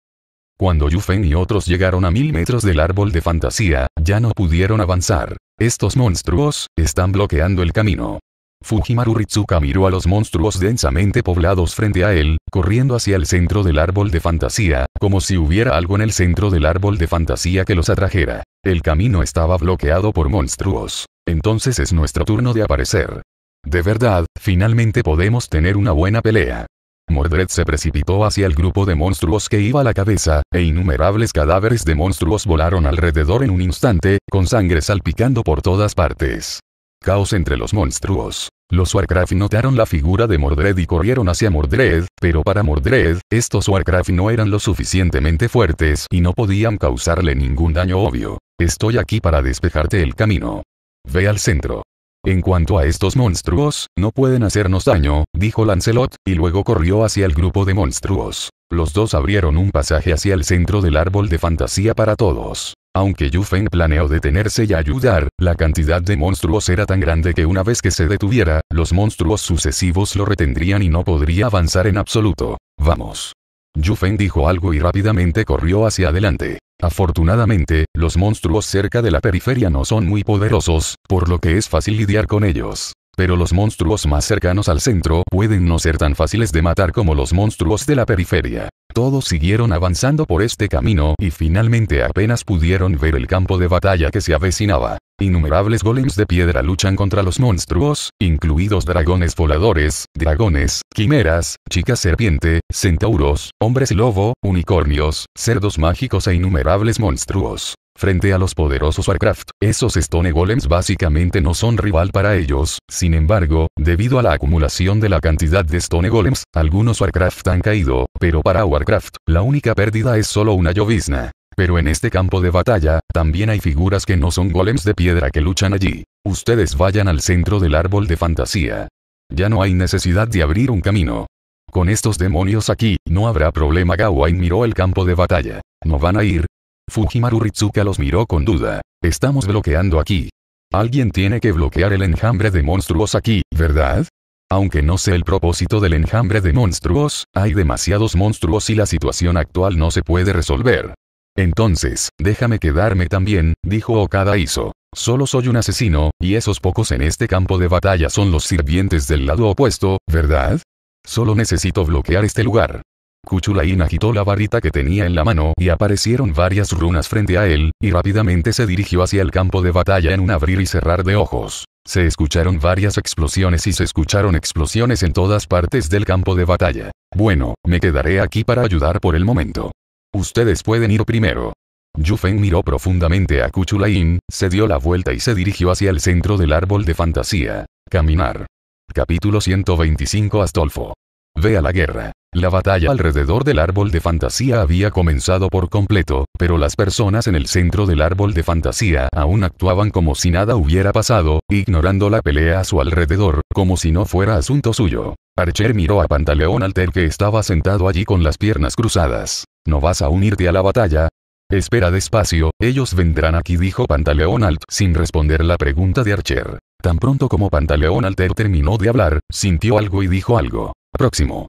Cuando Yufen y otros llegaron a mil metros del árbol de fantasía, ya no pudieron avanzar. Estos monstruos, están bloqueando el camino. Fujimaru Ritsuka miró a los monstruos densamente poblados frente a él, corriendo hacia el centro del árbol de fantasía, como si hubiera algo en el centro del árbol de fantasía que los atrajera. El camino estaba bloqueado por monstruos. Entonces es nuestro turno de aparecer. De verdad, finalmente podemos tener una buena pelea. Mordred se precipitó hacia el grupo de monstruos que iba a la cabeza, e innumerables cadáveres de monstruos volaron alrededor en un instante, con sangre salpicando por todas partes. Caos entre los monstruos. Los Warcraft notaron la figura de Mordred y corrieron hacia Mordred, pero para Mordred, estos Warcraft no eran lo suficientemente fuertes y no podían causarle ningún daño obvio. Estoy aquí para despejarte el camino. Ve al centro. En cuanto a estos monstruos, no pueden hacernos daño, dijo Lancelot, y luego corrió hacia el grupo de monstruos. Los dos abrieron un pasaje hacia el centro del árbol de fantasía para todos. Aunque Yu planeó detenerse y ayudar, la cantidad de monstruos era tan grande que una vez que se detuviera, los monstruos sucesivos lo retendrían y no podría avanzar en absoluto. Vamos. Yu dijo algo y rápidamente corrió hacia adelante. Afortunadamente, los monstruos cerca de la periferia no son muy poderosos, por lo que es fácil lidiar con ellos pero los monstruos más cercanos al centro pueden no ser tan fáciles de matar como los monstruos de la periferia. Todos siguieron avanzando por este camino y finalmente apenas pudieron ver el campo de batalla que se avecinaba. Innumerables golems de piedra luchan contra los monstruos, incluidos dragones voladores, dragones, quimeras, chicas serpiente, centauros, hombres lobo, unicornios, cerdos mágicos e innumerables monstruos. Frente a los poderosos Warcraft, esos Stone Golems básicamente no son rival para ellos, sin embargo, debido a la acumulación de la cantidad de Stone Golems, algunos Warcraft han caído, pero para Warcraft, la única pérdida es solo una llovizna. Pero en este campo de batalla, también hay figuras que no son golems de piedra que luchan allí. Ustedes vayan al centro del árbol de fantasía. Ya no hay necesidad de abrir un camino. Con estos demonios aquí, no habrá problema. Gawain miró el campo de batalla. No van a ir, Fujimaru Ritsuka los miró con duda. Estamos bloqueando aquí. Alguien tiene que bloquear el enjambre de monstruos aquí, ¿verdad? Aunque no sé el propósito del enjambre de monstruos, hay demasiados monstruos y la situación actual no se puede resolver. Entonces, déjame quedarme también, dijo Okada Iso. Solo soy un asesino, y esos pocos en este campo de batalla son los sirvientes del lado opuesto, ¿verdad? Solo necesito bloquear este lugar. Kuchulain agitó la varita que tenía en la mano y aparecieron varias runas frente a él, y rápidamente se dirigió hacia el campo de batalla en un abrir y cerrar de ojos. Se escucharon varias explosiones y se escucharon explosiones en todas partes del campo de batalla. Bueno, me quedaré aquí para ayudar por el momento. Ustedes pueden ir primero. Yufeng miró profundamente a Kuchulain, se dio la vuelta y se dirigió hacia el centro del árbol de fantasía. Caminar. Capítulo 125 Astolfo. Ve a la guerra. La batalla alrededor del árbol de fantasía había comenzado por completo, pero las personas en el centro del árbol de fantasía aún actuaban como si nada hubiera pasado, ignorando la pelea a su alrededor, como si no fuera asunto suyo. Archer miró a Pantaleón Alter que estaba sentado allí con las piernas cruzadas. ¿No vas a unirte a la batalla? Espera despacio, ellos vendrán aquí dijo Pantaleón Alt sin responder la pregunta de Archer. Tan pronto como Pantaleón Alter terminó de hablar, sintió algo y dijo algo próximo.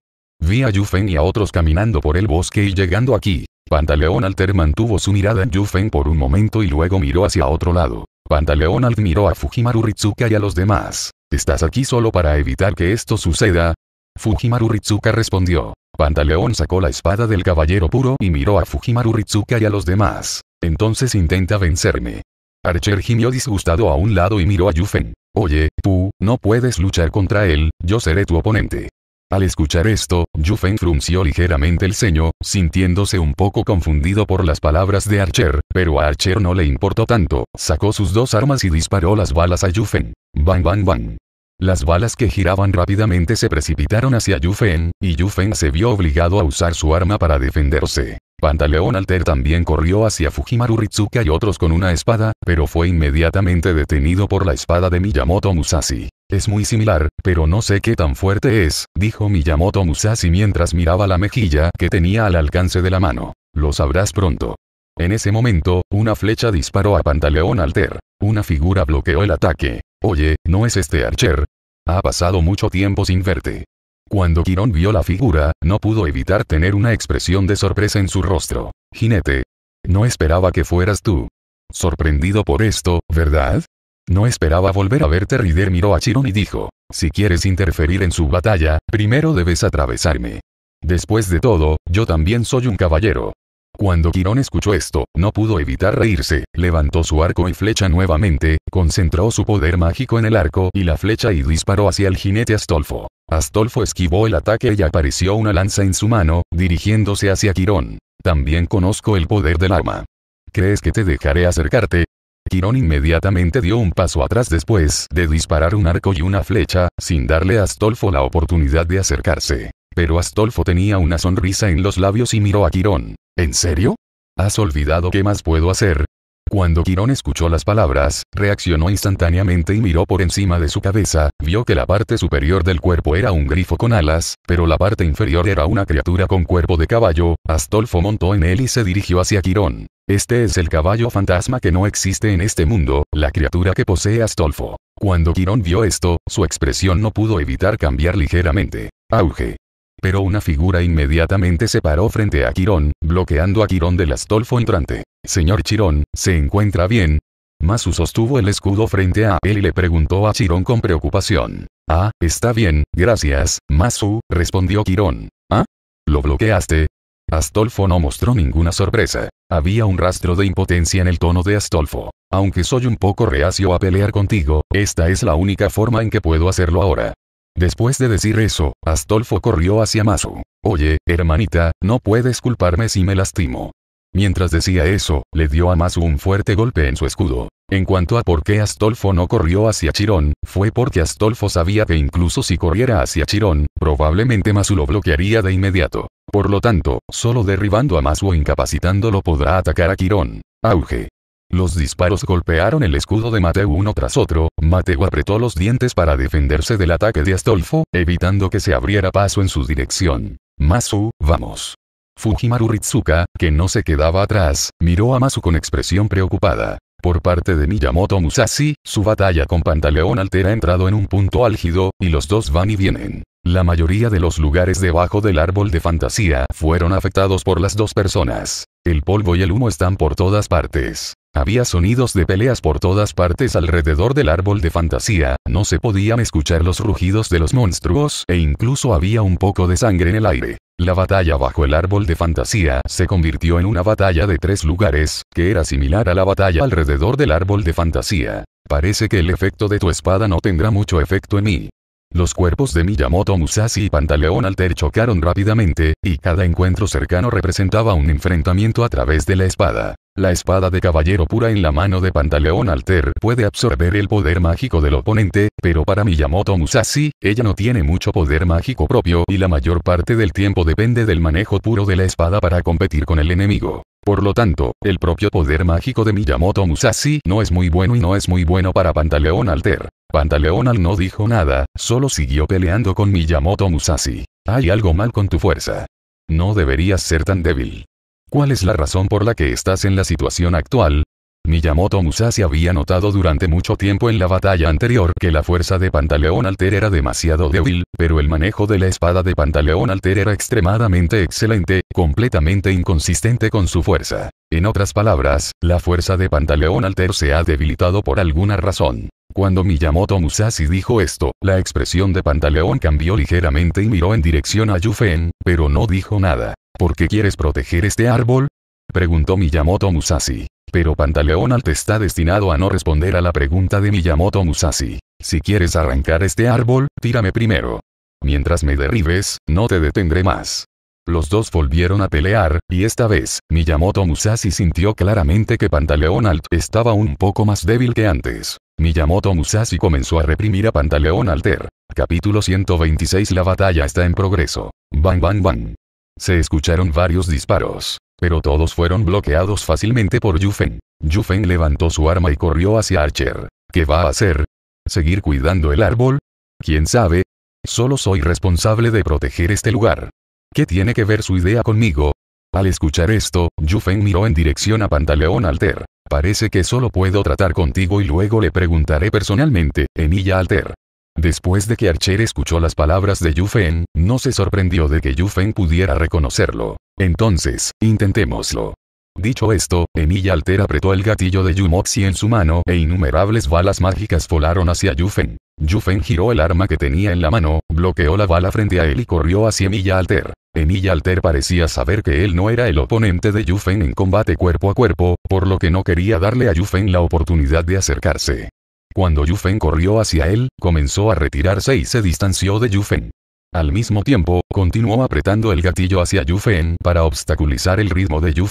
Vi a Yufen y a otros caminando por el bosque y llegando aquí. Pantaleón Alter mantuvo su mirada en Yufen por un momento y luego miró hacia otro lado. Pantaleón Alt miró a Fujimaru Ritsuka y a los demás. ¿Estás aquí solo para evitar que esto suceda? Fujimaru Ritsuka respondió. Pantaleón sacó la espada del caballero puro y miró a Fujimaru Ritsuka y a los demás. Entonces intenta vencerme. Archer gimió disgustado a un lado y miró a Yufen. Oye, tú, no puedes luchar contra él, yo seré tu oponente. Al escuchar esto, Yufen frunció ligeramente el ceño, sintiéndose un poco confundido por las palabras de Archer, pero a Archer no le importó tanto, sacó sus dos armas y disparó las balas a Yufen. Bang bang bang. Las balas que giraban rápidamente se precipitaron hacia Yufen, y Yufen se vio obligado a usar su arma para defenderse. Pantaleón Alter también corrió hacia Fujimaru Ritsuka y otros con una espada, pero fue inmediatamente detenido por la espada de Miyamoto Musashi. Es muy similar, pero no sé qué tan fuerte es, dijo Miyamoto Musashi mientras miraba la mejilla que tenía al alcance de la mano. Lo sabrás pronto. En ese momento, una flecha disparó a Pantaleón Alter. Una figura bloqueó el ataque. Oye, ¿no es este Archer? Ha pasado mucho tiempo sin verte. Cuando Quirón vio la figura, no pudo evitar tener una expresión de sorpresa en su rostro. Jinete. No esperaba que fueras tú. Sorprendido por esto, ¿verdad? No esperaba volver a verte. Rider miró a Chiron y dijo, si quieres interferir en su batalla, primero debes atravesarme. Después de todo, yo también soy un caballero. Cuando Quirón escuchó esto, no pudo evitar reírse, levantó su arco y flecha nuevamente, concentró su poder mágico en el arco y la flecha y disparó hacia el jinete Astolfo. Astolfo esquivó el ataque y apareció una lanza en su mano, dirigiéndose hacia Quirón. También conozco el poder del arma. ¿Crees que te dejaré acercarte? Quirón inmediatamente dio un paso atrás después de disparar un arco y una flecha, sin darle a Astolfo la oportunidad de acercarse. Pero Astolfo tenía una sonrisa en los labios y miró a Quirón. ¿En serio? ¿Has olvidado qué más puedo hacer? Cuando Quirón escuchó las palabras, reaccionó instantáneamente y miró por encima de su cabeza, vio que la parte superior del cuerpo era un grifo con alas, pero la parte inferior era una criatura con cuerpo de caballo, Astolfo montó en él y se dirigió hacia Quirón. Este es el caballo fantasma que no existe en este mundo, la criatura que posee Astolfo. Cuando Quirón vio esto, su expresión no pudo evitar cambiar ligeramente. Auge. Pero una figura inmediatamente se paró frente a Quirón, bloqueando a Quirón del astolfo entrante. Señor Chirón, ¿se encuentra bien? Masu sostuvo el escudo frente a él y le preguntó a Chirón con preocupación. Ah, está bien, gracias, Masu, respondió Quirón. ¿Ah? ¿Lo bloqueaste? Astolfo no mostró ninguna sorpresa. Había un rastro de impotencia en el tono de Astolfo. Aunque soy un poco reacio a pelear contigo, esta es la única forma en que puedo hacerlo ahora. Después de decir eso, Astolfo corrió hacia Masu. Oye, hermanita, no puedes culparme si me lastimo. Mientras decía eso, le dio a Masu un fuerte golpe en su escudo. En cuanto a por qué Astolfo no corrió hacia Chirón, fue porque Astolfo sabía que incluso si corriera hacia Chirón, probablemente Masu lo bloquearía de inmediato. Por lo tanto, solo derribando a Masu o incapacitándolo podrá atacar a Chirón. Auge. Los disparos golpearon el escudo de Mateo uno tras otro, Mateo apretó los dientes para defenderse del ataque de Astolfo, evitando que se abriera paso en su dirección. Masu, vamos. Fujimaru Ritsuka, que no se quedaba atrás, miró a Masu con expresión preocupada. Por parte de Miyamoto Musashi, su batalla con Pantaleón Altera ha entrado en un punto álgido, y los dos van y vienen. La mayoría de los lugares debajo del árbol de fantasía fueron afectados por las dos personas. El polvo y el humo están por todas partes. Había sonidos de peleas por todas partes alrededor del árbol de fantasía, no se podían escuchar los rugidos de los monstruos e incluso había un poco de sangre en el aire. La batalla bajo el árbol de fantasía se convirtió en una batalla de tres lugares, que era similar a la batalla alrededor del árbol de fantasía. Parece que el efecto de tu espada no tendrá mucho efecto en mí. Los cuerpos de Miyamoto Musashi y Pantaleón Alter chocaron rápidamente, y cada encuentro cercano representaba un enfrentamiento a través de la espada. La espada de caballero pura en la mano de Pantaleón Alter puede absorber el poder mágico del oponente, pero para Miyamoto Musashi, ella no tiene mucho poder mágico propio y la mayor parte del tiempo depende del manejo puro de la espada para competir con el enemigo. Por lo tanto, el propio poder mágico de Miyamoto Musashi no es muy bueno y no es muy bueno para Pantaleón Alter. Pantaleón no dijo nada, solo siguió peleando con Miyamoto Musashi. Hay algo mal con tu fuerza. No deberías ser tan débil. ¿Cuál es la razón por la que estás en la situación actual? Miyamoto Musashi había notado durante mucho tiempo en la batalla anterior que la fuerza de Pantaleón Alter era demasiado débil, pero el manejo de la espada de Pantaleón Alter era extremadamente excelente, completamente inconsistente con su fuerza. En otras palabras, la fuerza de Pantaleón Alter se ha debilitado por alguna razón. Cuando Miyamoto Musashi dijo esto, la expresión de Pantaleón cambió ligeramente y miró en dirección a Yufen, pero no dijo nada. ¿Por qué quieres proteger este árbol? preguntó Miyamoto Musashi. Pero Pantaleón Alt está destinado a no responder a la pregunta de Miyamoto Musashi. Si quieres arrancar este árbol, tírame primero. Mientras me derribes, no te detendré más. Los dos volvieron a pelear, y esta vez, Miyamoto Musashi sintió claramente que Pantaleón Alt estaba un poco más débil que antes. Miyamoto Musashi comenzó a reprimir a Pantaleón Alter. Capítulo 126 La batalla está en progreso. Bang bang bang. Se escucharon varios disparos. Pero todos fueron bloqueados fácilmente por Yufeng. Yufeng levantó su arma y corrió hacia Archer. ¿Qué va a hacer? ¿Seguir cuidando el árbol? ¿Quién sabe? Solo soy responsable de proteger este lugar. ¿Qué tiene que ver su idea conmigo? Al escuchar esto, Yufeng miró en dirección a Pantaleón Alter. Parece que solo puedo tratar contigo y luego le preguntaré personalmente, Emilia Alter. Después de que Archer escuchó las palabras de Yu no se sorprendió de que Yu pudiera reconocerlo. Entonces, intentémoslo. Dicho esto, Emilia Alter apretó el gatillo de Yumoxi en su mano e innumerables balas mágicas volaron hacia Yufen. Yufen giró el arma que tenía en la mano, bloqueó la bala frente a él y corrió hacia Emilia Alter. Emilia Alter parecía saber que él no era el oponente de Yufen en combate cuerpo a cuerpo, por lo que no quería darle a Yufen la oportunidad de acercarse. Cuando Yu corrió hacia él, comenzó a retirarse y se distanció de Yu Al mismo tiempo, continuó apretando el gatillo hacia Yu para obstaculizar el ritmo de Yu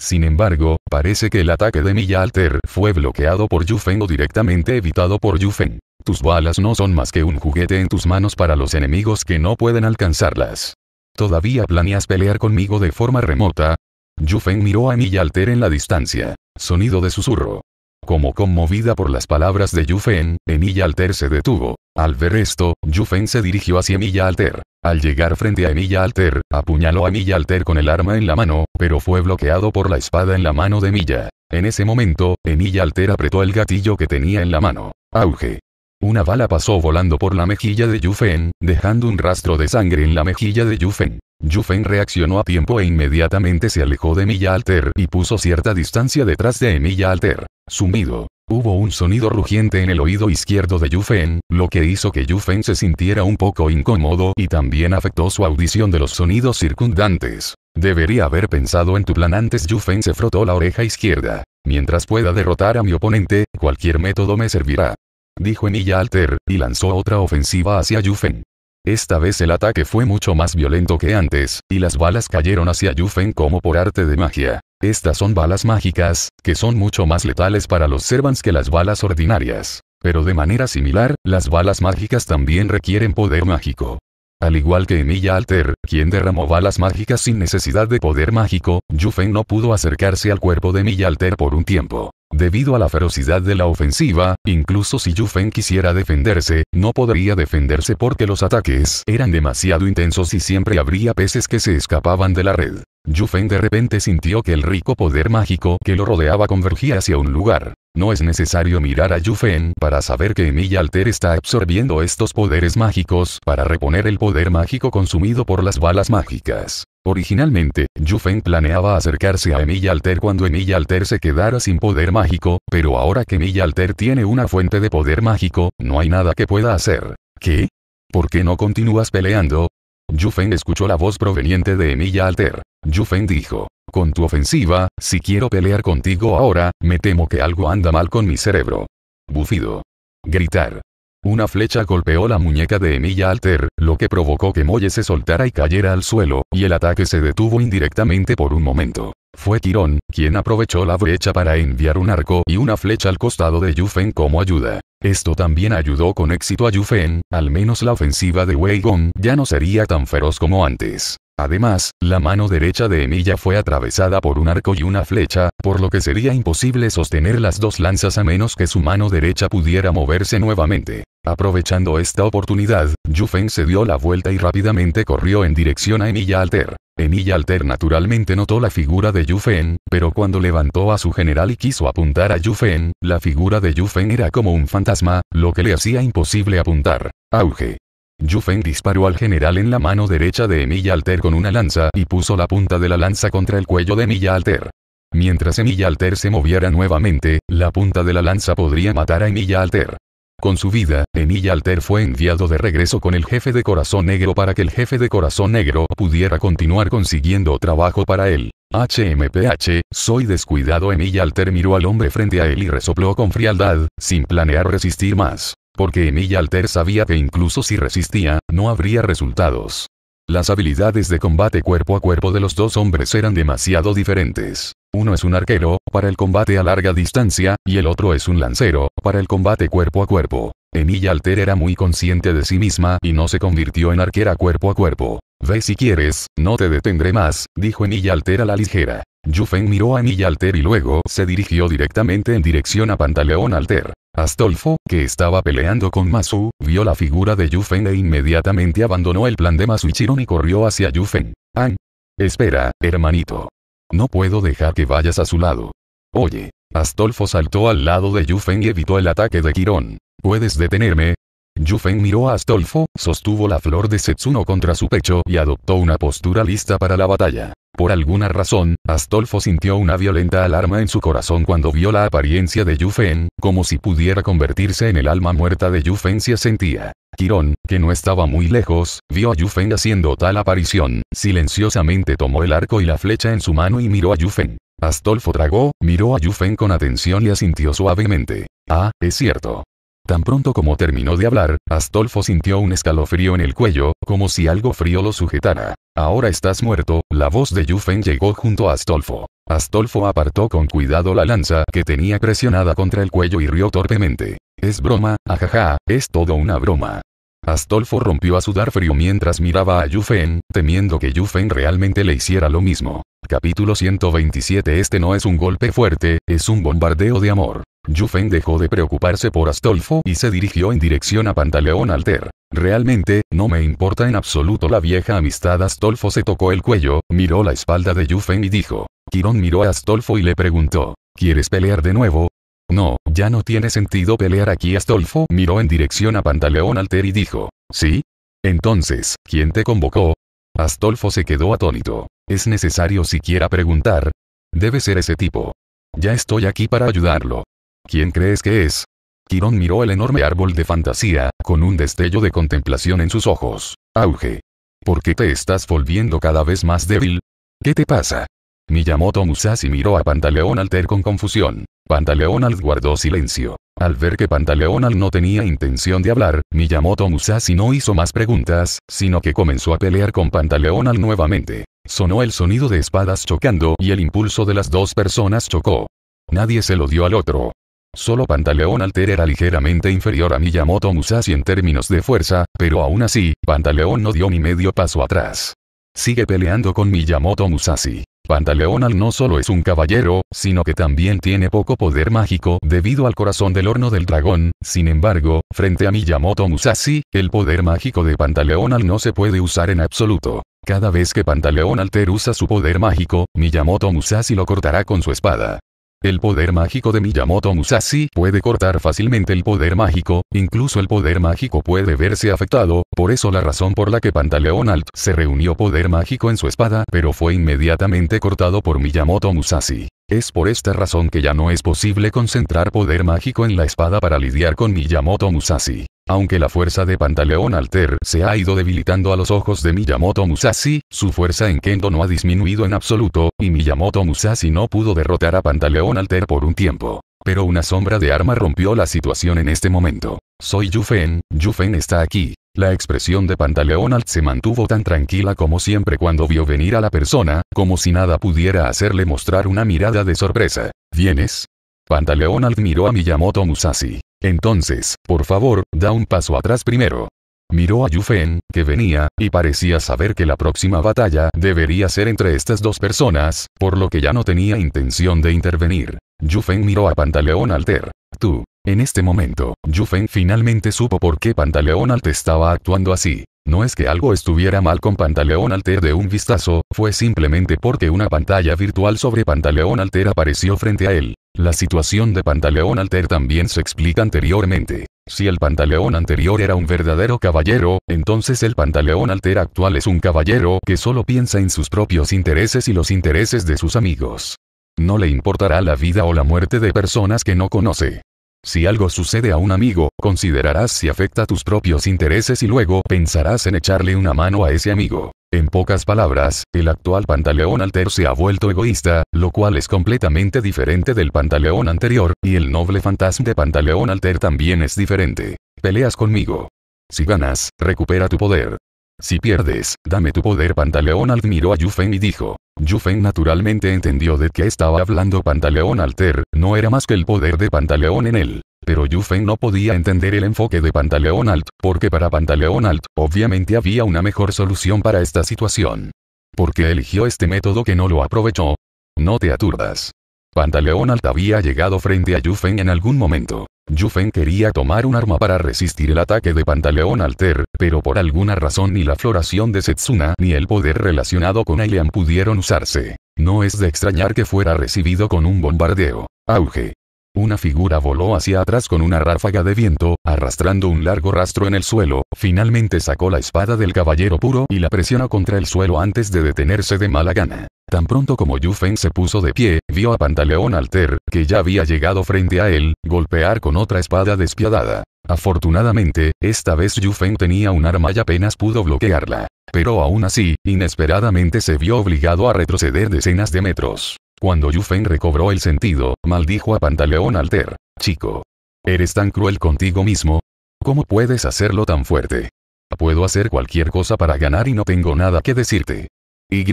Sin embargo, parece que el ataque de Milla Alter fue bloqueado por Yu o directamente evitado por Yufen. Tus balas no son más que un juguete en tus manos para los enemigos que no pueden alcanzarlas. ¿Todavía planeas pelear conmigo de forma remota? Yu miró a Milla Alter en la distancia. Sonido de susurro. Como conmovida por las palabras de Yufen, Emilia Alter se detuvo. Al ver esto, Yufen se dirigió hacia Emilia Alter. Al llegar frente a Emilia Alter, apuñaló a Emilia Alter con el arma en la mano, pero fue bloqueado por la espada en la mano de Emilia. En ese momento, Emilia Alter apretó el gatillo que tenía en la mano. Auge. Una bala pasó volando por la mejilla de Yufen, dejando un rastro de sangre en la mejilla de Yufen. Yufen reaccionó a tiempo e inmediatamente se alejó de Milla Alter y puso cierta distancia detrás de Milla Alter. Sumido. Hubo un sonido rugiente en el oído izquierdo de Yufen, lo que hizo que Yufen se sintiera un poco incómodo y también afectó su audición de los sonidos circundantes. Debería haber pensado en tu plan antes. Yufen se frotó la oreja izquierda. Mientras pueda derrotar a mi oponente, cualquier método me servirá dijo Emilia Alter, y lanzó otra ofensiva hacia Yufen. Esta vez el ataque fue mucho más violento que antes, y las balas cayeron hacia Yufen como por arte de magia. Estas son balas mágicas, que son mucho más letales para los Servants que las balas ordinarias. Pero de manera similar, las balas mágicas también requieren poder mágico. Al igual que Emilia Alter, quien derramó balas mágicas sin necesidad de poder mágico, Yufen no pudo acercarse al cuerpo de Emilia Alter por un tiempo. Debido a la ferocidad de la ofensiva, incluso si Yufen quisiera defenderse, no podría defenderse porque los ataques eran demasiado intensos y siempre habría peces que se escapaban de la red. Yufen de repente sintió que el rico poder mágico que lo rodeaba convergía hacia un lugar. No es necesario mirar a Yufen para saber que Emilia Alter está absorbiendo estos poderes mágicos para reponer el poder mágico consumido por las balas mágicas. Originalmente, Yufen planeaba acercarse a Emilia Alter cuando Emilia Alter se quedara sin poder mágico, pero ahora que Emilia Alter tiene una fuente de poder mágico, no hay nada que pueda hacer. ¿Qué? ¿Por qué no continúas peleando? Yufen escuchó la voz proveniente de Emilia Alter. Yufen dijo. Con tu ofensiva, si quiero pelear contigo ahora, me temo que algo anda mal con mi cerebro. Bufido. Gritar. Una flecha golpeó la muñeca de Emilia Alter, lo que provocó que Molle se soltara y cayera al suelo, y el ataque se detuvo indirectamente por un momento. Fue Tirón quien aprovechó la brecha para enviar un arco y una flecha al costado de Yufen como ayuda. Esto también ayudó con éxito a Yufen, al menos la ofensiva de Gong ya no sería tan feroz como antes. Además, la mano derecha de Emilia fue atravesada por un arco y una flecha, por lo que sería imposible sostener las dos lanzas a menos que su mano derecha pudiera moverse nuevamente. Aprovechando esta oportunidad, Yufeng se dio la vuelta y rápidamente corrió en dirección a Emilia Alter. Emilia Alter naturalmente notó la figura de Yufeng, pero cuando levantó a su general y quiso apuntar a Yufeng, la figura de Yufeng era como un fantasma, lo que le hacía imposible apuntar. Auge. Yu disparó al general en la mano derecha de Emilia Alter con una lanza y puso la punta de la lanza contra el cuello de Emilia Alter. Mientras Emilia Alter se moviera nuevamente, la punta de la lanza podría matar a Emilia Alter. Con su vida, Emilia Alter fue enviado de regreso con el jefe de Corazón Negro para que el jefe de Corazón Negro pudiera continuar consiguiendo trabajo para él. HMPH, soy descuidado. Emilia Alter miró al hombre frente a él y resopló con frialdad, sin planear resistir más. Porque Emilia Alter sabía que incluso si resistía, no habría resultados. Las habilidades de combate cuerpo a cuerpo de los dos hombres eran demasiado diferentes. Uno es un arquero, para el combate a larga distancia, y el otro es un lancero, para el combate cuerpo a cuerpo. Emilia Alter era muy consciente de sí misma y no se convirtió en arquera cuerpo a cuerpo. Ve si quieres, no te detendré más, dijo Emilia Alter a la ligera. Yufeng miró a Milla Alter y luego se dirigió directamente en dirección a Pantaleón Alter. Astolfo, que estaba peleando con Masu, vio la figura de Yufen e inmediatamente abandonó el plan de Masu y corrió hacia Yufen. An. Espera, hermanito. No puedo dejar que vayas a su lado. Oye. Astolfo saltó al lado de Yufen y evitó el ataque de Quirón. ¿Puedes detenerme? Yufen miró a Astolfo, sostuvo la flor de Setsuno contra su pecho y adoptó una postura lista para la batalla. Por alguna razón, Astolfo sintió una violenta alarma en su corazón cuando vio la apariencia de Yufeng, como si pudiera convertirse en el alma muerta de Yufen si sentía. Quirón, que no estaba muy lejos, vio a Yufeng haciendo tal aparición, silenciosamente tomó el arco y la flecha en su mano y miró a Yufen. Astolfo tragó, miró a Yufen con atención y asintió suavemente. Ah, es cierto. Tan pronto como terminó de hablar, Astolfo sintió un escalofrío en el cuello, como si algo frío lo sujetara. Ahora estás muerto, la voz de Yufen llegó junto a Astolfo. Astolfo apartó con cuidado la lanza que tenía presionada contra el cuello y rió torpemente. Es broma, ajaja, es todo una broma. Astolfo rompió a sudar frío mientras miraba a Yufen, temiendo que Yufen realmente le hiciera lo mismo. Capítulo 127 Este no es un golpe fuerte, es un bombardeo de amor. Yufen dejó de preocuparse por Astolfo y se dirigió en dirección a Pantaleón Alter. Realmente, no me importa en absoluto la vieja amistad. Astolfo se tocó el cuello, miró la espalda de Yufen y dijo. Quirón miró a Astolfo y le preguntó. ¿Quieres pelear de nuevo? No, ya no tiene sentido pelear aquí. Astolfo miró en dirección a Pantaleón Alter y dijo. ¿Sí? Entonces, ¿quién te convocó? Astolfo se quedó atónito. ¿Es necesario siquiera preguntar? Debe ser ese tipo. Ya estoy aquí para ayudarlo. ¿Quién crees que es? Quirón miró el enorme árbol de fantasía, con un destello de contemplación en sus ojos. Auge. ¿Por qué te estás volviendo cada vez más débil? ¿Qué te pasa? Miyamoto Musashi miró a Pantaleón Alter con confusión. Pantaleón guardó silencio. Al ver que Pantaleón no tenía intención de hablar, Miyamoto Musashi no hizo más preguntas, sino que comenzó a pelear con Pantaleón nuevamente. Sonó el sonido de espadas chocando y el impulso de las dos personas chocó. Nadie se lo dio al otro. Solo Pantaleón Alter era ligeramente inferior a Miyamoto Musashi en términos de fuerza, pero aún así, Pantaleón no dio ni medio paso atrás. Sigue peleando con Miyamoto Musashi. Pantaleón no solo es un caballero, sino que también tiene poco poder mágico debido al corazón del horno del dragón, sin embargo, frente a Miyamoto Musashi, el poder mágico de Pantaleón Al no se puede usar en absoluto. Cada vez que Pantaleón Alter usa su poder mágico, Miyamoto Musashi lo cortará con su espada. El poder mágico de Miyamoto Musashi puede cortar fácilmente el poder mágico, incluso el poder mágico puede verse afectado, por eso la razón por la que pantaleonald se reunió poder mágico en su espada pero fue inmediatamente cortado por Miyamoto Musashi. Es por esta razón que ya no es posible concentrar poder mágico en la espada para lidiar con Miyamoto Musashi. Aunque la fuerza de Pantaleón Alter se ha ido debilitando a los ojos de Miyamoto Musashi, su fuerza en Kendo no ha disminuido en absoluto, y Miyamoto Musashi no pudo derrotar a Pantaleón Alter por un tiempo. Pero una sombra de arma rompió la situación en este momento. Soy Yufen, Yufen está aquí. La expresión de Pantaleón Alter se mantuvo tan tranquila como siempre cuando vio venir a la persona, como si nada pudiera hacerle mostrar una mirada de sorpresa. ¿Vienes? Pantaleón Alter miró a Miyamoto Musashi. Entonces, por favor, da un paso atrás primero. Miró a Yufen, que venía, y parecía saber que la próxima batalla debería ser entre estas dos personas, por lo que ya no tenía intención de intervenir. Yufen miró a Pantaleón Alter. Tú. En este momento, Yufen finalmente supo por qué Pantaleón Alter estaba actuando así. No es que algo estuviera mal con Pantaleón Alter de un vistazo, fue simplemente porque una pantalla virtual sobre Pantaleón Alter apareció frente a él. La situación de Pantaleón Alter también se explica anteriormente. Si el Pantaleón anterior era un verdadero caballero, entonces el Pantaleón Alter actual es un caballero que solo piensa en sus propios intereses y los intereses de sus amigos. No le importará la vida o la muerte de personas que no conoce. Si algo sucede a un amigo, considerarás si afecta tus propios intereses y luego pensarás en echarle una mano a ese amigo. En pocas palabras, el actual Pantaleón Alter se ha vuelto egoísta, lo cual es completamente diferente del Pantaleón anterior, y el noble fantasma de Pantaleón Alter también es diferente. Peleas conmigo. Si ganas, recupera tu poder. Si pierdes, dame tu poder. Pantaleón alter miró a Yufeng y dijo. Yufeng naturalmente entendió de qué estaba hablando Pantaleón Alter, no era más que el poder de Pantaleón en él pero Yu no podía entender el enfoque de Pantaleón Alt, porque para Pantaleón Alt, obviamente había una mejor solución para esta situación. Porque eligió este método que no lo aprovechó? No te aturdas. Pantaleón Alt había llegado frente a Yufen en algún momento. Yufen quería tomar un arma para resistir el ataque de Pantaleón Alter, pero por alguna razón ni la floración de Setsuna ni el poder relacionado con Alien pudieron usarse. No es de extrañar que fuera recibido con un bombardeo. Auge. Una figura voló hacia atrás con una ráfaga de viento, arrastrando un largo rastro en el suelo, finalmente sacó la espada del caballero puro y la presionó contra el suelo antes de detenerse de mala gana. Tan pronto como Feng se puso de pie, vio a Pantaleón Alter, que ya había llegado frente a él, golpear con otra espada despiadada. Afortunadamente, esta vez Feng tenía un arma y apenas pudo bloquearla. Pero aún así, inesperadamente se vio obligado a retroceder decenas de metros. Cuando Yufen recobró el sentido, maldijo a Pantaleón Alter. Chico. ¿Eres tan cruel contigo mismo? ¿Cómo puedes hacerlo tan fuerte? Puedo hacer cualquier cosa para ganar y no tengo nada que decirte. Y.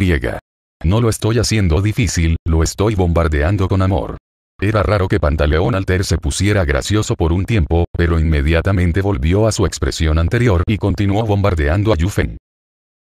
No lo estoy haciendo difícil, lo estoy bombardeando con amor. Era raro que Pantaleón Alter se pusiera gracioso por un tiempo, pero inmediatamente volvió a su expresión anterior y continuó bombardeando a Yufen.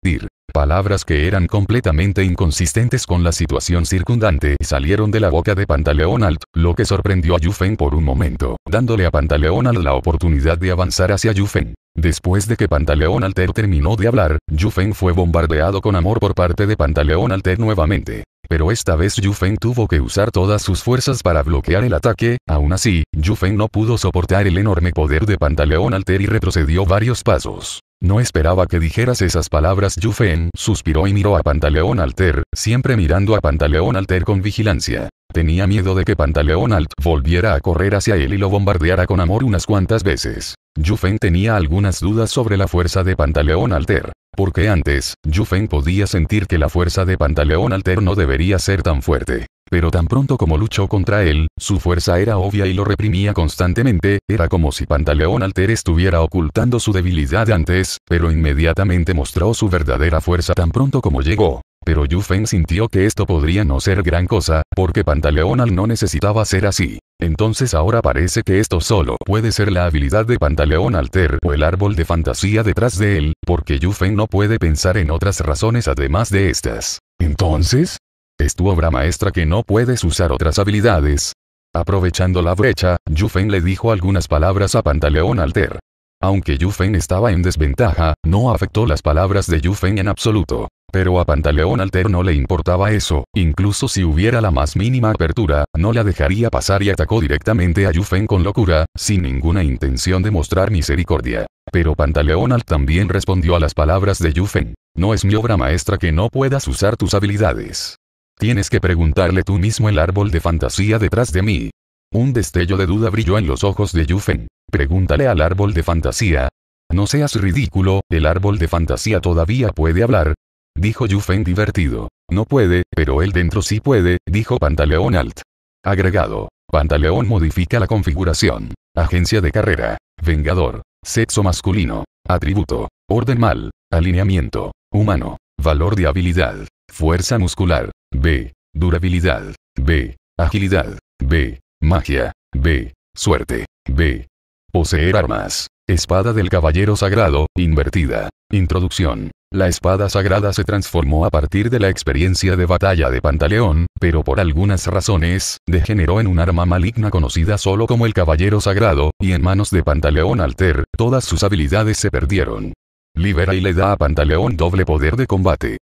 Dir. Palabras que eran completamente inconsistentes con la situación circundante salieron de la boca de Alt, lo que sorprendió a Yufeng por un momento, dándole a Alt la oportunidad de avanzar hacia Yufeng. Después de que Pantaleón Alter terminó de hablar, Yufeng fue bombardeado con amor por parte de Pantaleón Alter nuevamente. Pero esta vez Yufeng tuvo que usar todas sus fuerzas para bloquear el ataque, aún así, Yufeng no pudo soportar el enorme poder de Pantaleón Alter y retrocedió varios pasos. No esperaba que dijeras esas palabras Yufen, suspiró y miró a Pantaleón Alter, siempre mirando a Pantaleón Alter con vigilancia. Tenía miedo de que Pantaleón Alt volviera a correr hacia él y lo bombardeara con amor unas cuantas veces. Yufen tenía algunas dudas sobre la fuerza de Pantaleón Alter. Porque antes, Yufen podía sentir que la fuerza de Pantaleón Alter no debería ser tan fuerte. Pero tan pronto como luchó contra él, su fuerza era obvia y lo reprimía constantemente, era como si Pantaleón Alter estuviera ocultando su debilidad antes, pero inmediatamente mostró su verdadera fuerza tan pronto como llegó. Pero Yu Feng sintió que esto podría no ser gran cosa, porque Pantaleón Al no necesitaba ser así. Entonces ahora parece que esto solo puede ser la habilidad de Pantaleón Alter o el árbol de fantasía detrás de él, porque Yu Feng no puede pensar en otras razones además de estas. Entonces, es tu obra maestra que no puedes usar otras habilidades. Aprovechando la brecha, Yufen le dijo algunas palabras a Pantaleón Alter. Aunque yufeng estaba en desventaja, no afectó las palabras de yufeng en absoluto. Pero a Pantaleón Alter no le importaba eso, incluso si hubiera la más mínima apertura, no la dejaría pasar y atacó directamente a yufeng con locura, sin ninguna intención de mostrar misericordia. Pero Pantaleón Alter también respondió a las palabras de yufeng No es mi obra maestra que no puedas usar tus habilidades. Tienes que preguntarle tú mismo el árbol de fantasía detrás de mí. Un destello de duda brilló en los ojos de Yufen. Pregúntale al árbol de fantasía. No seas ridículo, el árbol de fantasía todavía puede hablar. Dijo Yufen divertido. No puede, pero él dentro sí puede, dijo Pantaleón Alt. Agregado. Pantaleón modifica la configuración. Agencia de carrera. Vengador. Sexo masculino. Atributo. Orden mal. Alineamiento. Humano. Valor de habilidad. Fuerza muscular. B. Durabilidad. B. Agilidad. B. Magia. B. Suerte. B. Poseer armas. Espada del Caballero Sagrado, invertida. Introducción. La espada sagrada se transformó a partir de la experiencia de batalla de Pantaleón, pero por algunas razones, degeneró en un arma maligna conocida solo como el Caballero Sagrado, y en manos de Pantaleón Alter, todas sus habilidades se perdieron. Libera y le da a Pantaleón doble poder de combate.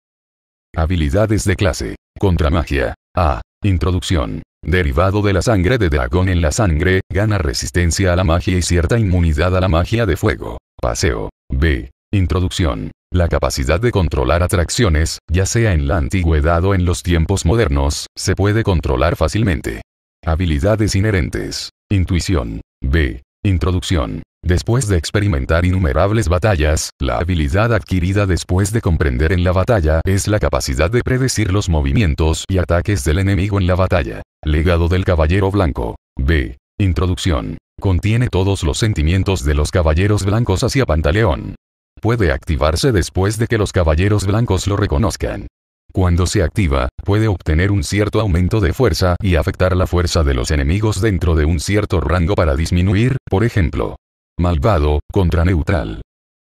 Habilidades de clase. Contra magia. A. Introducción. Derivado de la sangre de dragón en la sangre, gana resistencia a la magia y cierta inmunidad a la magia de fuego. Paseo. B. Introducción. La capacidad de controlar atracciones, ya sea en la antigüedad o en los tiempos modernos, se puede controlar fácilmente. Habilidades inherentes. Intuición. B. Introducción. Después de experimentar innumerables batallas, la habilidad adquirida después de comprender en la batalla es la capacidad de predecir los movimientos y ataques del enemigo en la batalla. Legado del Caballero Blanco. B. Introducción. Contiene todos los sentimientos de los Caballeros Blancos hacia Pantaleón. Puede activarse después de que los Caballeros Blancos lo reconozcan. Cuando se activa, puede obtener un cierto aumento de fuerza y afectar la fuerza de los enemigos dentro de un cierto rango para disminuir, por ejemplo, malvado, contra neutral.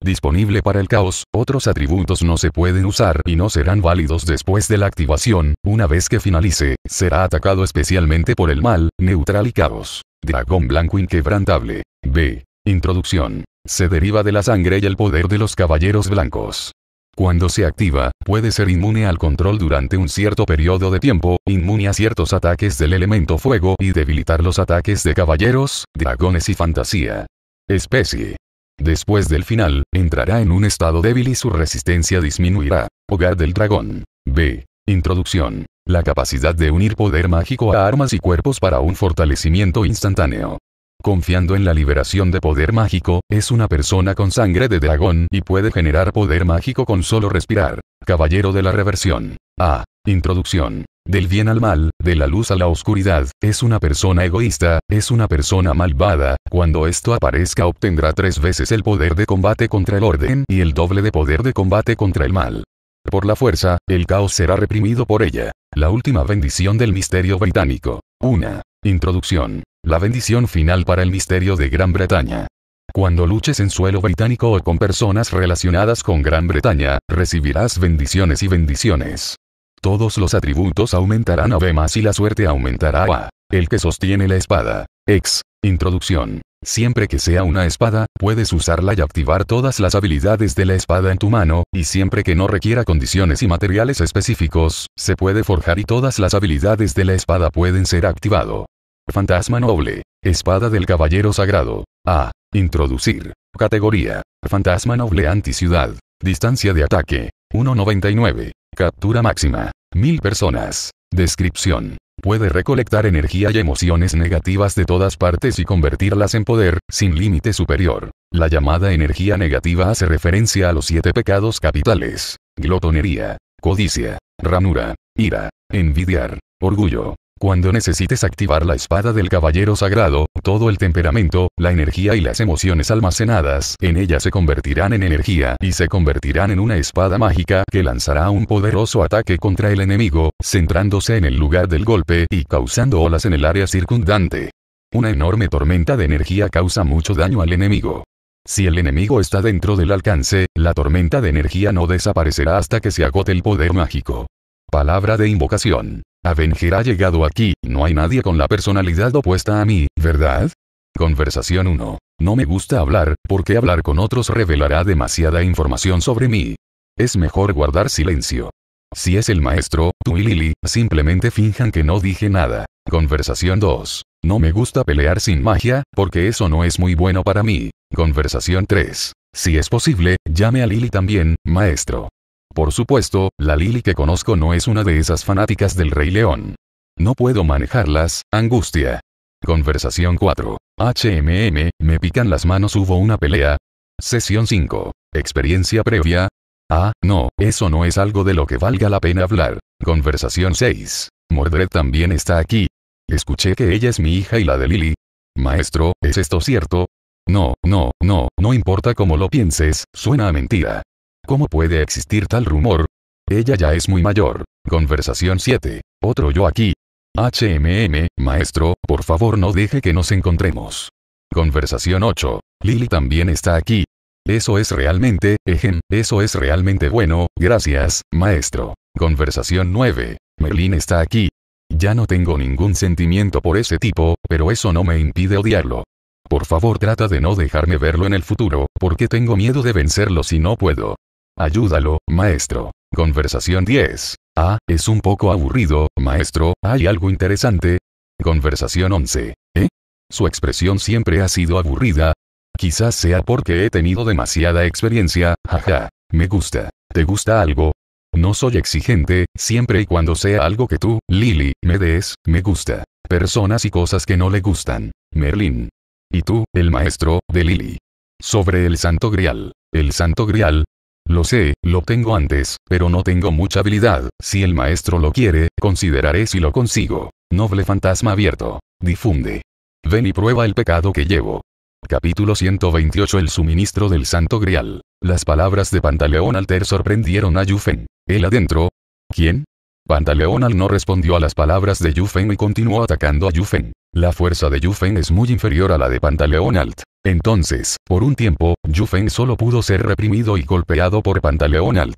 Disponible para el caos, otros atributos no se pueden usar y no serán válidos después de la activación, una vez que finalice, será atacado especialmente por el mal, neutral y caos. Dragón blanco inquebrantable. B. Introducción. Se deriva de la sangre y el poder de los caballeros blancos. Cuando se activa, puede ser inmune al control durante un cierto periodo de tiempo, inmune a ciertos ataques del elemento fuego y debilitar los ataques de caballeros, dragones y fantasía especie. Después del final, entrará en un estado débil y su resistencia disminuirá. Hogar del dragón. B. Introducción. La capacidad de unir poder mágico a armas y cuerpos para un fortalecimiento instantáneo. Confiando en la liberación de poder mágico, es una persona con sangre de dragón y puede generar poder mágico con solo respirar. Caballero de la reversión. A. Introducción. Del bien al mal, de la luz a la oscuridad, es una persona egoísta, es una persona malvada, cuando esto aparezca obtendrá tres veces el poder de combate contra el orden y el doble de poder de combate contra el mal. Por la fuerza, el caos será reprimido por ella. La última bendición del misterio británico. 1. Introducción. La bendición final para el misterio de Gran Bretaña. Cuando luches en suelo británico o con personas relacionadas con Gran Bretaña, recibirás bendiciones y bendiciones. Todos los atributos aumentarán a B más y la suerte aumentará a El que sostiene la espada. Ex. Introducción. Siempre que sea una espada, puedes usarla y activar todas las habilidades de la espada en tu mano, y siempre que no requiera condiciones y materiales específicos, se puede forjar y todas las habilidades de la espada pueden ser activado. Fantasma Noble. Espada del Caballero Sagrado. A. Introducir. Categoría. Fantasma Noble Anti-Ciudad. Distancia de ataque. 1.99. Captura máxima. Mil personas. Descripción. Puede recolectar energía y emociones negativas de todas partes y convertirlas en poder, sin límite superior. La llamada energía negativa hace referencia a los siete pecados capitales. Glotonería. Codicia. Ranura. Ira. Envidiar. Orgullo. Cuando necesites activar la espada del caballero sagrado, todo el temperamento, la energía y las emociones almacenadas en ella se convertirán en energía y se convertirán en una espada mágica que lanzará un poderoso ataque contra el enemigo, centrándose en el lugar del golpe y causando olas en el área circundante. Una enorme tormenta de energía causa mucho daño al enemigo. Si el enemigo está dentro del alcance, la tormenta de energía no desaparecerá hasta que se agote el poder mágico. Palabra de invocación. Avenger ha llegado aquí, no hay nadie con la personalidad opuesta a mí, ¿verdad? Conversación 1. No me gusta hablar, porque hablar con otros revelará demasiada información sobre mí. Es mejor guardar silencio. Si es el maestro, tú y Lily, simplemente finjan que no dije nada. Conversación 2. No me gusta pelear sin magia, porque eso no es muy bueno para mí. Conversación 3. Si es posible, llame a Lily también, maestro. Por supuesto, la Lily que conozco no es una de esas fanáticas del Rey León. No puedo manejarlas, angustia. Conversación 4. HMM, me pican las manos hubo una pelea. Sesión 5. Experiencia previa. Ah, no, eso no es algo de lo que valga la pena hablar. Conversación 6. Mordred también está aquí. Escuché que ella es mi hija y la de Lily. Maestro, ¿es esto cierto? No, no, no, no importa cómo lo pienses, suena a mentira. ¿Cómo puede existir tal rumor? Ella ya es muy mayor. Conversación 7. Otro yo aquí. HMM, maestro, por favor no deje que nos encontremos. Conversación 8. Lily también está aquí. Eso es realmente, ejem, eso es realmente bueno, gracias, maestro. Conversación 9. Merlin está aquí. Ya no tengo ningún sentimiento por ese tipo, pero eso no me impide odiarlo. Por favor trata de no dejarme verlo en el futuro, porque tengo miedo de vencerlo si no puedo. Ayúdalo, maestro. Conversación 10. Ah, es un poco aburrido, maestro, ¿hay algo interesante? Conversación 11. ¿Eh? Su expresión siempre ha sido aburrida. Quizás sea porque he tenido demasiada experiencia, jaja. Me gusta. ¿Te gusta algo? No soy exigente, siempre y cuando sea algo que tú, Lily, me des, me gusta. Personas y cosas que no le gustan. Merlín. Y tú, el maestro, de Lily. Sobre el Santo Grial. El Santo Grial, lo sé, lo tengo antes, pero no tengo mucha habilidad. Si el maestro lo quiere, consideraré si lo consigo. Noble fantasma abierto. Difunde. Ven y prueba el pecado que llevo. Capítulo 128 El suministro del Santo Grial. Las palabras de Pantaleón Alter sorprendieron a Yufen. ¿Él adentro? ¿Quién? Pantaleón Al no respondió a las palabras de Yufen y continuó atacando a Yufen. La fuerza de Yufeng es muy inferior a la de Pantaleonald. Entonces, por un tiempo, Yufeng solo pudo ser reprimido y golpeado por Pantaleonald.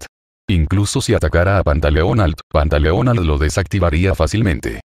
Incluso si atacara a Pantaleonald, Pantaleonald lo desactivaría fácilmente.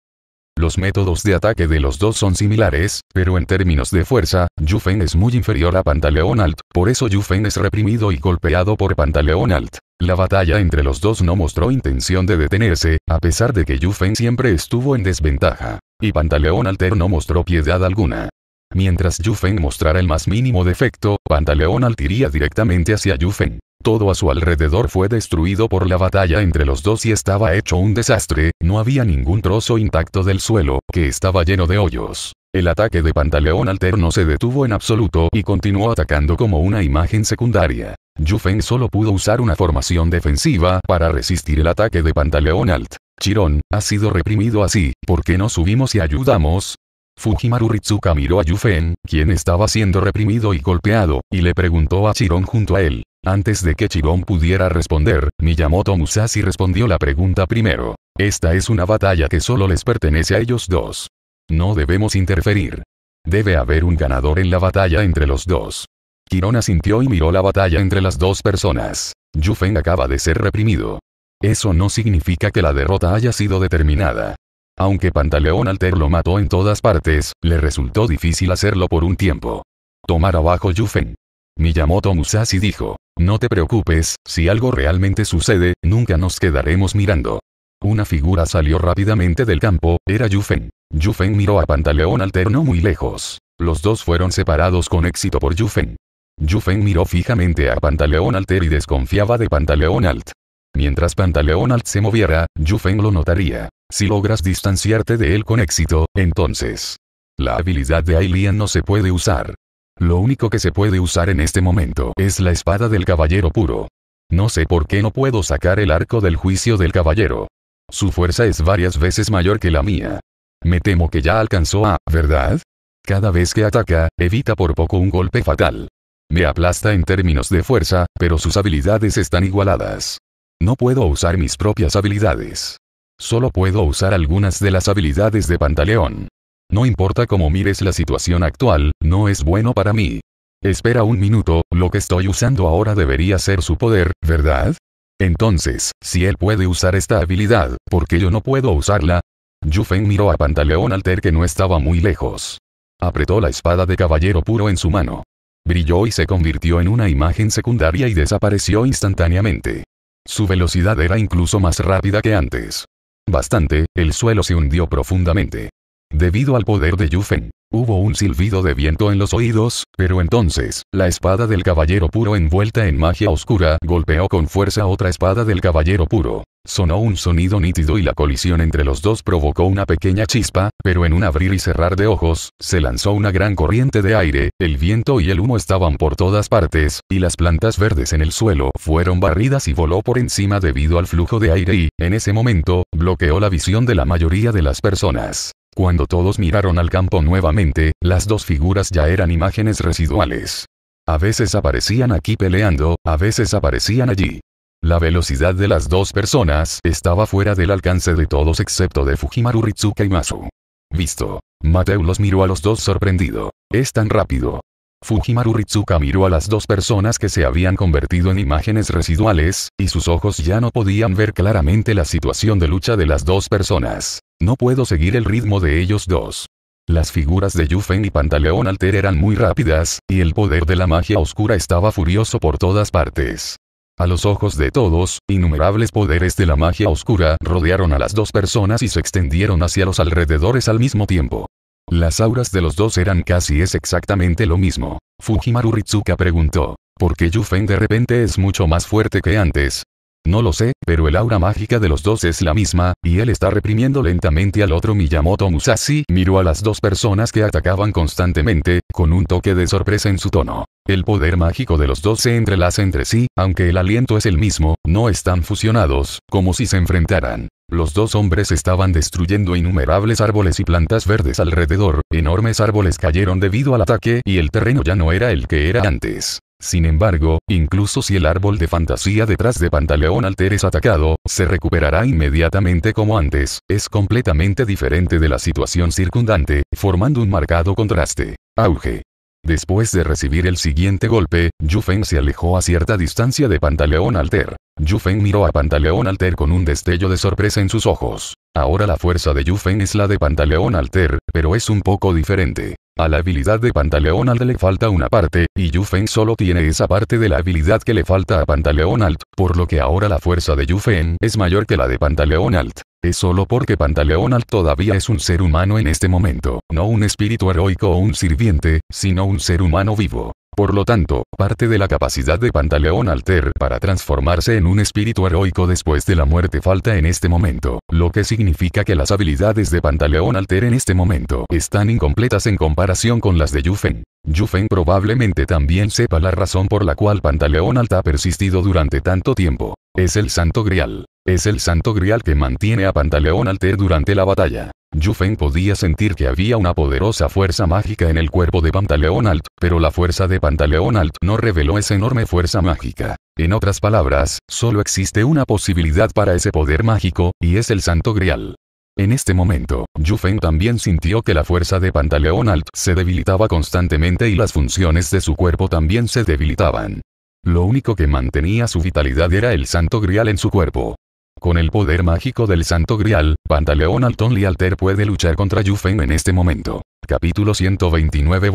Los métodos de ataque de los dos son similares, pero en términos de fuerza, Yufeng es muy inferior a Pantaleonald, por eso Yufeng es reprimido y golpeado por Pantaleonald. La batalla entre los dos no mostró intención de detenerse, a pesar de que Yufeng siempre estuvo en desventaja. Y Pantaleón Alter no mostró piedad alguna. Mientras Yufeng mostrara el más mínimo defecto, Pantaleón iría directamente hacia Yufeng. Todo a su alrededor fue destruido por la batalla entre los dos y estaba hecho un desastre, no había ningún trozo intacto del suelo, que estaba lleno de hoyos. El ataque de Pantaleón Alter no se detuvo en absoluto y continuó atacando como una imagen secundaria. Yufeng solo pudo usar una formación defensiva para resistir el ataque de Pantaleón Alt. Chirón, ha sido reprimido así, ¿por qué no subimos y ayudamos? Fujimaru Ritsuka miró a Yufen, quien estaba siendo reprimido y golpeado, y le preguntó a Chiron junto a él. Antes de que Chiron pudiera responder, Miyamoto Musashi respondió la pregunta primero. Esta es una batalla que solo les pertenece a ellos dos. No debemos interferir. Debe haber un ganador en la batalla entre los dos. Chiron asintió y miró la batalla entre las dos personas. Yufen acaba de ser reprimido. Eso no significa que la derrota haya sido determinada. Aunque Pantaleón Alter lo mató en todas partes, le resultó difícil hacerlo por un tiempo. Tomar abajo Yufen. Miyamoto Musashi dijo, no te preocupes, si algo realmente sucede, nunca nos quedaremos mirando. Una figura salió rápidamente del campo, era Yufen. Yufen miró a Pantaleón Alter no muy lejos. Los dos fueron separados con éxito por Yufen. Yufen miró fijamente a Pantaleón Alter y desconfiaba de Pantaleón Alt. Mientras Pantaleón se moviera, Yu lo notaría. Si logras distanciarte de él con éxito, entonces. La habilidad de Ailian no se puede usar. Lo único que se puede usar en este momento es la espada del caballero puro. No sé por qué no puedo sacar el arco del juicio del caballero. Su fuerza es varias veces mayor que la mía. Me temo que ya alcanzó a, ¿verdad? Cada vez que ataca, evita por poco un golpe fatal. Me aplasta en términos de fuerza, pero sus habilidades están igualadas. No puedo usar mis propias habilidades. Solo puedo usar algunas de las habilidades de Pantaleón. No importa cómo mires la situación actual, no es bueno para mí. Espera un minuto, lo que estoy usando ahora debería ser su poder, ¿verdad? Entonces, si él puede usar esta habilidad, ¿por qué yo no puedo usarla? Yufeng miró a Pantaleón Alter que no estaba muy lejos. Apretó la espada de caballero puro en su mano. Brilló y se convirtió en una imagen secundaria y desapareció instantáneamente. Su velocidad era incluso más rápida que antes. Bastante, el suelo se hundió profundamente. Debido al poder de Yufen, hubo un silbido de viento en los oídos, pero entonces, la espada del caballero puro envuelta en magia oscura golpeó con fuerza otra espada del caballero puro. Sonó un sonido nítido y la colisión entre los dos provocó una pequeña chispa, pero en un abrir y cerrar de ojos, se lanzó una gran corriente de aire, el viento y el humo estaban por todas partes, y las plantas verdes en el suelo fueron barridas y voló por encima debido al flujo de aire y, en ese momento, bloqueó la visión de la mayoría de las personas. Cuando todos miraron al campo nuevamente, las dos figuras ya eran imágenes residuales. A veces aparecían aquí peleando, a veces aparecían allí. La velocidad de las dos personas estaba fuera del alcance de todos excepto de Fujimaru Ritsuka y Masu. Visto. Mateo los miró a los dos sorprendido. Es tan rápido. Fujimaru Ritsuka miró a las dos personas que se habían convertido en imágenes residuales, y sus ojos ya no podían ver claramente la situación de lucha de las dos personas. No puedo seguir el ritmo de ellos dos. Las figuras de Yufen y Pantaleón Alter eran muy rápidas, y el poder de la magia oscura estaba furioso por todas partes. A los ojos de todos, innumerables poderes de la magia oscura rodearon a las dos personas y se extendieron hacia los alrededores al mismo tiempo. Las auras de los dos eran casi es exactamente lo mismo. Fujimaru Ritsuka preguntó, ¿por qué Yufen de repente es mucho más fuerte que antes? No lo sé, pero el aura mágica de los dos es la misma, y él está reprimiendo lentamente al otro Miyamoto Musashi, miró a las dos personas que atacaban constantemente, con un toque de sorpresa en su tono. El poder mágico de los dos se entrelaza entre sí, aunque el aliento es el mismo, no están fusionados, como si se enfrentaran. Los dos hombres estaban destruyendo innumerables árboles y plantas verdes alrededor, enormes árboles cayeron debido al ataque y el terreno ya no era el que era antes. Sin embargo, incluso si el árbol de fantasía detrás de Pantaleón Alter es atacado, se recuperará inmediatamente como antes, es completamente diferente de la situación circundante, formando un marcado contraste. Auge. Después de recibir el siguiente golpe, Feng se alejó a cierta distancia de Pantaleón Alter. Feng miró a Pantaleón Alter con un destello de sorpresa en sus ojos. Ahora la fuerza de Feng es la de Pantaleón Alter, pero es un poco diferente. A la habilidad de Pantaleón Alter le falta una parte, y Feng solo tiene esa parte de la habilidad que le falta a Pantaleón Alt, por lo que ahora la fuerza de Feng es mayor que la de Pantaleón Alt. Es solo porque Alt todavía es un ser humano en este momento, no un espíritu heroico o un sirviente, sino un ser humano vivo. Por lo tanto, parte de la capacidad de Pantaleón Alter para transformarse en un espíritu heroico después de la muerte falta en este momento, lo que significa que las habilidades de Pantaleón Alter en este momento están incompletas en comparación con las de Yufen. Yufen probablemente también sepa la razón por la cual Pantaleón Alt ha persistido durante tanto tiempo. Es el santo grial. Es el santo grial que mantiene a Pantaleón alter durante la batalla. Yufen podía sentir que había una poderosa fuerza mágica en el cuerpo de Pantaleón Alt, pero la fuerza de Pantaleón Alt no reveló esa enorme fuerza mágica. En otras palabras, solo existe una posibilidad para ese poder mágico, y es el Santo Grial. En este momento, Yufen también sintió que la fuerza de Pantaleón Alt se debilitaba constantemente y las funciones de su cuerpo también se debilitaban. Lo único que mantenía su vitalidad era el Santo Grial en su cuerpo con el poder mágico del Santo Grial, Pantaleón Alton Lialter puede luchar contra Yufeng en este momento. Capítulo 129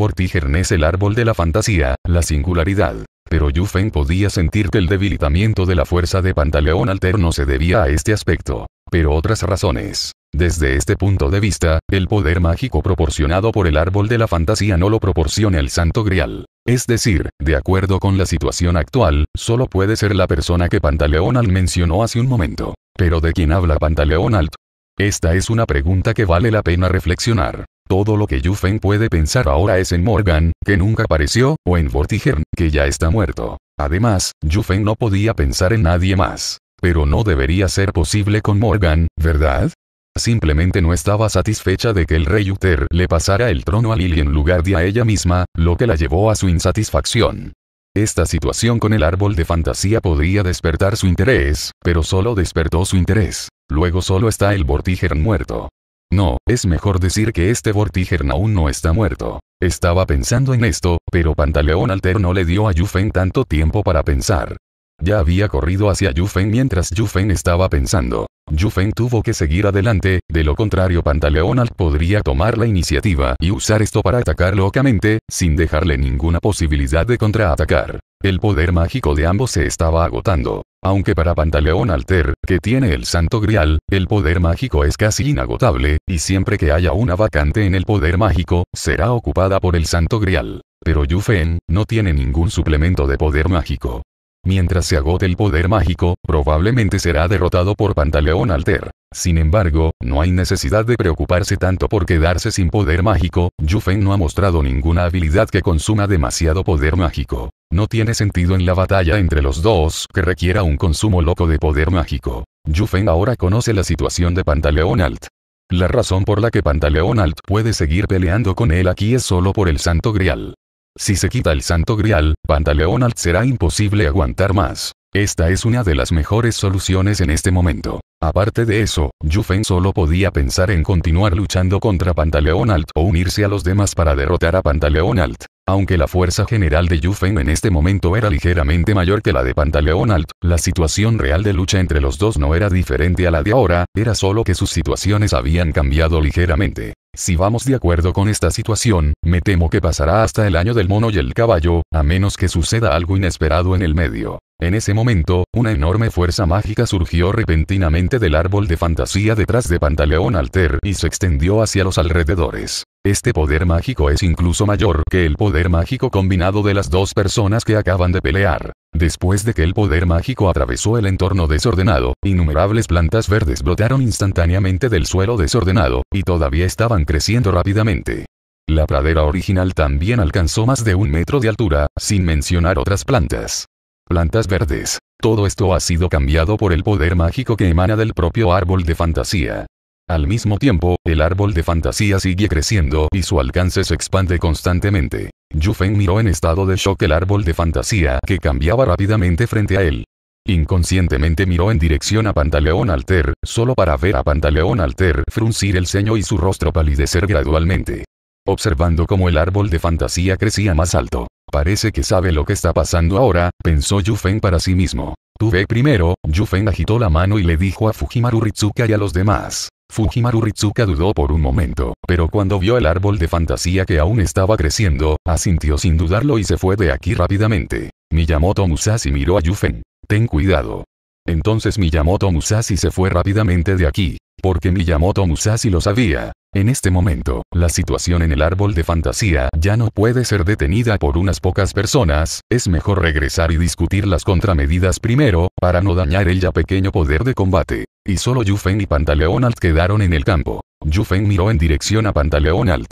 es el árbol de la fantasía, la singularidad. Pero Yufeng podía sentir que el debilitamiento de la fuerza de Pantaleón Alter no se debía a este aspecto, pero otras razones. Desde este punto de vista, el poder mágico proporcionado por el árbol de la fantasía no lo proporciona el santo grial. Es decir, de acuerdo con la situación actual, solo puede ser la persona que Pantaleón mencionó hace un momento. Pero ¿de quién habla Pantaleonald? Esta es una pregunta que vale la pena reflexionar. Todo lo que Yufen puede pensar ahora es en Morgan, que nunca apareció, o en Vortigern, que ya está muerto. Además, Yufen no podía pensar en nadie más. Pero no debería ser posible con Morgan, ¿verdad? Simplemente no estaba satisfecha de que el rey Uther le pasara el trono a Lily en lugar de a ella misma, lo que la llevó a su insatisfacción. Esta situación con el árbol de fantasía podría despertar su interés, pero solo despertó su interés. Luego solo está el Vortigern muerto. No, es mejor decir que este Vortigern aún no está muerto. Estaba pensando en esto, pero Pantaleón Alter no le dio a Yufen tanto tiempo para pensar. Ya había corrido hacia Yufen mientras Yufen estaba pensando. Yufen tuvo que seguir adelante, de lo contrario Pantaleón podría tomar la iniciativa y usar esto para atacar locamente, sin dejarle ninguna posibilidad de contraatacar. El poder mágico de ambos se estaba agotando. Aunque para Pantaleón Alter, que tiene el santo grial, el poder mágico es casi inagotable, y siempre que haya una vacante en el poder mágico, será ocupada por el santo grial. Pero Yufen, no tiene ningún suplemento de poder mágico. Mientras se agote el poder mágico, probablemente será derrotado por Pantaleón Alter. Sin embargo, no hay necesidad de preocuparse tanto por quedarse sin poder mágico, Yufeng no ha mostrado ninguna habilidad que consuma demasiado poder mágico. No tiene sentido en la batalla entre los dos que requiera un consumo loco de poder mágico. Yufeng ahora conoce la situación de Pantaleón Alt. La razón por la que Pantaleón Alt puede seguir peleando con él aquí es solo por el Santo Grial. Si se quita el santo grial, Pantaleonald será imposible aguantar más. Esta es una de las mejores soluciones en este momento. Aparte de eso, Yufen solo podía pensar en continuar luchando contra Pantaleonald o unirse a los demás para derrotar a Pantaleonald. Aunque la fuerza general de Yufen en este momento era ligeramente mayor que la de Pantaleonald, la situación real de lucha entre los dos no era diferente a la de ahora, era solo que sus situaciones habían cambiado ligeramente. Si vamos de acuerdo con esta situación, me temo que pasará hasta el año del mono y el caballo, a menos que suceda algo inesperado en el medio. En ese momento, una enorme fuerza mágica surgió repentinamente del árbol de fantasía detrás de Pantaleón Alter y se extendió hacia los alrededores. Este poder mágico es incluso mayor que el poder mágico combinado de las dos personas que acaban de pelear. Después de que el poder mágico atravesó el entorno desordenado, innumerables plantas verdes brotaron instantáneamente del suelo desordenado, y todavía estaban creciendo rápidamente. La pradera original también alcanzó más de un metro de altura, sin mencionar otras plantas. Plantas verdes. Todo esto ha sido cambiado por el poder mágico que emana del propio árbol de fantasía. Al mismo tiempo, el árbol de fantasía sigue creciendo y su alcance se expande constantemente. Yu miró en estado de shock el árbol de fantasía que cambiaba rápidamente frente a él. Inconscientemente miró en dirección a Pantaleón Alter, solo para ver a Pantaleón Alter fruncir el ceño y su rostro palidecer gradualmente. Observando cómo el árbol de fantasía crecía más alto. Parece que sabe lo que está pasando ahora, pensó Yu para sí mismo. Tuve primero, Yu agitó la mano y le dijo a Fujimaru Ritsuka y a los demás. Fujimaru Ritsuka dudó por un momento, pero cuando vio el árbol de fantasía que aún estaba creciendo, asintió sin dudarlo y se fue de aquí rápidamente. Miyamoto Musashi miró a Yufen. Ten cuidado. Entonces Miyamoto Musashi se fue rápidamente de aquí. Porque Miyamoto Musashi lo sabía. En este momento, la situación en el árbol de fantasía ya no puede ser detenida por unas pocas personas, es mejor regresar y discutir las contramedidas primero, para no dañar el ya pequeño poder de combate. Y solo Yufen y Pantaleonald quedaron en el campo. Yufen miró en dirección a Pantaleonald.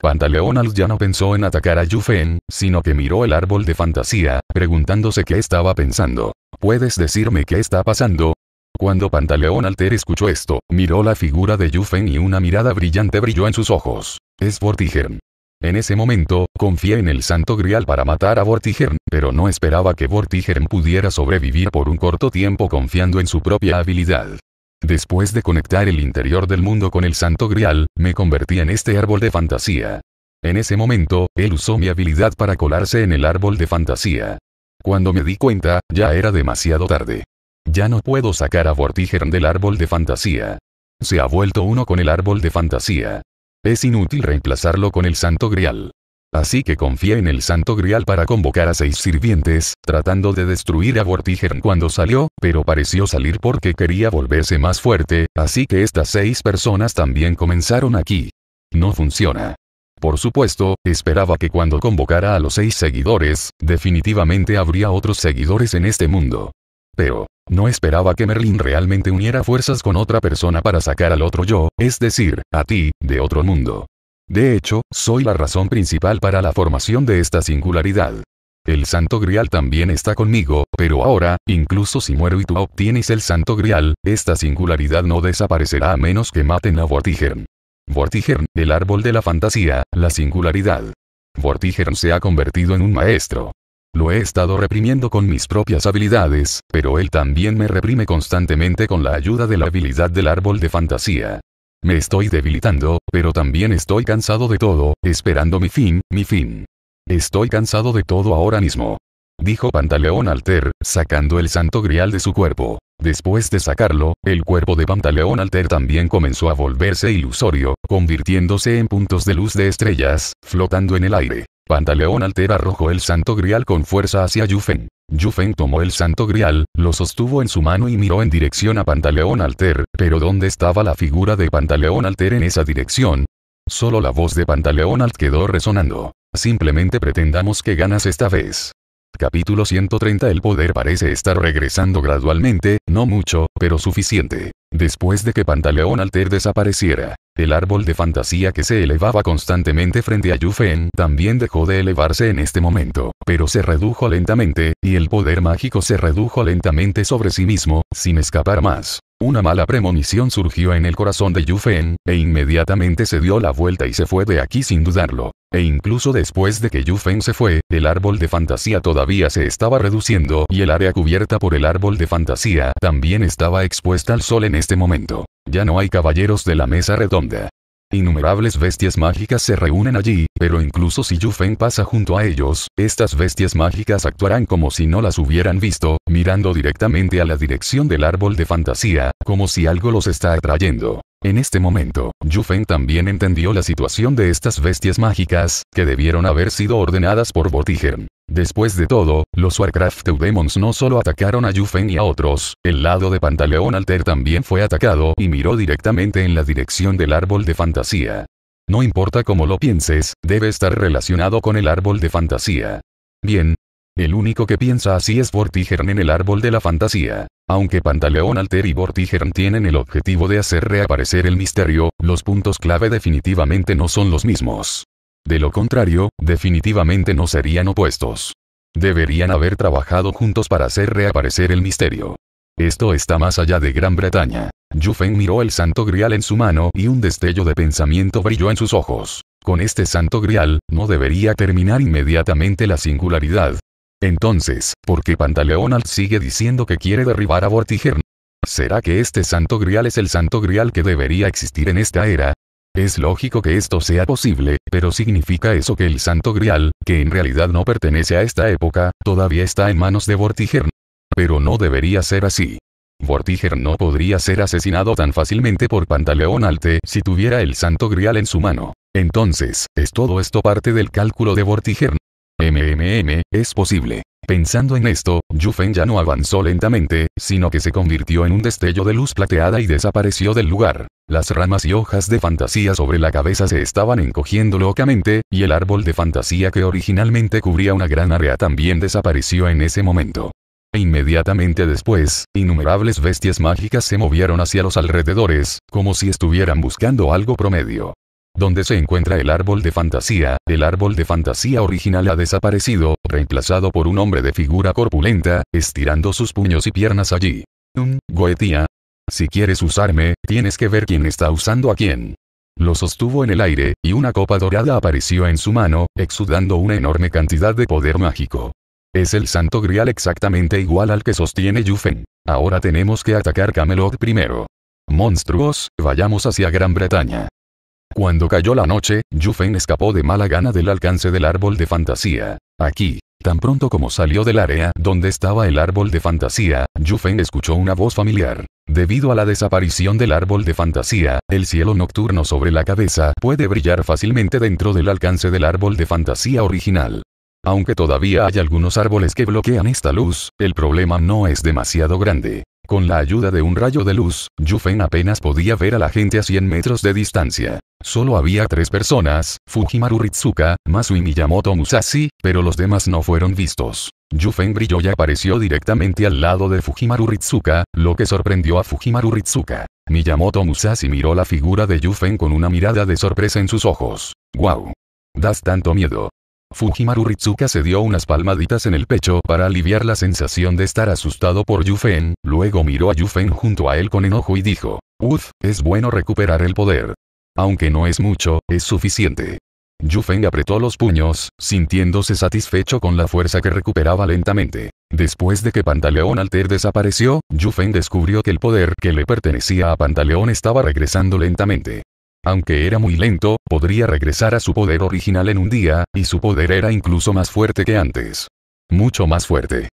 Pantaleonald ya no pensó en atacar a Yufen, sino que miró el árbol de fantasía, preguntándose qué estaba pensando. ¿Puedes decirme qué está pasando? Cuando Pantaleón Alter escuchó esto, miró la figura de Yufen y una mirada brillante brilló en sus ojos. Es Vortigern. En ese momento, confié en el santo grial para matar a Vortigern, pero no esperaba que Vortigern pudiera sobrevivir por un corto tiempo confiando en su propia habilidad. Después de conectar el interior del mundo con el santo grial, me convertí en este árbol de fantasía. En ese momento, él usó mi habilidad para colarse en el árbol de fantasía. Cuando me di cuenta, ya era demasiado tarde. Ya no puedo sacar a Vortigern del árbol de fantasía. Se ha vuelto uno con el árbol de fantasía. Es inútil reemplazarlo con el Santo Grial. Así que confié en el Santo Grial para convocar a seis sirvientes, tratando de destruir a Vortigern cuando salió, pero pareció salir porque quería volverse más fuerte, así que estas seis personas también comenzaron aquí. No funciona. Por supuesto, esperaba que cuando convocara a los seis seguidores, definitivamente habría otros seguidores en este mundo. Pero, no esperaba que Merlin realmente uniera fuerzas con otra persona para sacar al otro yo, es decir, a ti, de otro mundo. De hecho, soy la razón principal para la formación de esta singularidad. El Santo Grial también está conmigo, pero ahora, incluso si muero y tú obtienes el Santo Grial, esta singularidad no desaparecerá a menos que maten a Vortigern. Vortigern, el árbol de la fantasía, la singularidad. Vortigern se ha convertido en un maestro. Lo he estado reprimiendo con mis propias habilidades, pero él también me reprime constantemente con la ayuda de la habilidad del árbol de fantasía. Me estoy debilitando, pero también estoy cansado de todo, esperando mi fin, mi fin. Estoy cansado de todo ahora mismo. Dijo Pantaleón Alter, sacando el santo grial de su cuerpo. Después de sacarlo, el cuerpo de Pantaleón Alter también comenzó a volverse ilusorio, convirtiéndose en puntos de luz de estrellas, flotando en el aire. Pantaleón Alter arrojó el santo grial con fuerza hacia Yufen. Yufen tomó el santo grial, lo sostuvo en su mano y miró en dirección a Pantaleón Alter, pero ¿dónde estaba la figura de Pantaleón Alter en esa dirección? Solo la voz de Pantaleón Alt quedó resonando. Simplemente pretendamos que ganas esta vez. Capítulo 130 El poder parece estar regresando gradualmente, no mucho, pero suficiente. Después de que Pantaleón Alter desapareciera, el árbol de fantasía que se elevaba constantemente frente a Yufen también dejó de elevarse en este momento, pero se redujo lentamente, y el poder mágico se redujo lentamente sobre sí mismo, sin escapar más. Una mala premonición surgió en el corazón de Yu e inmediatamente se dio la vuelta y se fue de aquí sin dudarlo. E incluso después de que Yu se fue, el árbol de fantasía todavía se estaba reduciendo y el área cubierta por el árbol de fantasía también estaba expuesta al sol en este momento. Ya no hay caballeros de la mesa redonda. Innumerables bestias mágicas se reúnen allí, pero incluso si Yufeng pasa junto a ellos, estas bestias mágicas actuarán como si no las hubieran visto, mirando directamente a la dirección del árbol de fantasía, como si algo los está atrayendo. En este momento, Yufeng también entendió la situación de estas bestias mágicas, que debieron haber sido ordenadas por Vortigern. Después de todo, los Warcraft Demons no solo atacaron a Yufen y a otros, el lado de Pantaleón Alter también fue atacado y miró directamente en la dirección del árbol de fantasía. No importa cómo lo pienses, debe estar relacionado con el árbol de fantasía. Bien. El único que piensa así es Vortigern en el árbol de la fantasía. Aunque Pantaleón Alter y Vortigern tienen el objetivo de hacer reaparecer el misterio, los puntos clave definitivamente no son los mismos. De lo contrario, definitivamente no serían opuestos. Deberían haber trabajado juntos para hacer reaparecer el misterio. Esto está más allá de Gran Bretaña. Yufeng miró el santo grial en su mano y un destello de pensamiento brilló en sus ojos. Con este santo grial, no debería terminar inmediatamente la singularidad. Entonces, ¿por qué Pantaleonald sigue diciendo que quiere derribar a Vortigern? ¿Será que este santo grial es el santo grial que debería existir en esta era? Es lógico que esto sea posible, pero ¿significa eso que el Santo Grial, que en realidad no pertenece a esta época, todavía está en manos de Vortigern? Pero no debería ser así. Vortigern no podría ser asesinado tan fácilmente por Pantaleón Alte si tuviera el Santo Grial en su mano. Entonces, ¿es todo esto parte del cálculo de Vortigern? MMM, es posible. Pensando en esto, Yufen ya no avanzó lentamente, sino que se convirtió en un destello de luz plateada y desapareció del lugar. Las ramas y hojas de fantasía sobre la cabeza se estaban encogiendo locamente, y el árbol de fantasía que originalmente cubría una gran área también desapareció en ese momento. inmediatamente después, innumerables bestias mágicas se movieron hacia los alrededores, como si estuvieran buscando algo promedio donde se encuentra el árbol de fantasía, el árbol de fantasía original ha desaparecido, reemplazado por un hombre de figura corpulenta, estirando sus puños y piernas allí. ¿Un um, goetia. Si quieres usarme, tienes que ver quién está usando a quién. Lo sostuvo en el aire, y una copa dorada apareció en su mano, exudando una enorme cantidad de poder mágico. Es el santo grial exactamente igual al que sostiene Yufen. Ahora tenemos que atacar Camelot primero. Monstruos, vayamos hacia Gran Bretaña. Cuando cayó la noche, Yufen escapó de mala gana del alcance del árbol de fantasía. Aquí, tan pronto como salió del área donde estaba el árbol de fantasía, Yufen escuchó una voz familiar. Debido a la desaparición del árbol de fantasía, el cielo nocturno sobre la cabeza puede brillar fácilmente dentro del alcance del árbol de fantasía original. Aunque todavía hay algunos árboles que bloquean esta luz, el problema no es demasiado grande. Con la ayuda de un rayo de luz, Yufen apenas podía ver a la gente a 100 metros de distancia. Solo había tres personas, Fujimaru Ritsuka, Masu y Miyamoto Musashi, pero los demás no fueron vistos. Yufen brilló y apareció directamente al lado de Fujimaru Ritsuka, lo que sorprendió a Fujimaru Ritsuka. Miyamoto Musashi miró la figura de Yufen con una mirada de sorpresa en sus ojos. ¡Guau! Das tanto miedo. Fujimaru Ritsuka se dio unas palmaditas en el pecho para aliviar la sensación de estar asustado por Yufen, luego miró a Yufen junto a él con enojo y dijo, Uf, es bueno recuperar el poder. Aunque no es mucho, es suficiente. Yufen apretó los puños, sintiéndose satisfecho con la fuerza que recuperaba lentamente. Después de que Pantaleón Alter desapareció, Yufen descubrió que el poder que le pertenecía a Pantaleón estaba regresando lentamente. Aunque era muy lento, podría regresar a su poder original en un día, y su poder era incluso más fuerte que antes. Mucho más fuerte.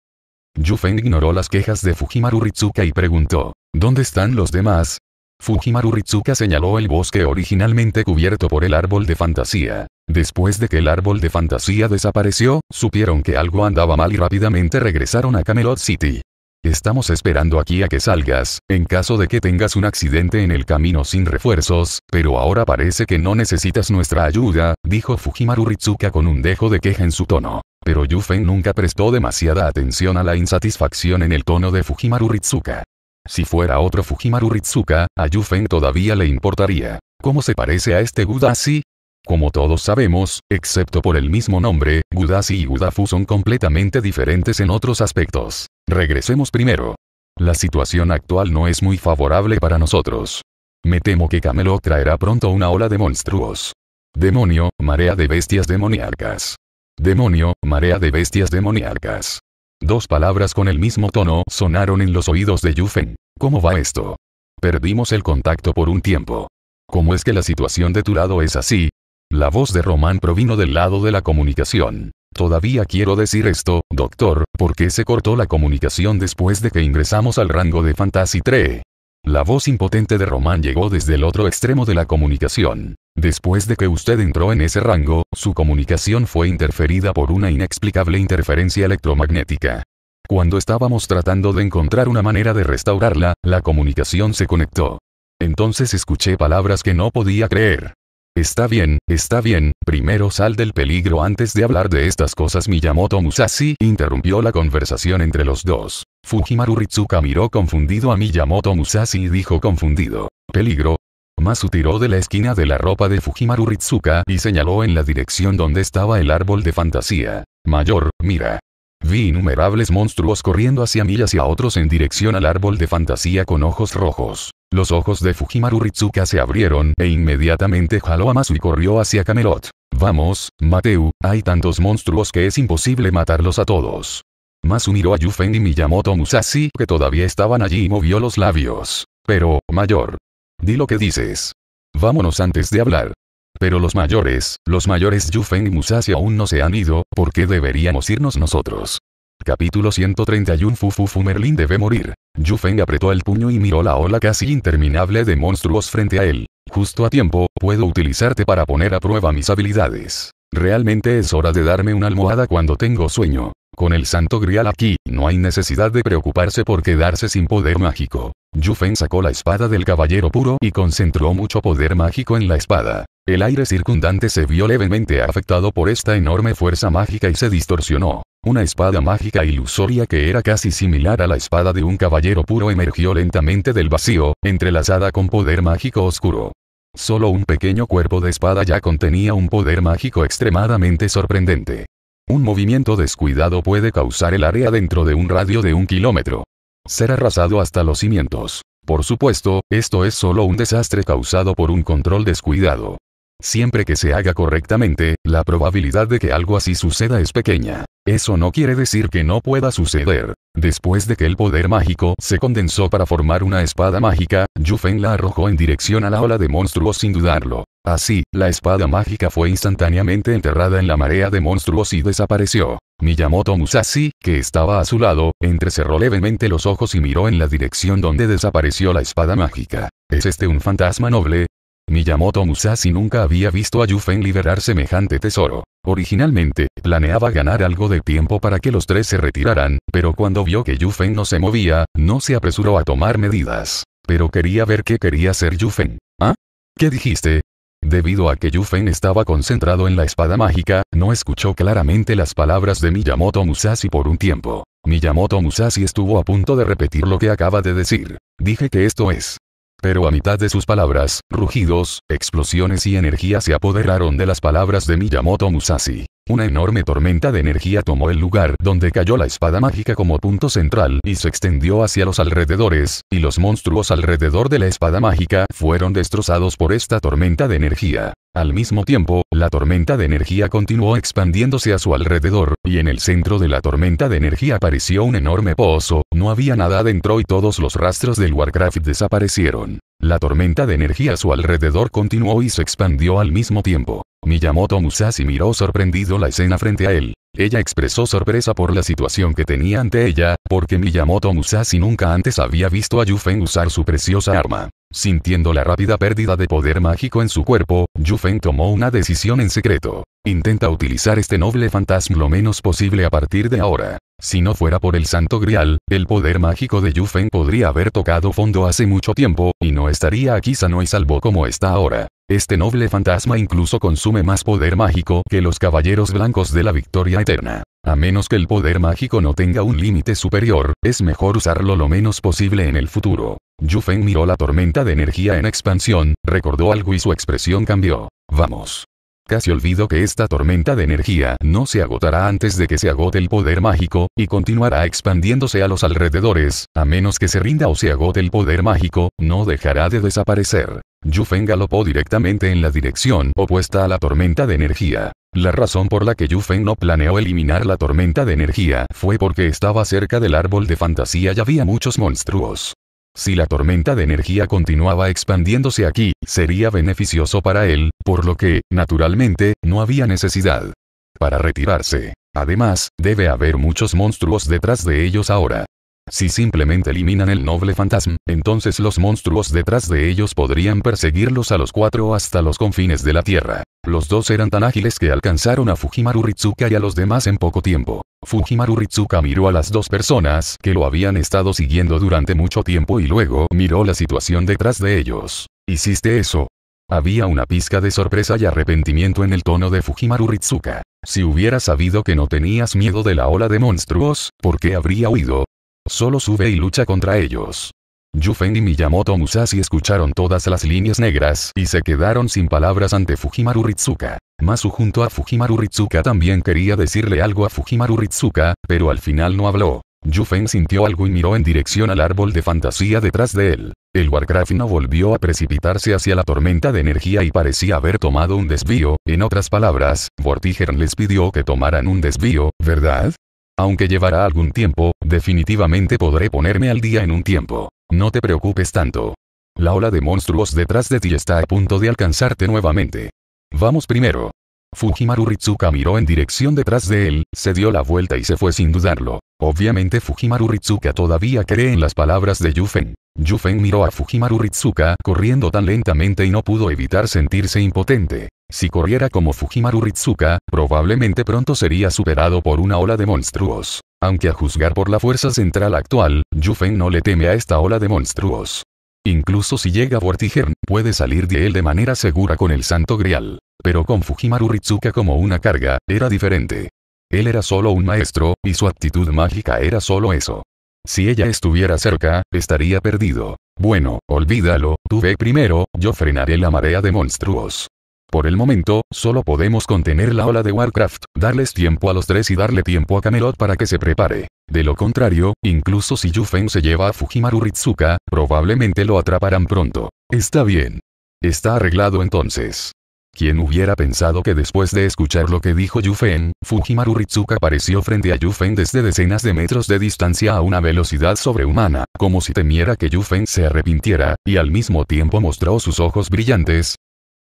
Yufen ignoró las quejas de Fujimaru Ritsuka y preguntó, ¿Dónde están los demás? Fujimaru Ritsuka señaló el bosque originalmente cubierto por el árbol de fantasía. Después de que el árbol de fantasía desapareció, supieron que algo andaba mal y rápidamente regresaron a Camelot City. Estamos esperando aquí a que salgas, en caso de que tengas un accidente en el camino sin refuerzos, pero ahora parece que no necesitas nuestra ayuda, dijo Fujimaru Ritsuka con un dejo de queja en su tono. Pero Yufen nunca prestó demasiada atención a la insatisfacción en el tono de Fujimaru Ritsuka. Si fuera otro Fujimaru Ritsuka, a Yufen todavía le importaría. ¿Cómo se parece a este así? Como todos sabemos, excepto por el mismo nombre, Gudasi y Gudafu son completamente diferentes en otros aspectos. Regresemos primero. La situación actual no es muy favorable para nosotros. Me temo que Camelot traerá pronto una ola de monstruos. Demonio, marea de bestias demoníacas. Demonio, marea de bestias demoníacas. Dos palabras con el mismo tono sonaron en los oídos de Yufen. ¿Cómo va esto? Perdimos el contacto por un tiempo. ¿Cómo es que la situación de tu lado es así? La voz de Román provino del lado de la comunicación. Todavía quiero decir esto, doctor, porque se cortó la comunicación después de que ingresamos al rango de Fantasy 3. La voz impotente de Román llegó desde el otro extremo de la comunicación. Después de que usted entró en ese rango, su comunicación fue interferida por una inexplicable interferencia electromagnética. Cuando estábamos tratando de encontrar una manera de restaurarla, la comunicación se conectó. Entonces escuché palabras que no podía creer. Está bien, está bien, primero sal del peligro antes de hablar de estas cosas Miyamoto Musashi interrumpió la conversación entre los dos. Fujimaru Ritsuka miró confundido a Miyamoto Musashi y dijo confundido. ¿Peligro? Masu tiró de la esquina de la ropa de Fujimaru Ritsuka y señaló en la dirección donde estaba el árbol de fantasía. Mayor, mira. Vi innumerables monstruos corriendo hacia mí y hacia otros en dirección al árbol de fantasía con ojos rojos. Los ojos de Fujimaru Ritsuka se abrieron e inmediatamente jaló a Masu y corrió hacia Camelot. Vamos, Mateu, hay tantos monstruos que es imposible matarlos a todos. Masu miró a Yufen y Miyamoto Musashi que todavía estaban allí y movió los labios. Pero, mayor. Di lo que dices. Vámonos antes de hablar. Pero los mayores, los mayores Yufen y Musashi aún no se han ido, ¿por qué deberíamos irnos nosotros? Capítulo 131 Fufufu Merlin debe morir. Yu apretó el puño y miró la ola casi interminable de monstruos frente a él. Justo a tiempo, puedo utilizarte para poner a prueba mis habilidades. Realmente es hora de darme una almohada cuando tengo sueño. Con el santo grial aquí, no hay necesidad de preocuparse por quedarse sin poder mágico. Yufen sacó la espada del caballero puro y concentró mucho poder mágico en la espada. El aire circundante se vio levemente afectado por esta enorme fuerza mágica y se distorsionó. Una espada mágica ilusoria que era casi similar a la espada de un caballero puro emergió lentamente del vacío, entrelazada con poder mágico oscuro. Solo un pequeño cuerpo de espada ya contenía un poder mágico extremadamente sorprendente. Un movimiento descuidado puede causar el área dentro de un radio de un kilómetro. Ser arrasado hasta los cimientos. Por supuesto, esto es solo un desastre causado por un control descuidado. Siempre que se haga correctamente, la probabilidad de que algo así suceda es pequeña. Eso no quiere decir que no pueda suceder. Después de que el poder mágico se condensó para formar una espada mágica, Yufen la arrojó en dirección a la ola de monstruos sin dudarlo. Así, la espada mágica fue instantáneamente enterrada en la marea de monstruos y desapareció. Miyamoto Musashi, que estaba a su lado, entrecerró levemente los ojos y miró en la dirección donde desapareció la espada mágica. ¿Es este un fantasma noble? Miyamoto Musashi nunca había visto a Yufeng liberar semejante tesoro. Originalmente, planeaba ganar algo de tiempo para que los tres se retiraran, pero cuando vio que Yufeng no se movía, no se apresuró a tomar medidas. Pero quería ver qué quería hacer Yufeng. ¿Ah? ¿Qué dijiste? Debido a que Yufen estaba concentrado en la espada mágica, no escuchó claramente las palabras de Miyamoto Musashi por un tiempo. Miyamoto Musashi estuvo a punto de repetir lo que acaba de decir. Dije que esto es. Pero a mitad de sus palabras, rugidos, explosiones y energía se apoderaron de las palabras de Miyamoto Musashi. Una enorme tormenta de energía tomó el lugar donde cayó la espada mágica como punto central y se extendió hacia los alrededores, y los monstruos alrededor de la espada mágica fueron destrozados por esta tormenta de energía. Al mismo tiempo, la tormenta de energía continuó expandiéndose a su alrededor, y en el centro de la tormenta de energía apareció un enorme pozo, no había nada adentro y todos los rastros del Warcraft desaparecieron. La tormenta de energía a su alrededor continuó y se expandió al mismo tiempo. Miyamoto Musashi miró sorprendido la escena frente a él. Ella expresó sorpresa por la situación que tenía ante ella, porque Miyamoto Musashi nunca antes había visto a Yufen usar su preciosa arma. Sintiendo la rápida pérdida de poder mágico en su cuerpo, Yufen tomó una decisión en secreto. Intenta utilizar este noble fantasma lo menos posible a partir de ahora. Si no fuera por el santo grial, el poder mágico de Yufen podría haber tocado fondo hace mucho tiempo, y no estaría aquí sano y salvo como está ahora. Este noble fantasma incluso consume más poder mágico que los caballeros blancos de la victoria eterna. A menos que el poder mágico no tenga un límite superior, es mejor usarlo lo menos posible en el futuro. Yufen miró la tormenta de energía en expansión, recordó algo y su expresión cambió. Vamos. Casi olvido que esta tormenta de energía no se agotará antes de que se agote el poder mágico, y continuará expandiéndose a los alrededores, a menos que se rinda o se agote el poder mágico, no dejará de desaparecer. Yufen galopó directamente en la dirección opuesta a la tormenta de energía. La razón por la que Yu no planeó eliminar la tormenta de energía fue porque estaba cerca del árbol de fantasía y había muchos monstruos. Si la tormenta de energía continuaba expandiéndose aquí, sería beneficioso para él, por lo que, naturalmente, no había necesidad para retirarse. Además, debe haber muchos monstruos detrás de ellos ahora. Si simplemente eliminan el noble fantasma, entonces los monstruos detrás de ellos podrían perseguirlos a los cuatro hasta los confines de la Tierra. Los dos eran tan ágiles que alcanzaron a Fujimaru Ritsuka y a los demás en poco tiempo. Fujimaru Ritsuka miró a las dos personas que lo habían estado siguiendo durante mucho tiempo y luego miró la situación detrás de ellos. ¿Hiciste eso? Había una pizca de sorpresa y arrepentimiento en el tono de Fujimaru Ritsuka. Si hubiera sabido que no tenías miedo de la ola de monstruos, ¿por qué habría huido? Solo sube y lucha contra ellos. Yufen y Miyamoto Musashi escucharon todas las líneas negras y se quedaron sin palabras ante Fujimaru Ritsuka. Masu junto a Fujimaru Ritsuka también quería decirle algo a Fujimaru Ritsuka, pero al final no habló. Yufen sintió algo y miró en dirección al árbol de fantasía detrás de él. El Warcraft no volvió a precipitarse hacia la tormenta de energía y parecía haber tomado un desvío, en otras palabras, Vortigern les pidió que tomaran un desvío, ¿verdad? Aunque llevará algún tiempo, definitivamente podré ponerme al día en un tiempo. No te preocupes tanto. La ola de monstruos detrás de ti está a punto de alcanzarte nuevamente. Vamos primero. Fujimaru Ritsuka miró en dirección detrás de él, se dio la vuelta y se fue sin dudarlo. Obviamente Fujimaru Ritsuka todavía cree en las palabras de Yufeng. Yufen miró a Fujimaru Ritsuka corriendo tan lentamente y no pudo evitar sentirse impotente. Si corriera como Fujimaru Ritsuka, probablemente pronto sería superado por una ola de monstruos. Aunque a juzgar por la fuerza central actual, Yufen no le teme a esta ola de monstruos. Incluso si llega Vortigern, puede salir de él de manera segura con el Santo Grial. Pero con Fujimaru Ritsuka como una carga, era diferente. Él era solo un maestro, y su actitud mágica era solo eso. Si ella estuviera cerca, estaría perdido. Bueno, olvídalo, tú ve primero, yo frenaré la marea de monstruos. Por el momento, solo podemos contener la ola de Warcraft, darles tiempo a los tres y darle tiempo a Camelot para que se prepare. De lo contrario, incluso si Yufen se lleva a Fujimaru Ritsuka, probablemente lo atraparán pronto. Está bien. Está arreglado entonces. Quien hubiera pensado que después de escuchar lo que dijo Yufen, Fujimaru Ritsuka apareció frente a Yufen desde decenas de metros de distancia a una velocidad sobrehumana, como si temiera que Yufen se arrepintiera, y al mismo tiempo mostró sus ojos brillantes,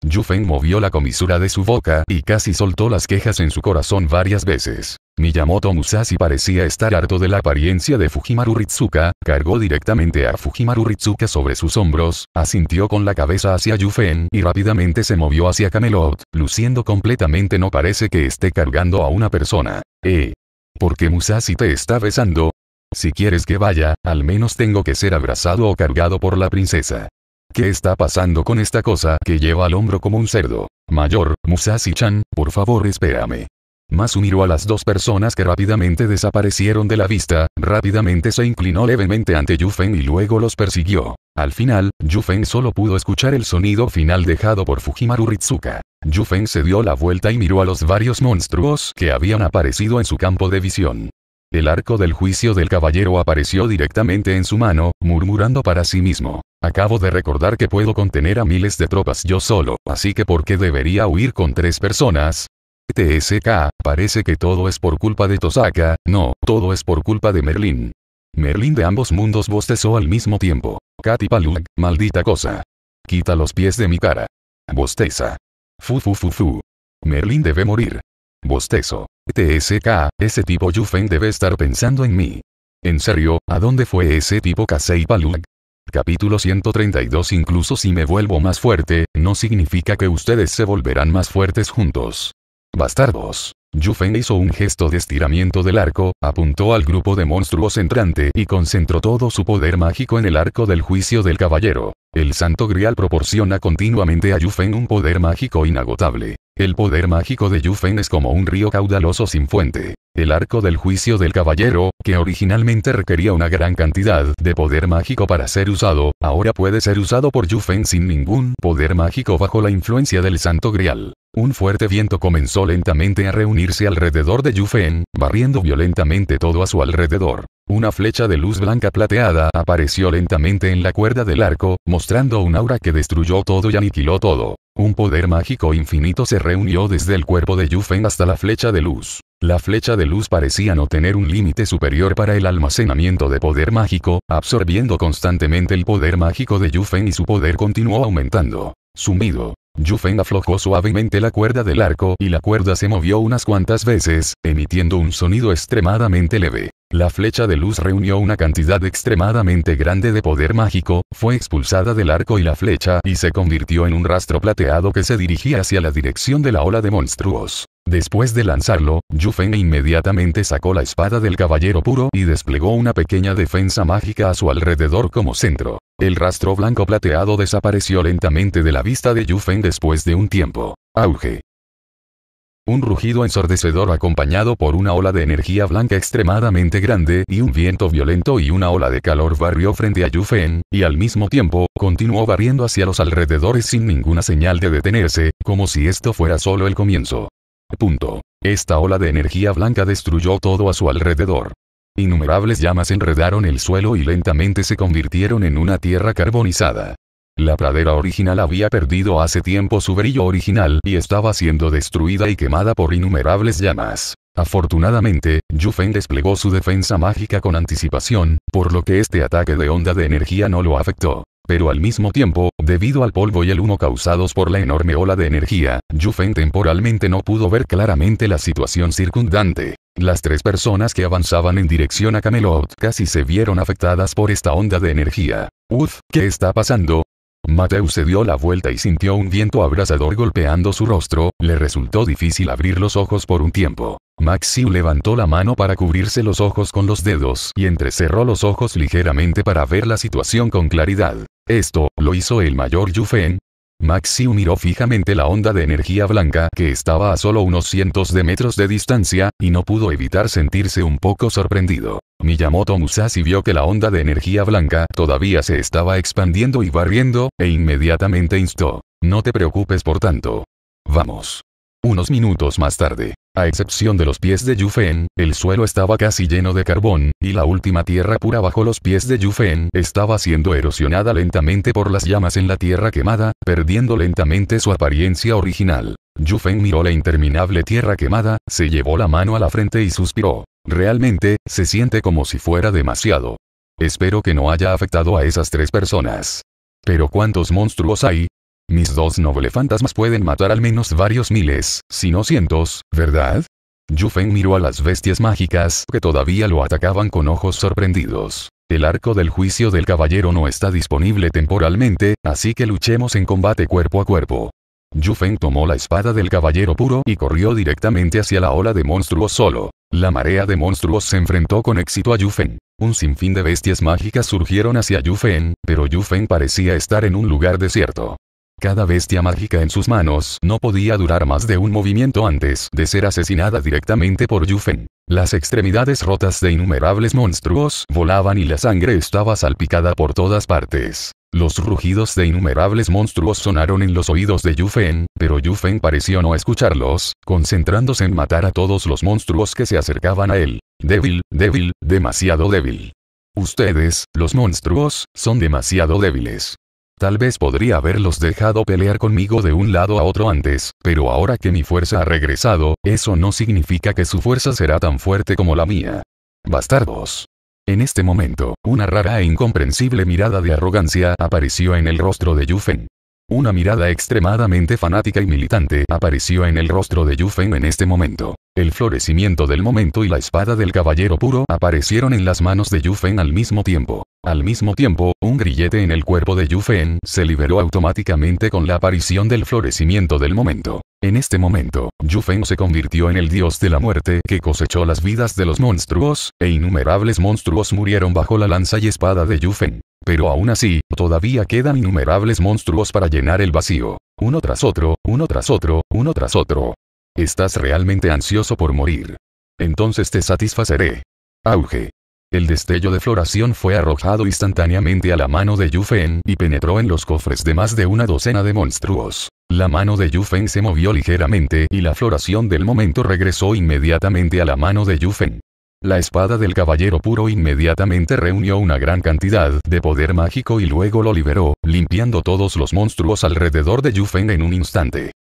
Yufen movió la comisura de su boca y casi soltó las quejas en su corazón varias veces. Miyamoto Musashi parecía estar harto de la apariencia de Fujimaru Ritsuka, cargó directamente a Fujimaru Ritsuka sobre sus hombros, asintió con la cabeza hacia Yufen y rápidamente se movió hacia Camelot, luciendo completamente no parece que esté cargando a una persona. Eh. ¿Por qué Musashi te está besando? Si quieres que vaya, al menos tengo que ser abrazado o cargado por la princesa. ¿Qué está pasando con esta cosa que lleva al hombro como un cerdo? Mayor, Musashi-chan, por favor espérame. Masu miró a las dos personas que rápidamente desaparecieron de la vista, rápidamente se inclinó levemente ante Yufeng y luego los persiguió. Al final, Yufeng solo pudo escuchar el sonido final dejado por Fujimaru Ritsuka. Yufeng se dio la vuelta y miró a los varios monstruos que habían aparecido en su campo de visión. El arco del juicio del caballero apareció directamente en su mano, murmurando para sí mismo. Acabo de recordar que puedo contener a miles de tropas yo solo, así que ¿por qué debería huir con tres personas? TSK, parece que todo es por culpa de Tosaka, no, todo es por culpa de Merlin. Merlin de ambos mundos bostezó al mismo tiempo. Katy maldita cosa. Quita los pies de mi cara. Bosteza. Fu fu fu fu. Merlin debe morir. Bostezo. TSK, ese tipo Yufeng debe estar pensando en mí. En serio, ¿a dónde fue ese tipo Kasei Palug? Capítulo 132 Incluso si me vuelvo más fuerte, no significa que ustedes se volverán más fuertes juntos. Bastardos. Yufen hizo un gesto de estiramiento del arco, apuntó al grupo de monstruos entrante y concentró todo su poder mágico en el arco del juicio del caballero. El santo grial proporciona continuamente a Yufen un poder mágico inagotable. El poder mágico de Yufen es como un río caudaloso sin fuente. El arco del juicio del caballero, que originalmente requería una gran cantidad de poder mágico para ser usado, ahora puede ser usado por Yufen sin ningún poder mágico bajo la influencia del santo grial. Un fuerte viento comenzó lentamente a reunirse alrededor de Yufen, barriendo violentamente todo a su alrededor. Una flecha de luz blanca plateada apareció lentamente en la cuerda del arco, mostrando un aura que destruyó todo y aniquiló todo. Un poder mágico infinito se reunió desde el cuerpo de Yufen hasta la flecha de luz. La flecha de luz parecía no tener un límite superior para el almacenamiento de poder mágico, absorbiendo constantemente el poder mágico de Yufen y su poder continuó aumentando. Sumido, Yufeng aflojó suavemente la cuerda del arco y la cuerda se movió unas cuantas veces, emitiendo un sonido extremadamente leve. La flecha de luz reunió una cantidad extremadamente grande de poder mágico, fue expulsada del arco y la flecha y se convirtió en un rastro plateado que se dirigía hacia la dirección de la ola de monstruos. Después de lanzarlo, Yufeng inmediatamente sacó la espada del caballero puro y desplegó una pequeña defensa mágica a su alrededor como centro. El rastro blanco plateado desapareció lentamente de la vista de Yufen después de un tiempo. Auge. Un rugido ensordecedor acompañado por una ola de energía blanca extremadamente grande y un viento violento y una ola de calor barrió frente a Yufen, y al mismo tiempo, continuó barriendo hacia los alrededores sin ninguna señal de detenerse, como si esto fuera solo el comienzo. Punto. Esta ola de energía blanca destruyó todo a su alrededor. Innumerables llamas enredaron el suelo y lentamente se convirtieron en una tierra carbonizada. La pradera original había perdido hace tiempo su brillo original y estaba siendo destruida y quemada por innumerables llamas. Afortunadamente, Yufen desplegó su defensa mágica con anticipación, por lo que este ataque de onda de energía no lo afectó pero al mismo tiempo, debido al polvo y el humo causados por la enorme ola de energía, Yufen temporalmente no pudo ver claramente la situación circundante. Las tres personas que avanzaban en dirección a Camelot casi se vieron afectadas por esta onda de energía. Uf, ¿qué está pasando? Mateus se dio la vuelta y sintió un viento abrasador golpeando su rostro, le resultó difícil abrir los ojos por un tiempo. Maxiu levantó la mano para cubrirse los ojos con los dedos y entrecerró los ojos ligeramente para ver la situación con claridad. Esto, lo hizo el mayor Yufen. Maxiu miró fijamente la onda de energía blanca que estaba a solo unos cientos de metros de distancia, y no pudo evitar sentirse un poco sorprendido. Miyamoto Musashi vio que la onda de energía blanca todavía se estaba expandiendo y barriendo, e inmediatamente instó. No te preocupes por tanto. Vamos. Unos minutos más tarde, a excepción de los pies de Yufen, el suelo estaba casi lleno de carbón, y la última tierra pura bajo los pies de Yufen estaba siendo erosionada lentamente por las llamas en la tierra quemada, perdiendo lentamente su apariencia original. Yufen miró la interminable tierra quemada, se llevó la mano a la frente y suspiró. Realmente, se siente como si fuera demasiado. Espero que no haya afectado a esas tres personas. Pero ¿cuántos monstruos hay? Mis dos noble fantasmas pueden matar al menos varios miles, si no cientos, ¿verdad? Yufeng miró a las bestias mágicas que todavía lo atacaban con ojos sorprendidos. El arco del juicio del caballero no está disponible temporalmente, así que luchemos en combate cuerpo a cuerpo. Yufeng tomó la espada del caballero puro y corrió directamente hacia la ola de monstruos solo. La marea de monstruos se enfrentó con éxito a Yufeng. Un sinfín de bestias mágicas surgieron hacia Yufeng, pero Yufeng parecía estar en un lugar desierto. Cada bestia mágica en sus manos no podía durar más de un movimiento antes de ser asesinada directamente por Yufen. Las extremidades rotas de innumerables monstruos volaban y la sangre estaba salpicada por todas partes. Los rugidos de innumerables monstruos sonaron en los oídos de Yufen, pero Yufen pareció no escucharlos, concentrándose en matar a todos los monstruos que se acercaban a él. Débil, débil, demasiado débil. Ustedes, los monstruos, son demasiado débiles. Tal vez podría haberlos dejado pelear conmigo de un lado a otro antes, pero ahora que mi fuerza ha regresado, eso no significa que su fuerza será tan fuerte como la mía. Bastardos. En este momento, una rara e incomprensible mirada de arrogancia apareció en el rostro de Yufen. Una mirada extremadamente fanática y militante apareció en el rostro de Yu en este momento. El florecimiento del momento y la espada del caballero puro aparecieron en las manos de Yu al mismo tiempo. Al mismo tiempo, un grillete en el cuerpo de Yu se liberó automáticamente con la aparición del florecimiento del momento. En este momento, Yu se convirtió en el dios de la muerte que cosechó las vidas de los monstruos, e innumerables monstruos murieron bajo la lanza y espada de Yu pero aún así, todavía quedan innumerables monstruos para llenar el vacío. Uno tras otro, uno tras otro, uno tras otro. Estás realmente ansioso por morir. Entonces te satisfaceré. Auge. El destello de floración fue arrojado instantáneamente a la mano de Yufen y penetró en los cofres de más de una docena de monstruos. La mano de Yufen se movió ligeramente y la floración del momento regresó inmediatamente a la mano de Yufen. La espada del caballero puro inmediatamente reunió una gran cantidad de poder mágico y luego lo liberó, limpiando todos los monstruos alrededor de Yufen en un instante.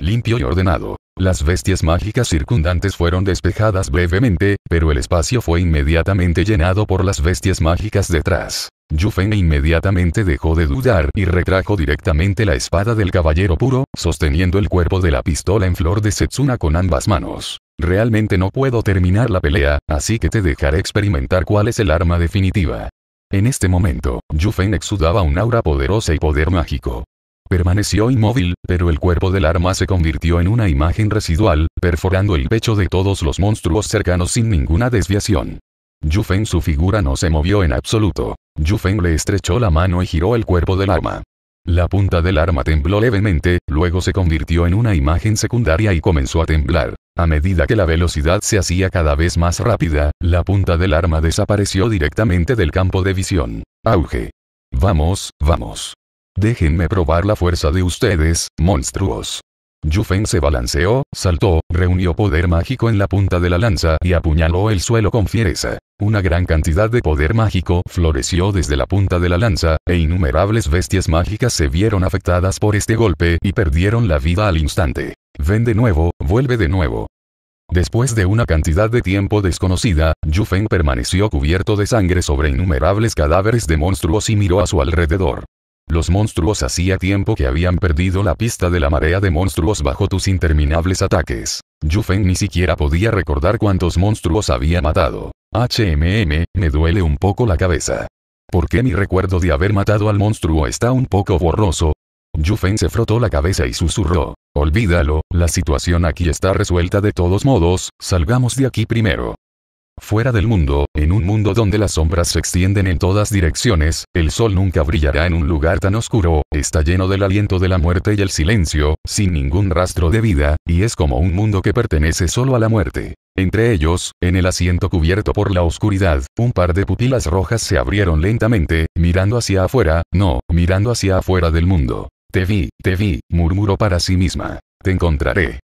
Limpio y ordenado. Las bestias mágicas circundantes fueron despejadas brevemente, pero el espacio fue inmediatamente llenado por las bestias mágicas detrás. Yufen inmediatamente dejó de dudar y retrajo directamente la espada del caballero puro, sosteniendo el cuerpo de la pistola en flor de Setsuna con ambas manos. Realmente no puedo terminar la pelea, así que te dejaré experimentar cuál es el arma definitiva. En este momento, Yufen exudaba un aura poderosa y poder mágico. Permaneció inmóvil, pero el cuerpo del arma se convirtió en una imagen residual, perforando el pecho de todos los monstruos cercanos sin ninguna desviación. Yufen su figura no se movió en absoluto. Yufen le estrechó la mano y giró el cuerpo del arma. La punta del arma tembló levemente, luego se convirtió en una imagen secundaria y comenzó a temblar. A medida que la velocidad se hacía cada vez más rápida, la punta del arma desapareció directamente del campo de visión. Auge. Vamos, vamos. Déjenme probar la fuerza de ustedes, monstruos. Yufeng se balanceó, saltó, reunió poder mágico en la punta de la lanza y apuñaló el suelo con fiereza. Una gran cantidad de poder mágico floreció desde la punta de la lanza, e innumerables bestias mágicas se vieron afectadas por este golpe y perdieron la vida al instante. Ven de nuevo, vuelve de nuevo. Después de una cantidad de tiempo desconocida, Yufeng permaneció cubierto de sangre sobre innumerables cadáveres de monstruos y miró a su alrededor. Los monstruos hacía tiempo que habían perdido la pista de la marea de monstruos bajo tus interminables ataques. Yufen ni siquiera podía recordar cuántos monstruos había matado. HMM, me duele un poco la cabeza. ¿Por qué mi recuerdo de haber matado al monstruo está un poco borroso? Yufen se frotó la cabeza y susurró. Olvídalo, la situación aquí está resuelta de todos modos, salgamos de aquí primero. Fuera del mundo, en un mundo donde las sombras se extienden en todas direcciones, el sol nunca brillará en un lugar tan oscuro, está lleno del aliento de la muerte y el silencio, sin ningún rastro de vida, y es como un mundo que pertenece solo a la muerte. Entre ellos, en el asiento cubierto por la oscuridad, un par de pupilas rojas se abrieron lentamente, mirando hacia afuera, no, mirando hacia afuera del mundo. Te vi, te vi, murmuró para sí misma. Te encontraré.